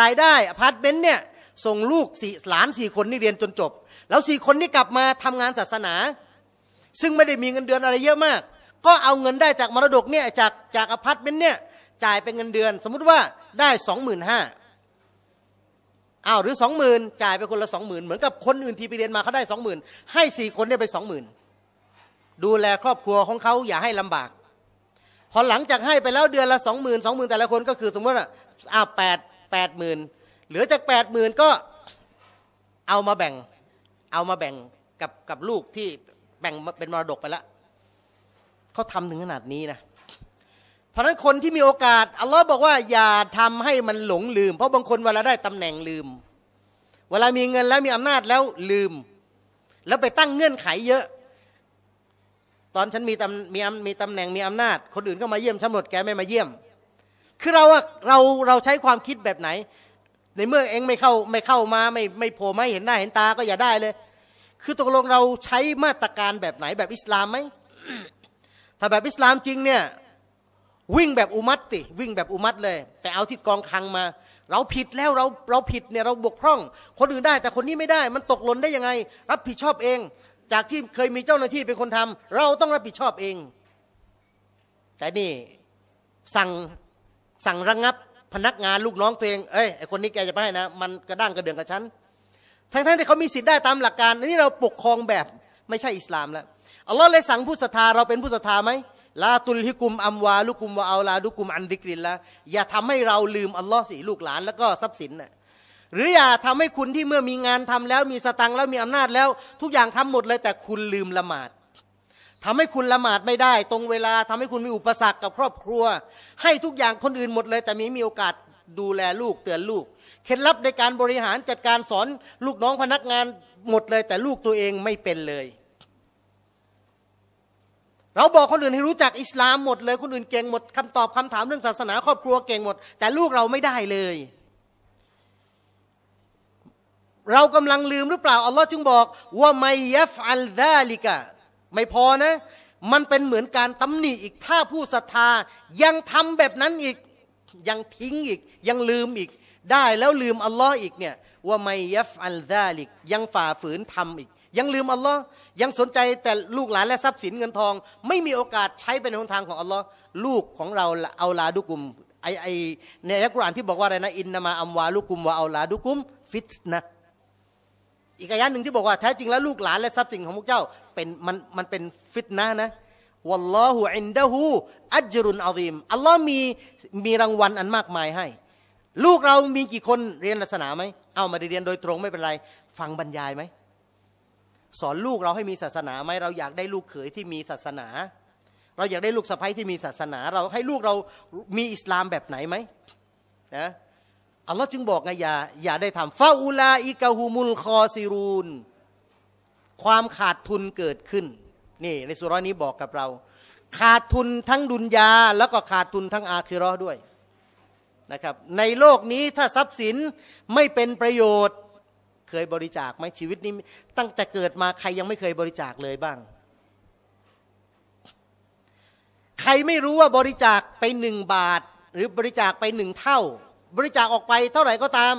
รายได้อพาร์ตเมนต์เนี่ยส่งลูกสี่หลานสี่คนนี่เรียนจนจบ แล้วสี่คนนี่กลับมาทำงานศาสนา ซึ่งไม่ได้มีเงินเดือนอะไรเยอะมาก ก็เอาเงินได้จากมรดกเนี่ยจากจากอพาร์ตเมนต์เนี่ยจ่ายเป็นเงินเดือน สมมุติว่าได้สองหมื่นห้าอ้าวหรือสองหมื่นจ่ายไปคนละสองหมื่นเหมือนกับคนอื่นที่ไปเรียนมาเขาได้สองหมื่นให้สี่คนเนี่ยไปสองหมื่นดูแลครอบครัวของเขา อย่าให้ลำบาก พอหลังจากให้ไปแล้วเดือนละสองหมื่นสองหมื่นแต่ละคนก็คือ สมมติว่าอ้าวแปดแปดหมื่นเหลือจากแปดหมื่นก็เอามาแบ่งเอามาแบ่งกับกับลูกที่แบ่งเป็นมรดกไปแล้วเขาทำถึงขนาดนี้นะราะนั้นคนที่มีโอกาสอัลลอฮ์บอกว่า อย่าทำให้มันหลงลืม เพราะบางคนเวลาได้ตำแหน่งลืม เวลามีเงินแล้วมีอำนาจแล้วลืม แล้วไปตั้งเงื่อนไขเยอะ ตอนฉันมีตำมีมีตำแหน่งมีอำนาจ คนอื่นก็มาเยี่ยมฉันหมดแกไม่มาเยี่ยม คือเราเราเราใช้ความคิดแบบไหน ในเมื่อเองไม่เข้าไม่เข้ามา ไม่ไม่โผล่ไม่เห็นหน้าเห็นตาก็อย่าได้เลย คือตกลงเราใช้มาตรการแบบไหนแบบอิสลามไหมถ้าแบบอิสลามจริงเนี่ยวิ่งแบบอุมัตติวิ่งแบบอุมัตเลยไปเอาที่กองคลังมา เราผิดแล้วเราเราผิดเนี่ยเราบกพร่อง คนอื่นได้ แต่คนนี้ไม่ได้มันตกหล่นได้ยังไง รับผิดชอบเอง จากที่เคยมีเจ้าหน้าที่เป็นคนทำ เราต้องรับผิดชอบเอง แต่นี่สั่งสั่งระงงับ พนักงานลูกน้องตัวเอง เอ้ยไอคนนี้แกจะไปให้นะมันกระด้างกระเดืองกับฉันทั้งๆทที่เขามีสิทธิ์ได้ตามหลักการนี่เราปกครองแบบไม่ใช่อิสลามแล้วอัลลอฮ์เลยสั่งผู้ศรัทธาเราเป็นผู้ศรัทธาไหมลาตุลฮิกุมอัมวาลุกุมวาอาลาดุกุมอันดิกรินละอย่าทำให้เราลืมอัลลอฮ์สิลูกหลานแล้วก็ทรัพย์สินน่ะหรืออย่าทำให้คุณที่เมื่อมีงานทำแล้วมีสตังแล้วมีอำนาจแล้ว ทุกอย่างทำหมดเลย แต่คุณลืมละหมาด ทำให้คุณละหมาดไม่ได้ ตรงเวลาทำให้คุณมีอุปสรรคกับครอบครัว ให้ทุกอย่างคนอื่นหมดเลย แต่มีมีโอกาสดูแลลูกเตือนลูกเคล็ดลับในการบริหารจัดการสอนลูกน้องพนักงานหมดเลย แต่ลูกตัวเองไม่เป็นเลยเราบอกคนอื่นให้รู้จักอิสลามหมดเลย คนอื่นเก่งหมดคำตอบคำถามเรื่องศาสนา ครอบครัวเก่งหมดแต่ลูกเราไม่ได้เลย เรากำลังลืมหรือเปล่าอัลลอฮ์จึงบอกว่าไมยัฟอัลดาลิกะไม่พอนะมันเป็นเหมือนการตำหนิอีก ถ้าผู้ศรัทธา ยังทำแบบนั้นอีกยังทิ้งอีกยังลืมอีก ได้แล้วลืมอัลลอฮ์อีกเนี่ยว่าไมยัฟอัลดาลิกยังฝ่าฝืนทำอีกยังลืมอัลลอฮ์ยังสนใจแต่ลูกหลานและทรัพย์สินเงินทอง ไม่มีโอกาสใช้เป็นหนทางของอัลลอฮ์ลูกของเราเอาลาดุกุมไอไอในอัลกุรอานที่บอกว่าอะไรนะอินนามาอัมวาลุกุมวะเอาลาดุกุมฟิตนะอีกอายะหนึ่งที่บอกว่าแท้จริงแล้วลูกหลานและทรัพย์สินของพวกเจ้าเป็นมันมันเป็นฟิตนะนะวัลลอฮุอินดะฮูอัจรุนอัลีมอัลลอฮ์มีมีรางวัลอันมากมายให้ ลูกเรามีกี่คนเรียนศาสนาไหมเอามาเรียนโดยตรงไม่เป็นไรฟังบรรยายไหมสอนลูกเราให้มีศาสนาไหม เราอยากได้ลูกเขยที่มีศาสนา เราอยากได้ลูกสะใภ้ที่มีศาสนา เราให้ลูกเรามีอิสลามแบบไหนไหมนะอัลลอฮ์จึงบอกไงอย่าอย่าได้ทำฟาอูลาอิกาฮูมุลคอซิรูนความขาดทุนเกิดขึ้นนี่ในสุรานี้บอกกับเรา ขาดทุนทั้งดุนยาแล้วก็ขาดทุนทั้งอาคิรอด้วยนะครับในโลกนี้ถ้าทรัพย์สินไม่เป็นประโยชน์เคยบริจาคไหมชีวิตนี้ตั้งแต่เกิดมาใครยังไม่เคยบริจาคเลยบ้าง ใครไม่รู้ว่าบริจาคไปหนึ่งบาทหรือบริจาคไปหนึ่งเท่า บริจาคออกไปเท่าไหร่ก็ตาม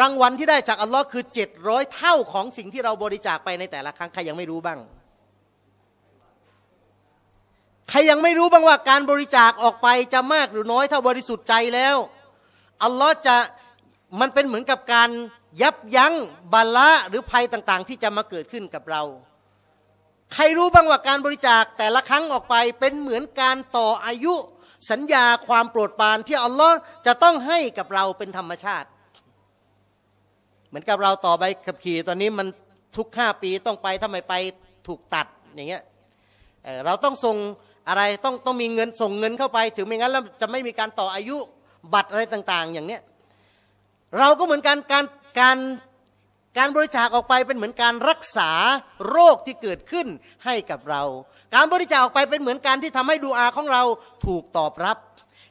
รางวัลที่ได้จากอัลลอฮ์คือเจ็ดร้อยเท่าของสิ่งที่เราบริจาคไปในแต่ละครั้ง ใครยังไม่รู้บ้าง ใครยังไม่รู้บ้างว่าการบริจาคออกไปจะมากหรือน้อย ถ้าบริสุทธิ์ใจแล้ว อัลลอฮ์จะมันเป็นเหมือนกับการยับยั้งบาละ หรือภัยต่างๆ ที่จะมาเกิดขึ้นกับเรา ใครรู้บ้างว่าการบริจาคแต่ละครั้งออกไป เป็นเหมือนการต่ออายุสัญญาความโปรดปรานที่ อัลลอฮ์จะต้องให้กับเราเป็นธรรมชาติ เหมือนกับเราต่อใบขับขี่ตอนนี้มันทุกห้าปีต้องไปทำไมไปถูกตัดอย่างเงี้ยเเราต้องส่งอะไรต้องต้องมีเงินส่งเงินเข้าไป ถึงไม่งั้นแล้วจะไม่มีการต่ออายุบัตรอะไรต่าง ๆ อย่างเนี้ยเราก็เหมือนกันการการการบริจาคออกไปเป็นเหมือนการรักษาโรคที่เกิดขึ้นให้กับเรา การบริจาคออกไปเป็นเหมือนการที่ทำให้ดูอาของเราถูกตอบรับ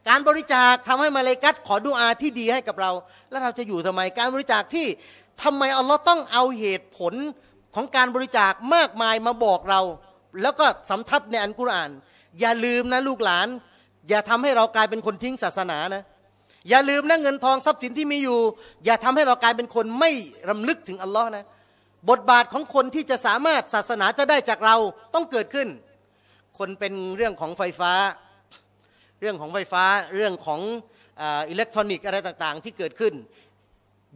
การบริจาคทำให้มาเลกัตขอดูอาที่ดีให้กับเรา แล้วเราจะอยู่ทำไม การบริจาคที่ทำไมอัลลอฮ์ต้องเอาเหตุผลของการบริจาคมากมายมาบอกเรา แล้วก็สำทับในอันกุรอาน อย่าลืมนะลูกหลาน อย่าทำให้เรากลายเป็นคนทิ้งศาสนานะอย่าลืมนะเงินทองทรัพย์สินที่มีอยู่ อย่าทำให้เรากลายเป็นคนไม่รำลึกถึงอัลลอฮ์นะ บทบาทของคนที่จะสามารถศาสนาจะได้จากเราต้องเกิดขึ้น คนเป็นเรื่องของไฟฟ้า เรื่องของไฟฟ้า เรื่องของอิเล็กทรอนิกส์อะไรต่างๆ ที่เกิดขึ้น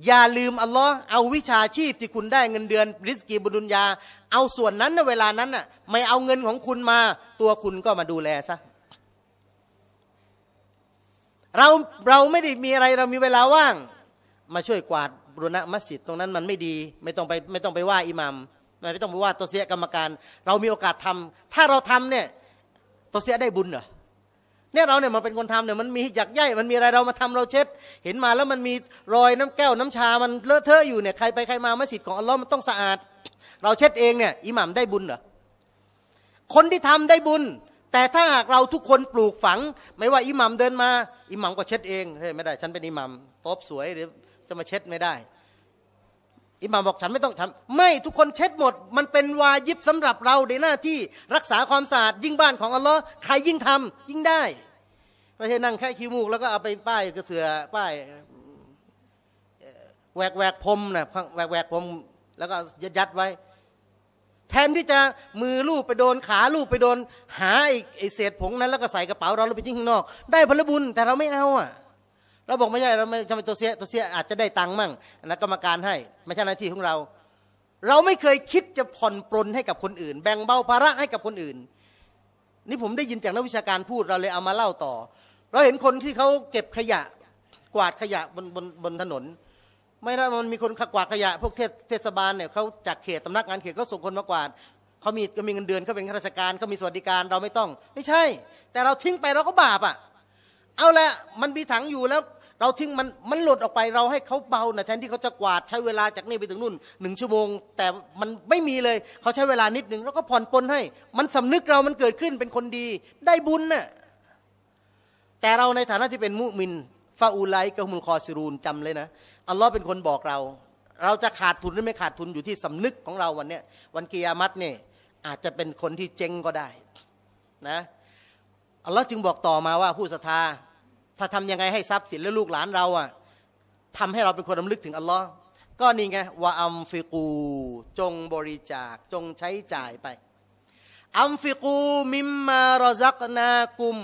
อย่าลืมอัลลอฮ์เอาวิชาชีพที่คุณได้เงินเดือน ริสกีบุดุาเอาส่วนนั้นในเวลานั้นน่ะไม่เอาเงินของคุณมา ตัวคุณก็มาดูแลซะเราเราไม่ได้มีอะไรเรามีเวลาว่างมาช่วยกวาดบรุณะมัสยิดตรงนั้นมันไม่ดีไม่ต้องไปไม่ต้องไปว่าอิหมัมไม่ต้องไปว่าตัวเสียกรรมการ เรามีโอกาสทำ ถ้าเราทำเนี่ยตัวเสียได้บุญเหรอเนี่ยเราเนี่ยมันเป็นคนทำเนี่ยมันมีหยักใย่มันมีอะไรเรามาทำเราเช็ดเห็นมาแล้วมันมีรอยน้ำแก้วน้ำชามันเลอะเทอะอยู่เนี่ยใครไปใครมามัสยิดของอัลลอฮ์มันต้องสะอาด เราเช็ดเองเนี่ยอิหมัมได้บุญเหรอคนที่ทำได้บุญแต่ถ้าหากเราทุกคนปลูกฝังไม่ว่าอิหมัมเดินมา อิหมัมก็เช็ดเองเฮ้ยไม่ได้ฉันเป็นอิหมัมโต๊บสวยหรือจะมาเช็ดไม่ได้ อิหมัมบอกฉันไม่ต้องทำไม่ทุกคนเช็ดหมดมันเป็นวายิบสำหรับเราในหน้าที่รักษาความสะอาดยิ่งบ้านของอัลลอฮ์ใครยิ่งทำยิ่งได้ไม่ใช่นั่งแค่คี้มูกแล้วก็เอาไปป้ายกระเสือป้ายแหวกแหวกพรมนะแหวกแหวกพรมแล้วก็ยัดยัดไว้แทนที่จะมือลูบไปโดนขาลูบไปโดน หาไอ้เศษผงนั้นแล้วก็ใส่กระเป๋าเราแล้วไปทิ้งข้างนอก ได้ผลบุญแต่เราไม่เอาอ่ะ เราบอกไม่ใช่เราไม่ทำเป็นตัวเสียตัวเสียอาจจะได้ตังค์มั่งนะกรรมการให้ไม่ใช่หน้าที่ของเรา เราไม่เคยคิดจะผ่อนปลนให้กับคนอื่น แบ่งเบาภาระให้กับคนอื่น นี่ผมได้ยินจากนักวิชาการพูดเราเลยเอามาเล่าต่อ เราเห็นคนที่เขาเก็บขยะกวาดขยะบนบนบนถนนไม่ได้มันมีคนขกวาดขยะ พวกเทศบาลเนี่ยเขาจากเขตสำนักงานเขตเขาส่งคนมากวาดเขามีก็มีเงินเดือนเขาเป็นข้าราชการเขามีสวัสดิการเราไม่ต้อง ไม่ใช่ แต่เราทิ้งไปเราก็บาปอ่ะ เอาละมันมีถังอยู่แล้ว เราทิ้งมันมันหลุดออกไปเราให้เขาเบานะแทนที่เขาจะกวาดใช้เวลาจากนี่ไปถึงนู่นหนึ่งชั่วโมงแต่มันไม่มีเลยเขาใช้เวลานิดหนึ่งแล้วก็ผ่อนปลนให้ มันสำนึกเรามันเกิดขึ้นเป็นคนดีได้บุญน่ะแต่เราในฐานะที่เป็นมุมินฟาอูไลกับมุลคอซิรูนจำเลยนะอัลลอฮ์เป็นคนบอกเรา เราจะขาดทุนหรือไม่ขาดทุนอยู่ที่สำนึกของเราวันเนี้ยวันกิยามัตเนี่ยอาจจะเป็นคนที่เจ๊งก็ได้นะอัลลอฮ์จึงบอกต่อมาว่าผู้ศรัทธาถ้าทำยังไงให้ทรัพย์สินและลูกหลานเราอ่ะทำให้เราเป็นคนรำลึกถึงอัลลอฮ์ก็นี่ไงว่าอัมฟิกูจงบริจาคจงใช้จ่ายไปอัมฟิกูมิมมารอซักนากุม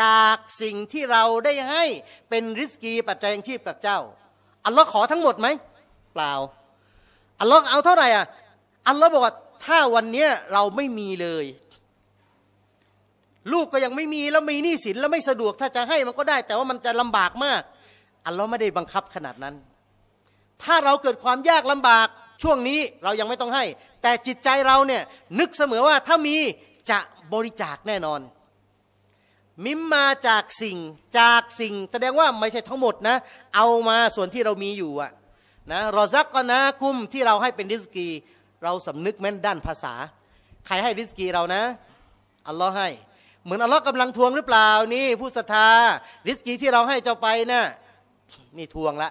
จากสิ่งที่เราได้ให้เป็นริสกีปัจจัยยังชีพกับเจ้าอัลลอฮ์ขอทั้งหมดไหม เปล่า อัลลอฮ์เอาเท่าไหร่อ่ะอัลลอฮ์บอกว่าถ้าวันเนี้ยเราไม่มีเลย ลูกก็ยังไม่มีแล้วมีหนี้สินแล้วไม่สะดวกถ้าจะให้มันก็ได้ แต่ว่ามันจะลำบากมาก อัลลอฮ์ไม่ได้บังคับขนาดนั้น ถ้าเราเกิดความยากลำบากช่วงนี้เรายังไม่ต้องให้ แต่จิตใจเราเนี่ยนึกเสมอว่าถ้ามีจะบริจาคแน่นอนมิมมาจากสิ่งจากสิ่ง แสดงว่าไม่ใช่ทั้งหมดนะ เอามาส่วนที่เรามีอยู่อะนะรอซักก็นะกุ้มที่เราให้เป็นริสกี เราสำนึกแม้นด้านภาษา ใครให้ริสกีเรานะ อัลลอฮ์ให้ เหมือนอัลลอฮ์กำลังทวงหรือเปล่านี่ผู้ศรัทธา ริสกีที่เราให้เจ้าไปนะ่ะนี่ทวงละ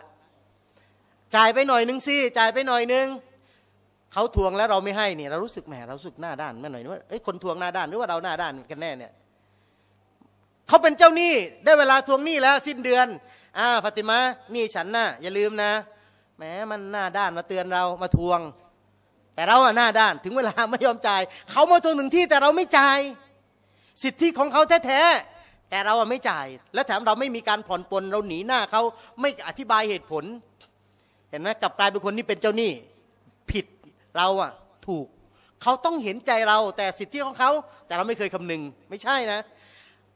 จ่ายไปหน่อยนึงสิจ่ายไปหน่อยนึงเขาทวงแล้วเราไม่ให้เนี่ยเรารู้สึกแหมเรารู้สึกหน้าด้านแม่หน่อยว่าเอ้ยคนทวงหน้าด้านหรือว่าเราหน้าด้านกันแน่เนี่ยเขาเป็นเจ้าหนี้ ได้เวลาทวงหนี้แล้ว สิ้นเดือนอ่าฟาติมะหนี้ฉันนะ่ะ อย่าลืมนะ แม้มันหน้าด้านมาเตือนเรา มาทวง แต่เราอะหน้าด้าน ถึงเวลาไม่ยอมจ่าย เขามาทวงถึงที่แต่เราไม่จ่าย สิทธิของเขาแท้ๆ แต่เราอะไม่จ่าย และแถมเราไม่มีการผ่อนปลนเราหนีหน้าเขาไม่อธิบายเหตุผล เห็นไหม กลับกลายเป็นคนนี่เป็นเจ้าหนี้ ผิดเราอะถูก เขาต้องเห็นใจเรา แต่สิทธิของเขา แต่เราไม่เคยคำนึง ไม่ใช่นะ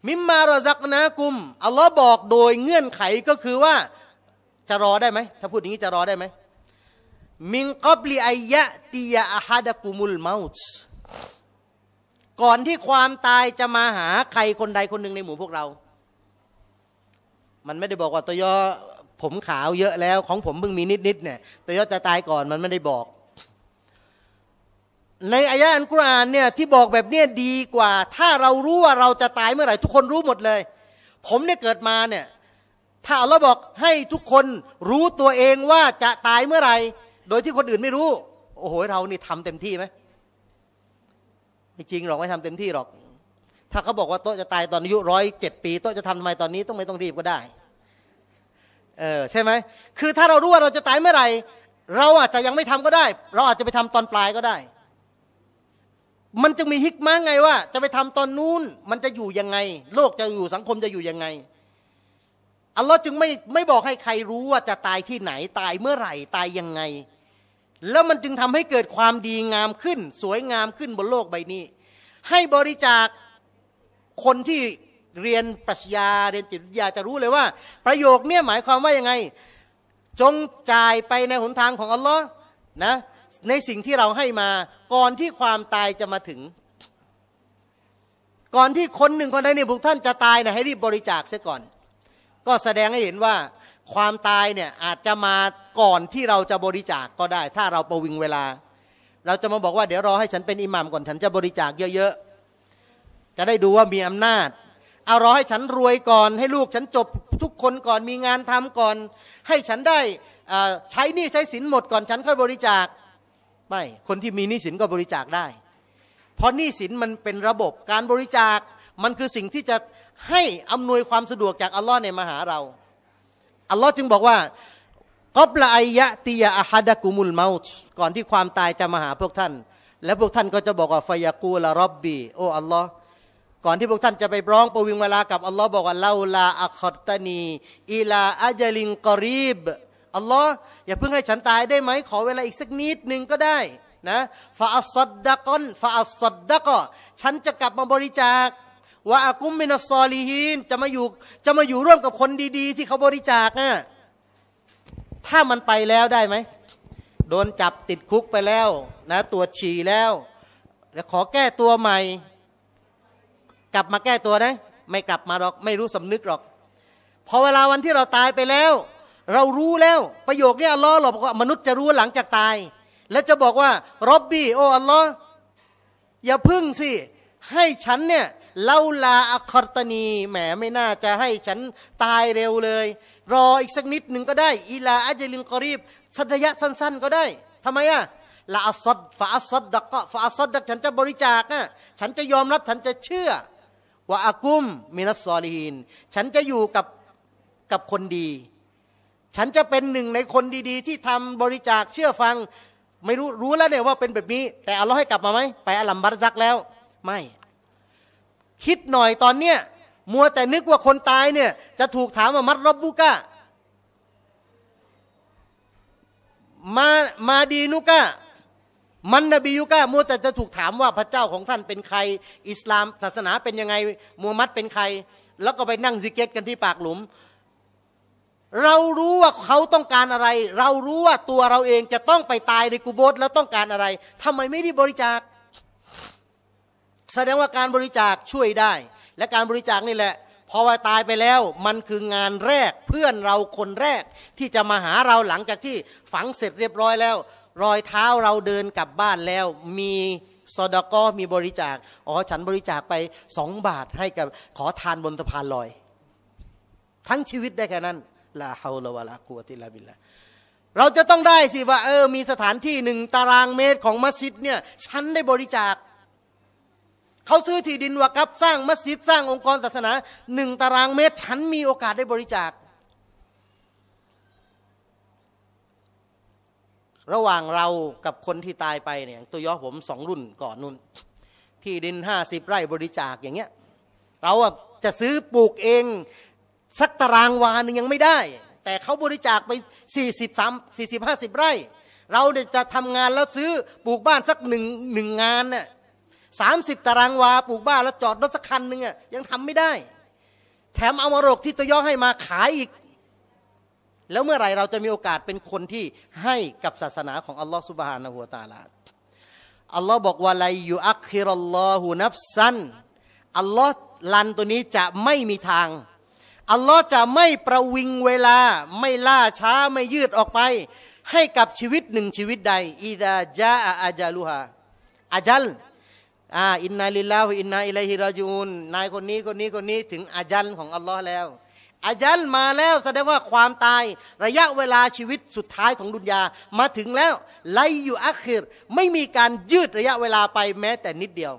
มิมมารอซักนะกุมอัลลอฮ์บอกโดยเงื่อนไขก็คือว่าจะรอได้ไหม ถ้าพูดอย่างนี้จะรอได้ไหม มิงกอบลีอยะตียาอาฮาดกุมุลมาส์ก่อนที่ความตายจะมาหาใครคนใดคนหนึ่งในหมู่พวกเรา มันไม่ได้บอกว่าตัวยอผมขาวเยอะแล้ว ของผมเพิ่งมีนิดๆเนี่ยตัวยอจะตายก่อน มันไม่ได้บอกในอายะอันกุรอานเนี่ยที่บอกแบบเนี้ยดีกว่า ถ้าเรารู้ว่าเราจะตายเมื่อไหร่ทุกคนรู้หมดเลย ผมเนี่ยเกิดมาเนี่ยถ้าเราบอกให้ทุกคนรู้ตัวเองว่าจะตายเมื่อไหร่โดยที่คนอื่นไม่รู้ โอ้โหเรานี่ทำเต็มที่ไหมไม่จริงหรอกไม่ทำเต็มที่หรอก ถ้าเขาบอกว่าโต๊ะจะตายตอนอายุร้อยเจ็ดปีโต๊ะจะทำทำไมตอนนี้ต้องไม่ต้องรีบก็ได้เออใช่ไหมคือถ้าเรารู้ว่าเราจะตายเมื่อไหร่เราอาจจะยังไม่ทำก็ได้เราอาจจะไปทำตอนปลายก็ได้มันจึงมีฮิกมาไงว่าจะไปทำตอนนู้นมันจะอยู่ยังไง โลกจะอยู่สังคมจะอยู่ยังไงอัลลอฮ์จึงไม่ไม่บอกให้ใครรู้ว่าจะตายที่ไหนตายเมื่อไหร่ตายยังไง แล้วมันจึงทำให้เกิดความดีงามขึ้น สวยงามขึ้นบนโลกใบนี้ ให้บริจาคคนที่เรียนปรัชญาเรียนจิตวิทยาจะรู้เลยว่า ประโยคเนี่ยหมายความว่ายังไง จงจ่ายไปในหนทางของอัลลอฮ์นะในสิ่งที่เราให้มาก่อนที่ความตายจะมาถึง ก่อนที่คนหนึ่งคนใดในพวกท่านจะตายนะให้รีบบริจาคเสียก่อน ก็แสดงให้เห็นว่า ความตายเนี่ยอาจจะมาก่อนที่เราจะบริจาคกก็ได้ ถ้าเราประวิงเวลา เราจะมาบอกว่าเดี๋ยวรอให้ฉันเป็นอิหมัมก่อนฉันจะบริจาคเยอะๆจะได้ดูว่ามีอำนาจ เอารอให้ฉันรวยก่อน ให้ลูกฉันจบทุกคนก่อนมีงานทำก่อน ให้ฉันได้ใช้หนี้ใช้สินหมดก่อนฉันค่อยบริจาคไม่ คนที่มีหนี้สินก็บริจาคได้ เพราะหนี้สินมันเป็นระบบการบริจาค มันคือสิ่งที่จะให้อำนวยความสะดวกจากอัลลอฮ์ในมหาเรา อัลลอฮ์จึงบอกว่ากอบละอายะตียาอาฮัดะกุมุลเมาส์ก่อนที่ความตายจะมาหาพวกท่าน และพวกท่านก็จะบอกว่าฟยากูละรอบบี โออัลลอฮ์ก่อนที่พวกท่านจะไปร้องประวิงเวลากับอัลลอฮ์บอกว่าเลาลาอัคอตานีอีลาอัจลิงกอรีบอัลลอฮ์อย่าเพิ่งให้ฉันตายได้ไหม ขอเวลาอีกสักนิดหนึ่งก็ได้นะฟาอัสดดะกอนฟาอัสดดะกอฉันจะกลับมาบริจาควาอากุมมินัซอลีฮีนจะมาอยู่ จะมาอยู่ร่วมกับคนดี ๆ ที่เขาบริจาคนะถ้ามันไปแล้วได้ไหมโดนจับติดคุกไปแล้ว นะตรวจฉี่แล้ว แล้วขอแก้ตัวใหม่ กลับมาแก้ตัวได้ ไม่กลับมาหรอก ไม่รู้สำนึกหรอก พอเวลาวันที่เราตายไปแล้วเรารู้แล้วประโยคนี้อัลลอฮ์บอกว่ามนุษย์จะรู้หลังจากตาย และจะบอกว่ารอบบี้โออัลลอฮ์อย่าพึ่งสิให้ฉันเนี่ยเล่าลาอัครตนีแหมไม่น่าจะให้ฉันตายเร็วเลย รออีกสักนิดหนึ่งก็ได้อีลาอัจลิงกอรีบสัตยะสั้นๆก็ได้ทำไมอ่ะลาอัสดฟาอัสดดักก็ฟาอัสดดักฉันจะบริจาคนะฉันจะยอมรับฉันจะเชื่อว่าอากุม มินัสซอลีนฉันจะอยู่กับ กับคนดีฉันจะเป็นหนึ่งในคนดีๆ ที่ทำบริจาคเชื่อฟัง ไม่รู้รู้แล้วเนี่ยว่าเป็นแบบนี้ แต่เอาลลอให้กลับมาไหมไปอัลลัมบัตซักแล้วไม่ คิดหน่อยตอนเนี้ยมัวแต่นึกว่าคนตายเนี่ยจะถูกถามว่ามัดรบบุกะมามาดีนุกะมันนบียุกะมัวแต่จะถูกถามว่าพระเจ้าของท่านเป็นใคร อิสลามศาสนาเป็นยังไงมูฮัมมัดเป็นใคร แล้วก็ไปนั่งซิกเก็ตกันที่ปากหลุมเรารู้ว่าเขาต้องการอะไร เรารู้ว่าตัวเราเองจะต้องไปตายในกูโบสแล้วต้องการอะไร ทำไมไม่รีบบริจาค แสดงว่าการบริจาคช่วยได้ และการบริจาคนี่แหละพอว่าตายไปแล้ว มันคืองานแรกเพื่อนเราคนแรก ที่จะมาหาเราหลังจากที่ฝังเสร็จเรียบร้อยแล้ว รอยเท้าเราเดินกลับบ้านแล้ว มีซอดก็มีบริจาคอ๋อฉันบริจาคไปสองบาท ให้กับขอทานบนสะพานลอย ทั้งชีวิตได้แค่นั้นลาฮาวลาวะลากูติลาบิลลาเราจะต้องได้สิ ว่าเออ มีสถานที่หนึ่งตารางเมตรของมัสยิดเนี่ย ฉันได้บริจาคเขาซื้อที่ดินวากับสร้างมัสยิดสร้างองค์กรศาสนาหนึ่งตารางเมตรฉันมีโอกาสได้บริจาค ระหว่างเรากับคนที่ตายไปเนี่ย ตัวย่อผมสองรุ่นก่อนนุ่น ที่ดินห้าสิบไร่บริจาคอย่างเงี้ย เราจะซื้อปลูกเองสักตารางวาหนึ่งยังไม่ได้ แต่เขาบริจาคไป43 40 50 ไร่ เราเียจะทำงานแล้วซื้อปลูกบ้านสักหนึ่งหนึ่งงานน่ยสามสิบตารางวาปลูกบ้าน แล้วจอดรถสักคันหนึ่งอ่ะยังทำไม่ได้ แถมเอามรกที่ตยอให้มาขายอีก แล้วเมื่อไหร่เราจะมีโอกาสเป็นคนที่ให้กับศาสนาของอัลลอฮฺสุบฮานะหัวตาลาอัลลอฮ์บอกว่า ไลยูอัคคิรัลลอฮูนับซันอัลลอฮ์ลันตัวนี้จะไม่มีทางอัลลอฮ์จะไม่ประวิงเวลาไม่ล่าช้าไม่ยืดออกไป ให้กับชีวิตหนึ่งชีวิตใดอิดาจาอาจาลุฮาอาจัลอ่าอินนาลิลลาฮิอินนาอิลัยฮิราจูนนายคนนี้คนนี้คนนี้ ถึงอาจัลของอัลลอฮ์แล้วอาจัลมาแล้วแสดงว่าความตายระยะเวลาชีวิตสุดท้ายของดุนยามาถึงแล้ว ไลอยู่อัคคิรไม่มีการยืดระยะเวลาไปแม้แต่นิดเดียว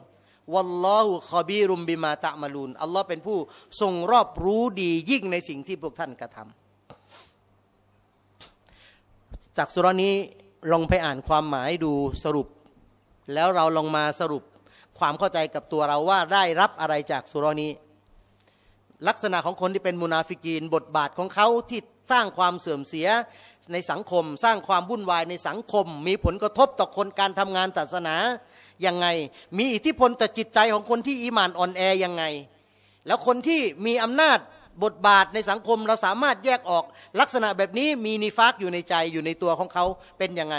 วัลลอฮุคอบีรุมบิมาตะมาลูนอัลลอฮ์เป็นผู้ทรงรอบรู้ดียิ่งในสิ่งที่พวกท่านกระทำจากสุรนี้ลองไปอ่านความหมายดูสรุป แล้วเราลองมาสรุป ความเข้าใจกับตัวเราว่าได้รับอะไรจากสุรนี้ ลักษณะของคนที่เป็นมุนาฟิกีนบทบาทของเขาที่สร้างความเสื่อมเสียในสังคม สร้างความวุ่นวายในสังคม มีผลกระทบต่อคนการทำงานศาสนายังไง มีอิทธิพลต่อจิตใจของคนที่อีมานอ่อนแอยังไง แล้วคนที่มีอำนาจบทบาทในสังคมเราสามารถแยกออกลักษณะแบบนี้มีนิฟักอยู่ในใจอยู่ในตัวของเขาเป็นยังไง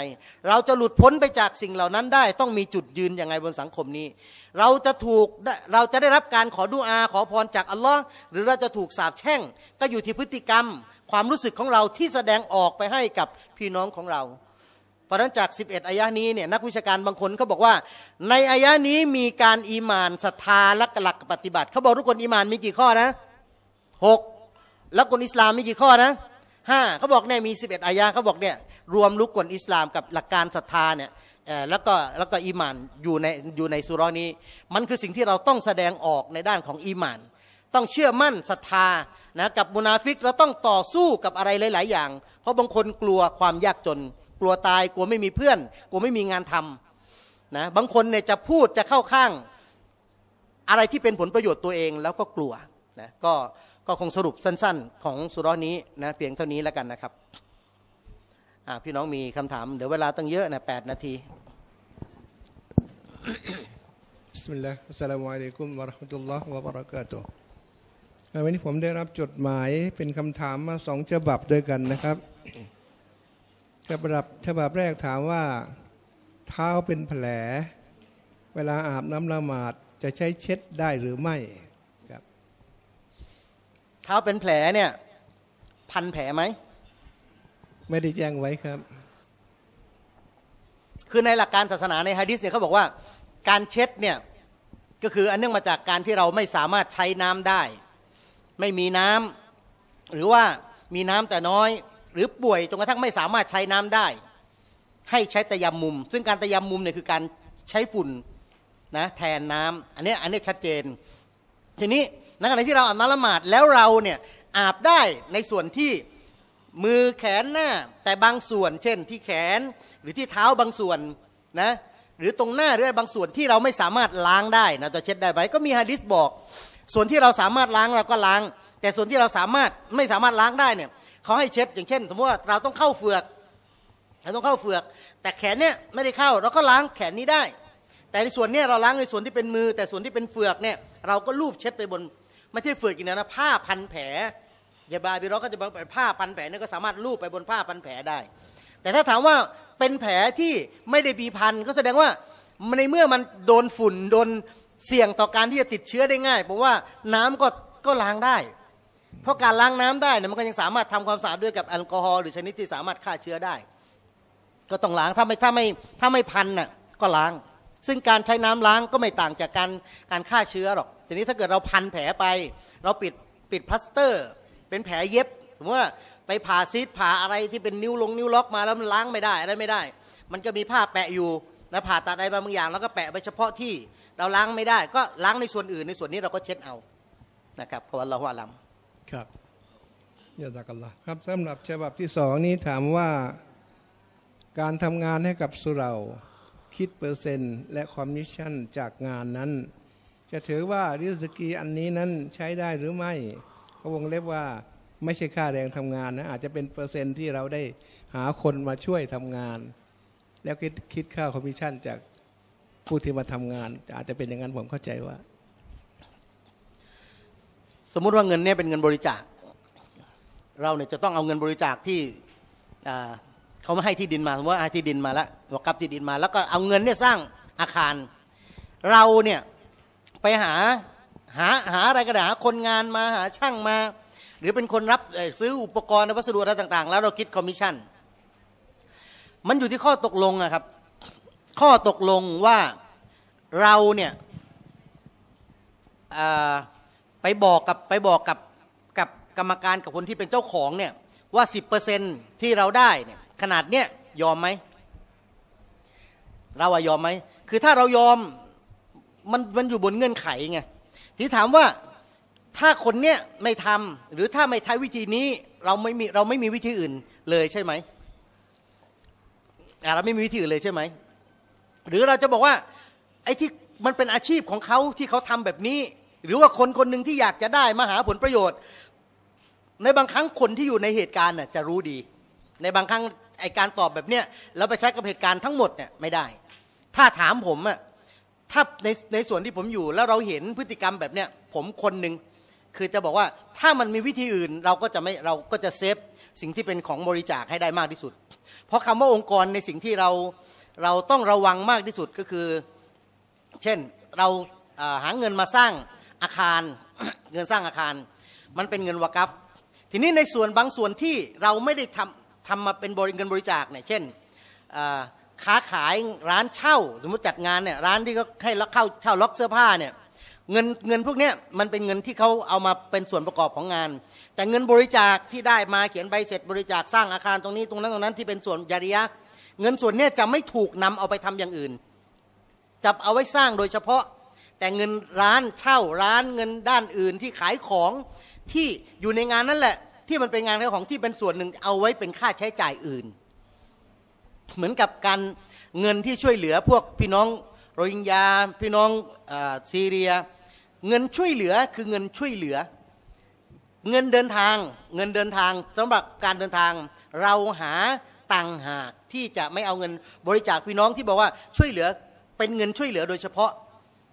เราจะหลุดพ้นไปจากสิ่งเหล่านั้นได้ ต้องมีจุดยืนยังไงบนสังคมนี้ เราจะถูกเราจะได้รับการขอดุอา ขอพรจากอัลลอฮ์หรือเราจะถูกสาปแช่ง ก็อยู่ที่พฤติกรรม ความรู้สึกของเราที่แสดงออกไปให้กับพี่น้องของเราเพราะนั้นจาก11 อายะนี้เนี่ยนักวิชาการบางคนเขาบอกว่า ในอายะนี้มีการอีมานศรัทธาและหลัก ปฏิบัติเขาบอกทุกคนอีมานมีกี่ข้อนะหกแล้วุนอิสลามมีกี่ข้อนะห้าเขาบอกเนี่ยมี11อายะเขาบอกเนี่ยรวมลุกกลอิสลามกับหลักการศรัทธาเนี่ยแล้วก็แล้วก็อีมานอยู่ในอยู่ในสุรนี้ มันคือสิ่งที่เราต้องแสดงออกในด้านของอีมาน ต้องเชื่อมั่นศรัทธานะกับมุนาฟิกเราต้องต่อสู้กับอะไรหลาย ๆ อย่าง เพราะบางคนกลัวความยากจนกลัวตายกลัวไม่มีเพื่อนกลัวไม่มีงานทำนะบางคนเนี่ยจะพูดจะเข้าข้าง อะไรที่เป็นผลประโยชน์ตัวเอง แล้วก็กลัวนะก็ก็คงสรุปสั้นๆ ของสุรอนนี้นะเพียงเท่านี้แล้วกันนะครับ พี่น้องมีคำถาม เดี๋ยวเวลาตั้งเยอะนะแปดนาที بسم الله السلام عليكم ورحمة الله وبركاته วันนี้ผมได้รับจดหมายเป็นคำถามมาสองฉบับด้วยกันนะครับฉบับฉบับแรกถามว่าเท้าเป็นแผล เวลาอาบน้ำละหมาดจะใช้เช็ดได้หรือไม่ครับเท้าเป็นแผลเนี่ยพันแผลไหมไม่ได้แจ้งไว้ครับคือในหลักการศาสนาในฮะดิษเนี่ยเขาบอกว่าการเช็ดเนี่ยก็คืออันเนื่องมาจากการที่เราไม่สามารถใช้น้ำได้ ไม่มีน้ำ หรือว่ามีน้ำแต่น้อยหรือป่วยจนกระทั่งไม่สามารถใช้น้ำได้ ให้ใช้ตะยำมุมซึ่งการตะยำมุมเนี่ยคือการใช้ฝุ่นนะแทนน้ำอันนี้อันนี้ชัดเจน ทีนี้ในขณะที่เราอาบน้ำละหมาดแล้วเราเนี่ยอาบได้ในส่วนที่มือแขนหน้า แต่บางส่วนเช่น ที่แขนหรือที่เท้าบางส่วนนะหรือตรงหน้าหรือบางส่วนที่เราไม่สามารถล้างได้นะจะเช็ดได้ไหมก็มีฮะดิษบอก ส่วนที่เราสามารถล้างเราก็ล้าง แต่ส่วนที่เราสามารถไม่สามารถล้างได้เนี่ยขาให้เช็ดอย่างเช่นสมมติว่าเราต้องเข้าเฟือกเราต้องเข้าเฟือก แต่แขนเนี่ยไม่ได้เข้าเราก็ล้างแขนนี้ได้ แต่ในส่วนเนี้ยเราล้างในส่วนที่เป็นมือแต่ส่วนที่เป็นเฟือกเนี่ยเราก็ลูบเช็ดไปบน ไม่ใช่เฟือกอีกนะนะผ้าพันแผลยาบาบิรอก็จะเป็นผ้าพันแผลเนี่ยก็สามารถลูบไปบนผ้าพันแผลได้ แต่ถ้าถามว่าเป็นแผลที่ไม่ได้มีพัน ก็แสดงว่าในเมื่อมันโดนฝุ่นโดนเสี่ยงต่อการที่จะติดเชื้อได้ง่าย เพราะว่าน้ำก็ก็ล้างได้เพราะการล้างน้ำได้เนี่ยมันก็ยังสามารถทำความสะอาดด้วยกับแอลกอฮอล์หรือชนิด ที่สามารถฆ่าเชื้อได้ ก็ต้องล้างถ้าไม่ถ้าไม่ถ้าไม่พันน่ะก็ล้าง ซึ่งการใช้น้ำล้างก็ไม่ต่างจากการการฆ่าเชื้อหรอกทีนี้ถ้าเกิดเราพันแผลไป เราปิดปิดพลาสเตอร์ เป็นแผลเย็บ สมมติว่า ไปผ่าซีดผ่าอะไรที่เป็นนิ้วลงนิ้วล็อกมาแล้วมันล้างไม่ได้อะไรไม่ได้ มันก็มีผ้าแปะอยู่แล้วผ่าตัดอะไรบางอย่างแล้วก็แปะไปเฉพาะที่ เราล้างไม่ได้ ก็ล้างในส่วนอื่นในส่วนนี้เราก็เช็ดเอานะครับเพราะว่าเราหัวลำครับยาตากัลละครับสำหรับฉบับที่สองนี้ถามว่าการทำงานให้กับสุเรา คิดเปอร์เซ็นต์ และคอมมิชชั่น จากงานนั้น จะถือว่าริสกีอันนี้นั้นใช้ได้หรือไม่เขาวงเล็บว่าไม่ใช่ค่าแรงทำงานนะอาจจะเป็นเปอร์เซ็นต์ที่เราได้หาคนมาช่วยทำงาน แล้วคิดคิดค่าคอมมิชชั่นจากผู้ที่มาทำงาน อาจจะเป็นอย่างนั้นผมเข้าใจว่าสมมุติว่าเงินเนี่ยเป็นเงินบริจาค เราเนี่ยจะต้องเอาเงินบริจาคที่เขาไม่ให้ที่ดินมา สมมติว่าให้ที่ดินมาแล้ววกับที่ดินมา แล้วก็เอาเงินเนี่ยสร้างอาคาร เราเนี่ยไปหาหาหาอะไรก็ได้หาคนงานมาหาช่างมา หรือเป็นคนรับซื้ออุปกรณ์วัสดุอะไรต่างๆแล้วเราคิดคอมมิชชั่นมันอยู่ที่ข้อตกลงนะครับข้อตกลงว่าเราเนี่ยไปบอกกับไปบอกกับกับกรรมการกับคนที่เป็นเจ้าของเนี่ยว่า 10%ที่เราได้เนี่ยขนาดเนี้ยยอมไหม เราอะยอมไหม คือถ้าเรายอม มันมันอยู่บนเงื่อนไขไงที่ถามว่าถ้าคนเนี้ยไม่ทำ หรือถ้าไม่ใช้วิธีนี้เราไม่มีเราไม่มีวิธีอื่นเลยใช่ไหมเราไม่มีวิธีอื่นเลยใช่ไหม หรือเราจะบอกว่าไอ้ที่มันเป็นอาชีพของเขาที่เขาทำแบบนี้หรือว่าคนคนหนึ่งที่อยากจะได้มาหาผลประโยชน์ ในบางครั้งคนที่อยู่ในเหตุการณ์น่ะจะรู้ดี ในบางครั้งไอการตอบแบบเนี้ยเราไปใช้กับเหตุการณ์ทั้งหมดเนี่ยไม่ได้ ถ้าถามผมอะถ้าในในส่วนที่ผมอยู่ แล้วเราเห็นพฤติกรรมแบบเนี้ยผมคนหนึ่งคือจะบอกว่าถ้ามันมีวิธีอื่นเราก็จะไม่เราก็จะเซฟสิ่งที่เป็นของบริจาคให้ได้มากที่สุด เพราะคำว่าองค์กรในสิ่งที่เราเราต้องระวังมากที่สุดก็คือ เช่นเราหาเงินมาสร้างอาคารเงินสร้างอาคารมันเป็นเงินวากัฟทีนี้ในส่วนบางส่วนที่เราไม่ได้ทำทำมาเป็นบริเงินบริจาคเนี่ยเช่นค้าขายร้านเช่าสมมติจัดงานเนี่ยร้านที่เขาให้ล็อกเข้าเช่าล็อกเสื้อผ้าเนี่ยเงินเงินพวกนี้มันเป็นเงินที่เขาเอามาเป็นส่วนประกอบของงาน แต่เงินบริจาคที่ได้มาเขียนใบเสร็จบริจาคสร้างอาคารตรงนี้ตรงนั้นตรงนั้นที่เป็นส่วนยาริยะ เงินส่วนนี้จะไม่ถูกนำเอาไปทำอย่างอื่นจะเอาไว้สร้างโดยเฉพาะแต่เงินร้านเช่าร้านเงินด้านอื่นที่ขายของที่อยู่ในงานนั่นแหละที่มันเป็นงานของที่เป็นส่วนหนึ่งเอาไว้เป็นค่าใช้จ่ายอื่น เหมือนกับการเงินที่ช่วยเหลือพวกพี่น้อง โรฮิงญาพี่น้องซีเรีย เงินช่วยเหลือคือเงินช่วยเหลือ เงินเดินทางเงินเดินทางสำหรับการเดินทางเราหาต่างหากที่จะไม่เอาเงินบริจาคพี่น้องที่บอกว่าช่วยเหลือเป็นเงินช่วยเหลือโดยเฉพาะ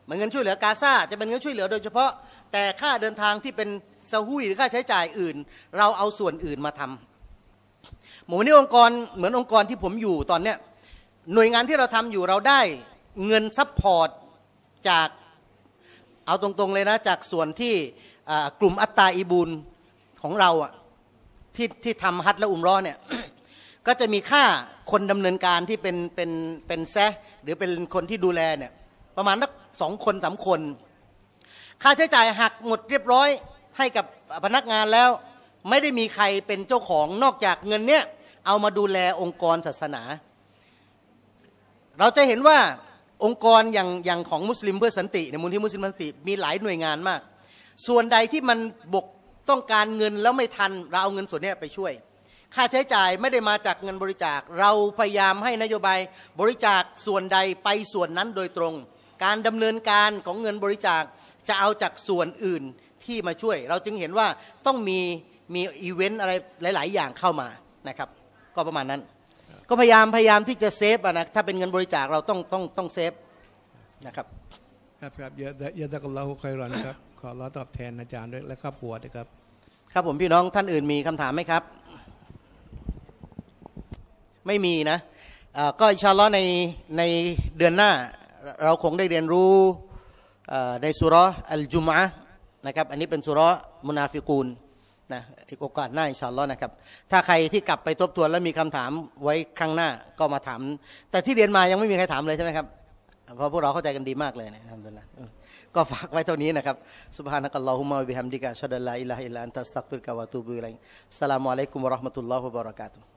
เหมือนเงินช่วยเหลือกาซาจะเป็นเงินช่วยเหลือโดยเฉพาะ แต่ค่าเดินทางที่เป็นสหุยหรือค่าใช้จ่ายอื่น เราเอาส่วนอื่นมาทำ หมูนี่องค์กรเหมือนองค์กรที่ผมอยู่ตอนเนี้ยหน่วยงานที่เราทำอยู่เราได้เงินซัพพอร์ตจากเอาตรงๆเลยนะจากส่วนที่กลุ่มอัตตาอิบูลของเราที่ที่ทำฮัทและอุมร้อนเนี่ยก็จะมีค่าคนดำเนินการที่เป็นเป็นเป็นแซหรือเป็นคนที่ดูแลเนี่ยประมาณนักสองคนสาคน ค่าใช้จ่ายหักหมดเรียบร้อยให้กับพนักงานแล้วไม่ได้มีใครเป็นเจ้าของนอกจากเงินเนี้ยเอามาดูแลองค์กรศาสนา เราจะเห็นว่าองค์กรอย่างอย่างของมุสลิมเพื่อสันติในมูลที่มุสลิมสันติมีหลายหน่วยงานมาก ส่วนใดที่มันบกต้องการเงินแล้วไม่ทัน เราเอาเงินส่วนนี้ไปช่วย ค่าใช้จ่ายไม่ได้มาจากเงินบริจาคเราพยายามให้นโยบายบริจาคส่วนใดไปส่วนนั้นโดยตรงการดำเนินการของเงินบริจาคจะเอาจากส่วนอื่นที่มาช่วย เราจึงเห็นว่าต้องมีมีอีเวนต์อะไรหลาย ๆ อย่างเข้ามานะครับ ก็ประมาณนั้น ก็พยายาม พยายามที่จะเซฟนะถ้าเป็นเงินบริจาคเราต้องต้องต้องเซฟนะครับครับครับยะยะตะกุลลาหุครรอนครับ ขอรอตอบแทนอาจารย์ด้วยและครอบครัวด้วยครับครับผมพี่น้องท่านอื่นมีคำถามไหมครับ ไม่มีนะก็อิชาร์ลอในในเดือนหน้าเราคงได้เรียนรู้ในสุรอัลจุมะนะครับอันนี้เป็นสุรมุนาฟิกูลนะอีกโอกาสหน้าอินชาอัลลอฮ์นะครับ ถ้าใครที่กลับไปทบทวนแล้วมีคำถามไว้ครั้งหน้าก็มาถาม แต่ที่เรียนมายังไม่มีใครถามเลยใช่ไหมครับเพราะพวกเราเข้าใจกันดีมากเลยนะครับนะก็ฝากไว้เท่านี้นะครับสุบฮานักัลลอฮุมะบิฮัมดิกะชะดลลาอิลาฮิลลันตัสซักฟิรกะวะตูบุอิลัยสลามุอะลัยกุมวะราะห์มะตุลลอฮ์วะบะเราะกาตุฮ์